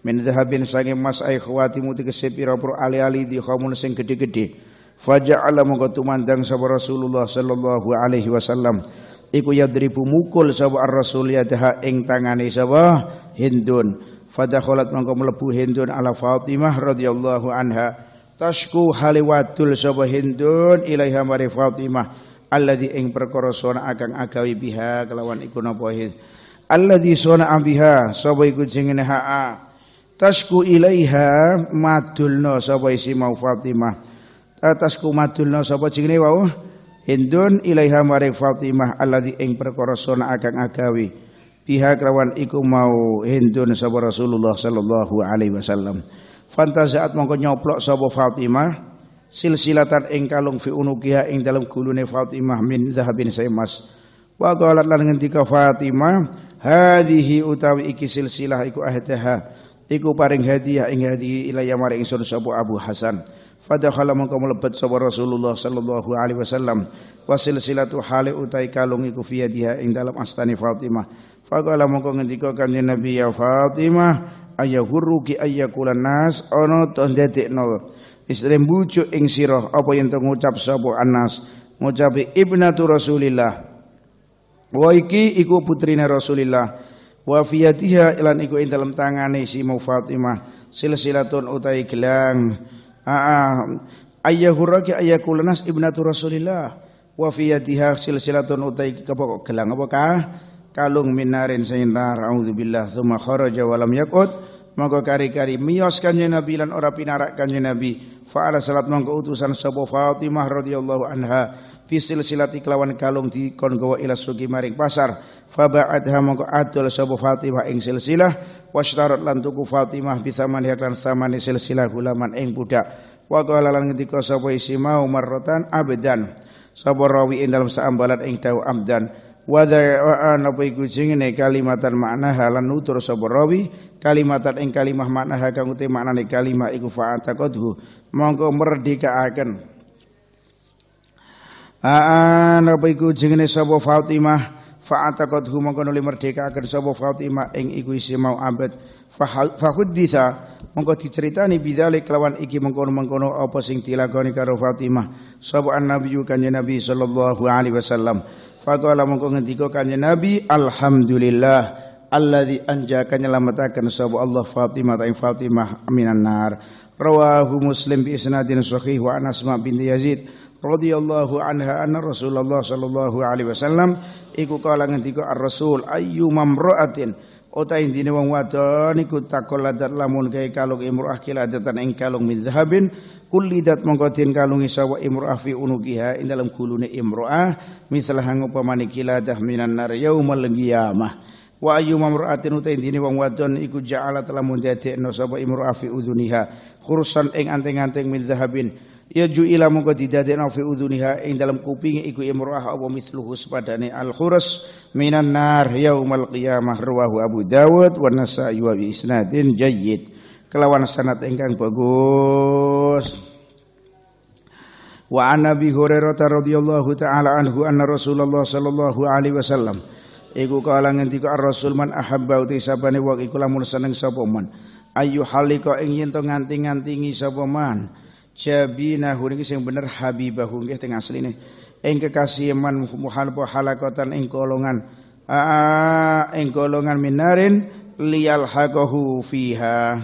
A: min dhahabin sange mas ay khawatimu tegese pira pro ali-ali di khamun sing gede. gedhe faja'ala mongko tumandang sabar Rasulullah sallallahu alaihi wasallam iku yadribu mukul sapa ar-rasul yadaha ing tangane sapa Hindun fadakhalat mongko mlebu Hindun ala Fatimah radhiyallahu anha tashku haliwatul sapa Hindun ilaiha mari Fatimah alladzi ing perkara sona agang agawi biha kelawan iku napa Hind alladzi sona biha sapa iku jenenge ha'a tasku ilaiha madulna sapa isi mau Fatimah tasku madulna sapa jenenge wau Indun ilaiha maring Fatimah alladzi ing perkara sona agang agawi biha kelawan iku mau Hindun sapa Rasulullah sallallahu alaihi wasallam fantazaat mongko nyoplok sapa Fatimah silsilatan ing kalung fi unukiha ing dalam gulune Fatimah min zahabin saimas wa qalat lan ngendika Fatimah hadhihi utawi iki silsilah iku ahdaha iku paring hadiah ing hadi ilayya maring ingsun sapa Abu Hasan Fadakhala mongko mlebet sapa Rasulullah sallallahu alaihi wasallam wa silsilatu hale utai kalung iku fi hadiah ing dalam astani Fatimah. Faqala mongko ngendika kanjeng Nabi ya Fatimah ayah ayyakulan nas ana to nol. istri mbujuk ing sirah apa yang ngucap sapa Anas ngucapi ibnatu Rasulillah wa iki iku putrine Rasulillah wa fi yadiha ilan iku ing dalam tangane si Mu Fatimah silsilatun utai gelang aa ayyahuraki ayyakulenas ibnatu Rasulillah wa fi yadiha silsilatun utai kepok gelang apa kah kalung minarin sinar auzubillah tsumma kharaja wa lam yaqut maka kari-kari miyos kanjeng Nabi lan ora pinarak kanjeng Nabi fa'ala salat mangko utusan sapa Fatimah radhiyallahu anha fisil silati kelawan kalung di kongowo ila sugi maring pasar faba'adha mongko adol sapa Fatimah ing silsilah washtarat lan tuku Fatimah bisa melihat lan samane silsilah gulaman ing budak Waktu qala lan ngendika sapa isi mau marratan abdan sapa rawi ing dalam saambalan ing dawu abdan wa apa iku jengene kalimatan makna halan nutur sapa rawi kalimatan ing kalimah makna kang uti maknane kalimah iku fa'ataqadhu mongko akan. Aan apa iku jengene sapa Fatimah fa'ataqat huma kono li merdeka sabo sapa Fatimah ing iku isi mau abad fahudditha mongko diceritani bidzalik lawan iki mengkono-mengkono apa sing dilakoni karo Fatimah sapa annabiyyu kanjeng Nabi sallallahu alaihi wasallam faqala mongko ngendika kanjeng Nabi alhamdulillah alladzi anjaka nyelamataken sapa Allah Fatimah ta Fatimah minan nar rawahu muslim bi isnadin sahih wa Anasma binti Yazid radhiyallahu anha anna Rasulullah sallallahu alaihi wasallam iku kala ngendika ar-rasul ayyu mamra'atin uta intine wong wadon iku takolat lamun kae kalung imroah kiladatan ing kalung min zahabin kullidat mongko den kalung isawa imroah fi unugiha ing dalam gulune imroah mislah hang upamane kiladah minan nar yaumil qiyamah wa ayyu mamra'atin utain dini wong wadon iku ja'ala telah mundadekno sapa imro'a fi uduniha khursan ing anteng-anteng min zahabin ya ju'ila mongko didadekno fi udhuniha ing dalam kupinge iku imroah apa mithluhu sepadane al khurus minan nar yaumal qiyamah rawahu Abu Dawud wa Nasa'i wa isnadin jayyid kelawan sanad ingkang bagus wa an Abi Hurairah radhiyallahu taala anhu anna Rasulullah sallallahu alaihi wasallam iku kala ngendika ar-rasul man ahabba uti sabane wong iku lamun seneng sapa man ayu halika ing yen to nganti-ngantingi sapa man jabinahu niki sing bener habibahu nggih teng asline ing kekasih man muhalbo halakatan ing golongan aa ing golongan minarin liyal hagohu fiha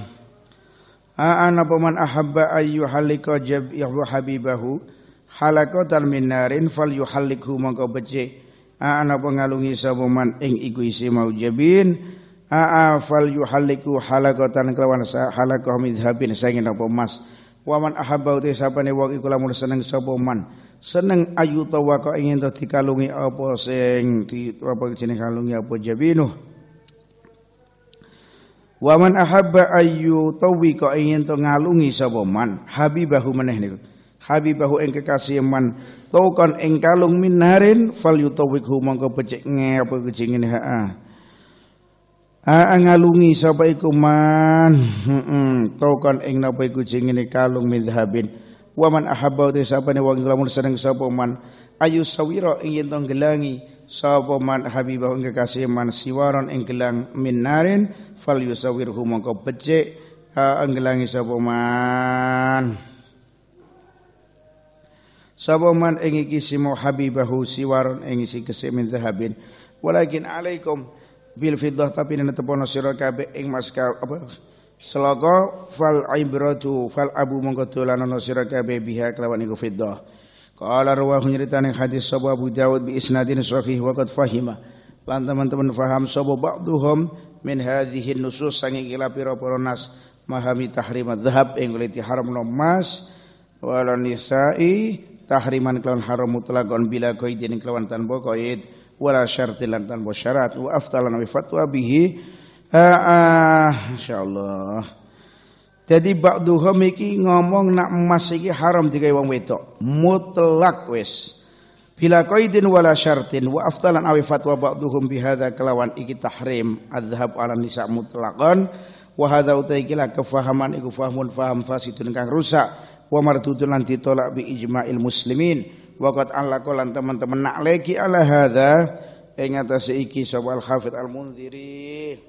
A: aa napa man ahabba ayu halika jabihu ya habibahu halakatan minarin fal yuhallikhu mangko bece. aa napa ngalungi sapa man ing iku isi mau jabin aa fal yuhalliku halakatan kelawan halakah midhabin saking napa mas waman ahabba uti sapane wong iku lamun seneng sapa man seneng ayu tawa kok ingin to dikalungi apa sing di apa jenenge kalungi apa jabinu waman ahabba ayu tawi kok ingin to ngalungi sapa man habibahu meneh niku habibahu ing kekasih man tokon ing kalung minarin fal yutawikhu mongko becik nge apa kejingin ha aangalungi sapa iku man heeh tokan ing napa iku jengene kalung midhabin wa man ahabba te sapa ne wong lamun seneng sapa man ayu sawira ing yen tong gelangi sapa man habibah ing kekasih man siwaron ing gelang minaren, fal yusawirhu mongko becik ing gelangi sapa man sapa man ing iki simo habibahu siwaron ing isi kesih min zahabin walakin alaikum bil fiddah tapi nene tepono sira kabeh ing mas apa selaka fal ibratu fal abu mongko dolanana sira kabeh biha kelawan iku fiddah qala rawahu nyeritane hadis sapa Abu Dawud bi isnadin sahih wa qad fahima lan teman-teman faham sapa ba'dhum min hadhihi nusus sange gila pira-pira nas mahami tahrimat dhahab ing liti haramno mas wala nisa'i tahriman kelawan haram mutlakon bila qaidin kelawan tanpa qaid wala syartilan tanpa syarat wa aftalan wa fatwa bihi ah, ah insyaallah jadi ba'duhum iki ngomong nak emas iki haram digawe wong wedok mutlak wis bila qaidin wala syartin wa aftalan awi fatwa ba'duhum bihadza kelawan iki tahrim azhab ala nisa mutlakon. wa hadza utaikila kefahaman iku fahmun faham fasidun kang rusak wa mardudun lan ditolak bi ijma'il muslimin waqat Allah kolan teman-teman nak lagi ala hadza ing iki sapa al hafid al munziri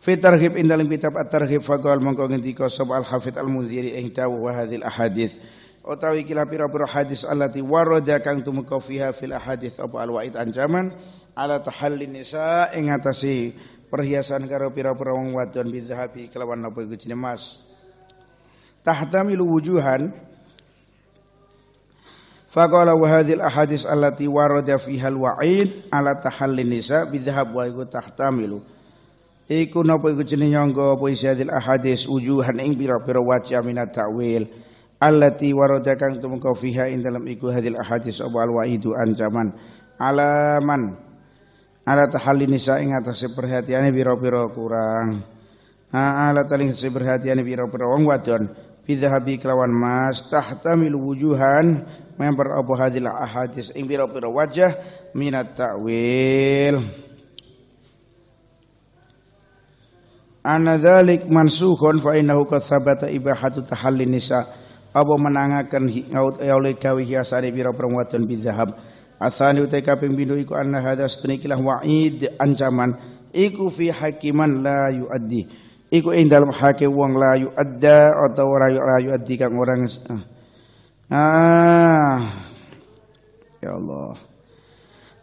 A: fi targhib indal kitab at targhib faqal mongko ngendika sapa al hafid al munziri ing dawu wa hadhil ahadits utawi kila pira-pira hadis allati warada kang tumeka fiha fil ahadits apa al waid ancaman ala tahallin nisa ing atase perhiasan karo pira-pira wong wadon bidhabi kelawan apa iku jenenge mas tahtamilu wujuhan Faqala wa hadhil ahadis allati warada fiha al-wa'id ala tahallin nisa bidhahab wa iku tahtamilu. Iku napa iku jenenge nyangga apa isi hadil ahadis wujuhan ing pira-pira wajah minat ta'wil allati warada kang tumeka fiha ing dalam iku hadil ahadis apa al-wa'idu ancaman alaman ala tahallin nisa ing atase perhatiane pira-pira kurang. Ha ala taling perhatiane pira-pira wong wadon bidhabi kelawan mas tahtamilu wujuhan member apa hadil ahadis ing pira-pira wajah minat ta'wil Ana dzalik mansukhun fa innahu qad sabata ibahatu tahallin nisa apa menangaken oleh gawe hiasane pira perempuan bidhahab asani utai kaping pindho iku anna hadza setunikilah wa'id ancaman iku fi hakiman la yuaddi iku ing dalam hake wong la yuadda atau ora la yuaddi kang orang ah. Ah. Ya Allah.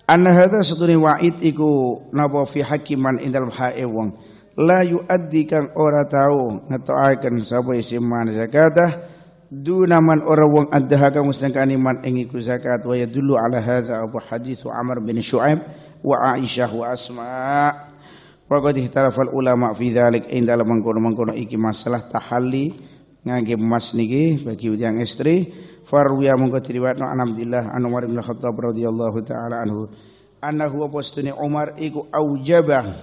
A: Anna hadza sedune wa'id iku napa fi hakiman indal hae wong. La yuaddi kang ora tau ngetokaken sapa isi man zakatah dunaman ora wong adha kang sedengkani man ing iku zakat wa yadullu ala hadza abu hadis Umar bin Shu'aib wa Aisyah wa Asma. Waqad ihtarafal ulama fi dzalik ing dalem mengkono-mengkono iki masalah tahalli ngangge emas niki bagi tiang istri Farwiya mongko diriwayatno an anam an Umar bin Khattab radhiyallahu taala anhu annahu apa sedune Umar iku aujabah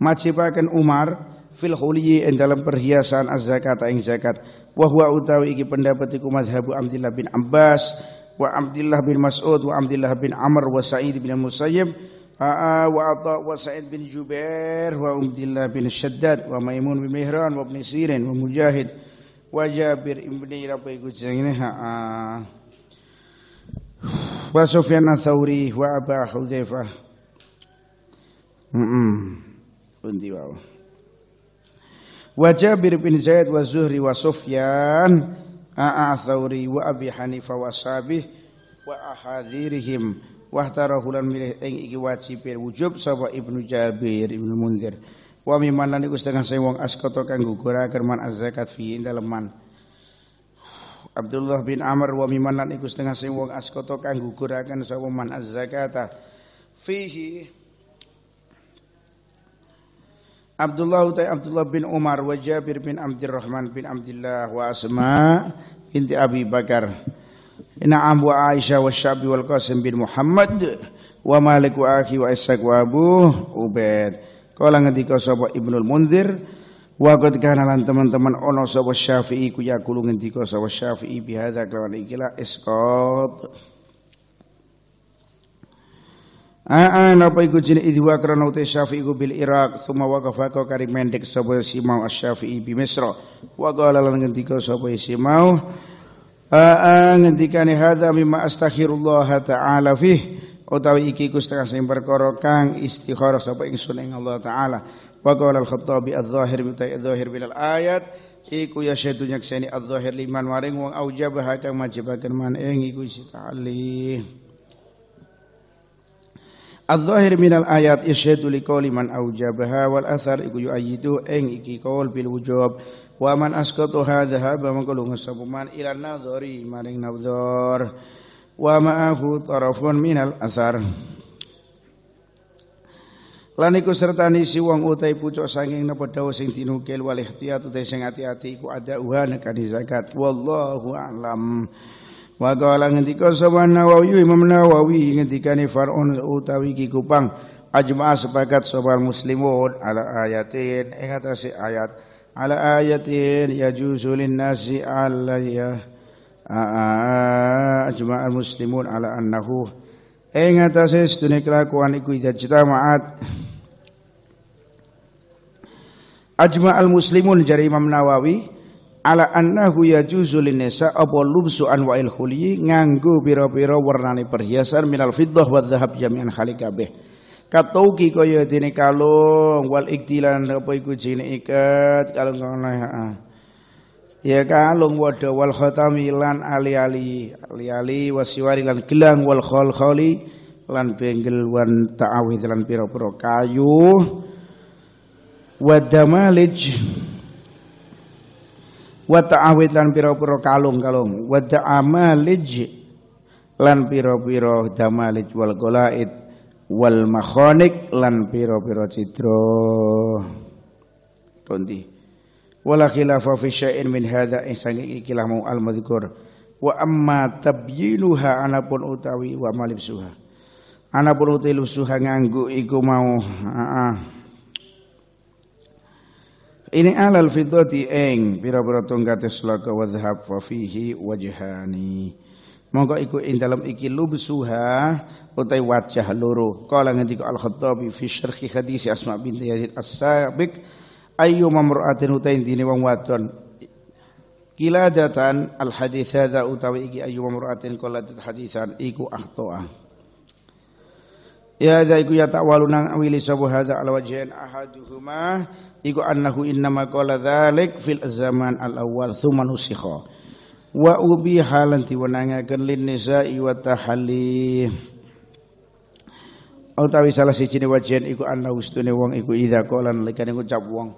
A: majibaken Umar fil huliyi ing dalam perhiasan az-zakat ing zakat wa huwa utawi iki pendapat iku mazhabu Abdillah bin Abbas wa Abdillah bin Mas'ud wa Abdillah bin Amr wa Sa'id bin Musayyib wa Atha wa Sa'id bin Jubair wa Abdillah bin Shaddad wa Maimun bin Mihran wa Ibn Sirin wa Mujahid wa Jabir ibni ila pai kucing ha wa Sufyan Thawri, wa Aba Hudzaifah mm undi wa wa Jabir bin Zaid wa Zuhri wa Sufyan A'a Thawri, wa Abi Hanifah wa Sabih wa ahadhirihim wa Tarahulan milih ing iki wajib wujub sapa Ibnu Jabir Ibnu Munzir Wa mimman lan iku setengah sing wong askata kang guguraken man az-zakat fi ing dalem man. Abdullah bin Amr wa mimman lan iku setengah sing wong askata kang guguraken sapa man az-zakata fihi Abdullah ta Abdullah bin Umar wa Jabir bin Abdurrahman bin Abdullah wa Asma binti Abi Bakar. Na'am wa Aisyah wa Syabi wal Qasim bin Muhammad wa Malik wa Akhi wa Ishaq wa Abu Ubaid. Kala ngendika sapa Ibnul Munzir wa qad kana teman-teman ono sapa Syafi'i ku yaqulu ngendika sapa Syafi'i bihadza kelawan ikilah isqat Aa, napa iku jin idwa karena uti Syafi'i ku bil Iraq thumma waqafa ka kari mendek sapa Simau Asy-Syafi'i bi Misra wa qala lan ngendika sapa Simau Aa ngendikane hadza mimma astaghfirullah ta'ala fih utawi iki iku setengah sing perkara kang istikharah sapa ingsun ing Allah taala wa qala al-khattabi adh-dhahir mutai adh-dhahir bil ayat iku ya syaitu nyakseni adh-dhahir liman waring wong aujabah kang majibaken man ing iku isi ta'ali Adh-dhahir minal ayat isyaitu ya liqauli man aujabaha wal athar iku yu'ayyidu ing iki qaul bil wujub wa man asqatu hadha ba mangko lunga sapa man ila nadhari maring nadhar wa ma'ahu tarafun minal asar lan iku serta si wong utai pucuk saking napa dawuh sing dinukil wal ihtiyat utai sing ati-ati iku ada uhan kadi zakat wallahu a'lam wa qala ngendika sapa Nawawi Imam Nawawi ngendikane far'un utawi iki kupang ajma'a sepakat sapa muslimun ala ayatin ing atase ayat ala ayatin yajuzu lin nasi alayya Al muslimun ala annahu ing eh, atase sedune kelakuan iku idza jitamaat Al muslimun jari Imam Nawawi ala annahu yajuzu linisa apa lubsu anwa'il khuli nganggo pira-pira warna perhiasan minal fiddah wa dhahab jami'an khali kabeh katauki kaya dene kalung wal iktilan apa iku jine ikat kalung kalung ya kalung wada wal khatami lan ali-ali ali-ali wasiwari lan gelang wal khol kholi lan benggel wan ta'awid lan piro piro kayu wadamalij damalij wa ta'awid lan piro piro kalung-kalung wadamalij lan piro piro damalij wal golaid wal makhonik lan piro piro citro tonti wala khilafa fi syai'in min hadza eh, ing sange ikilah al madzkur wa amma tabyinuha anapun utawi wa malibsuha anapun utawi lubsuha nganggo iku mau heeh ini alal fiddati eng pira-pira tunggate slaka wa dhahab wajhani mongko iku ing dalam iki lubsuha utawi wajah loro kala ngendika al-khattabi fi syarhi hadis asma binti yazid as-sabiq Ayu mamra'atin utain dini wong wadon kila datan al hadis hadza utawi iki ayu mamra'atin qalat hadisan iku akhta'a Ya dza ya, iku ya ta'walu nang awili sabu hadza ala wajhin ahaduhuma iku annahu innama qala dzalik fil zaman al awal thumma nusikha wa ubiha lan diwenangaken lin nisa'i wa tahalli utawi salah siji ne wajhin iku annahu stune wong iku ida qala lan ngucap wong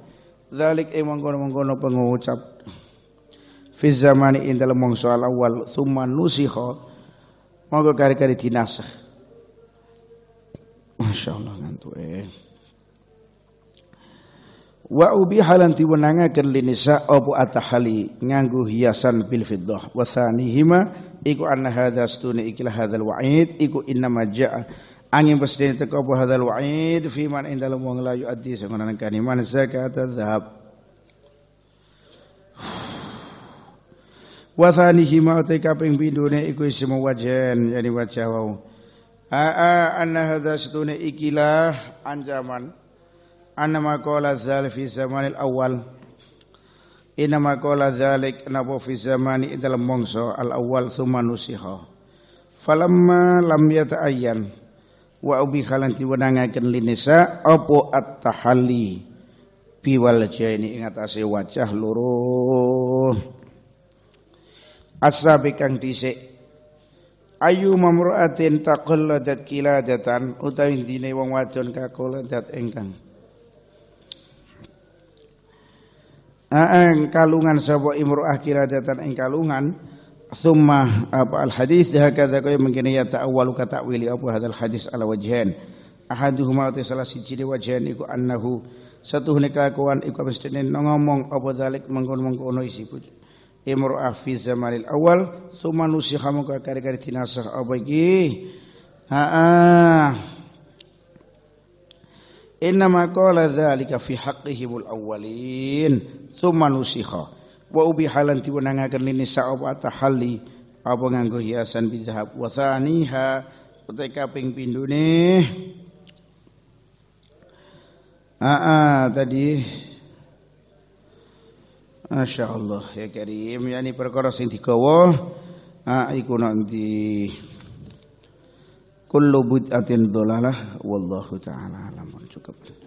A: Zalik emang eh, mengkono-mengkono pengucap fi zamani ing dalem mangsa awal thumma nusikha monggo kari-kari dinasah. Masyaallah ngantuk eh. Wa ubiha lan diwenangaken linisa apa atahali nganggo hiasan bil fiddah wa thanihima iku anna hadza stuni ikil hadzal wa'id iku innama ja'a Angin bersedia teko apa hadzal wa'id fi man indal wong la yu'addi sing ana kani man zakat dzahab. Wa thanihi ma utai kaping pindune iku ismu wajen yani wajah wau. Aa anna hadza satune ikilah anjaman. Anna ma qala dzal fi zamanil awal. Inna ma qala dzalik napa fi zamani indal mongso al awal thumma nusiha. Falamma lam yata'ayyan wa ubi khalan diwenangaken linisa apa at-tahalli biwal jaini ing atase wajah loro asabi kang dhisik ayu mamraatin taqalladat kiladatan utawi dine wong wadon kakoladat ingkang Aang kalungan sapa imruah kiradatan ing kalungan summa apa al hadis hakadha kaya mungkin ya awal kata ta'wili apa hadal hadis ala wajhain ahaduhuma ta salah si ciri wajhain iku annahu satu nika kawan iku mestine ngomong apa dalik mengkon-mengkon isi imru'ah fi zamanil awal summa nusihamu muka kari-kari tinasah apa iki haa innama qala dzalika fi haqqihimul awwalin summa wa ubi halan diwenangaken linisa apa tahali apa nganggo hiasan bidhab wa thaniha utek kaping pindune aa tadi Masya Allah ya Karim ya ini perkara sing digawa ah iku nanti kullu bid'atin dhalalah wallahu taala alam cukup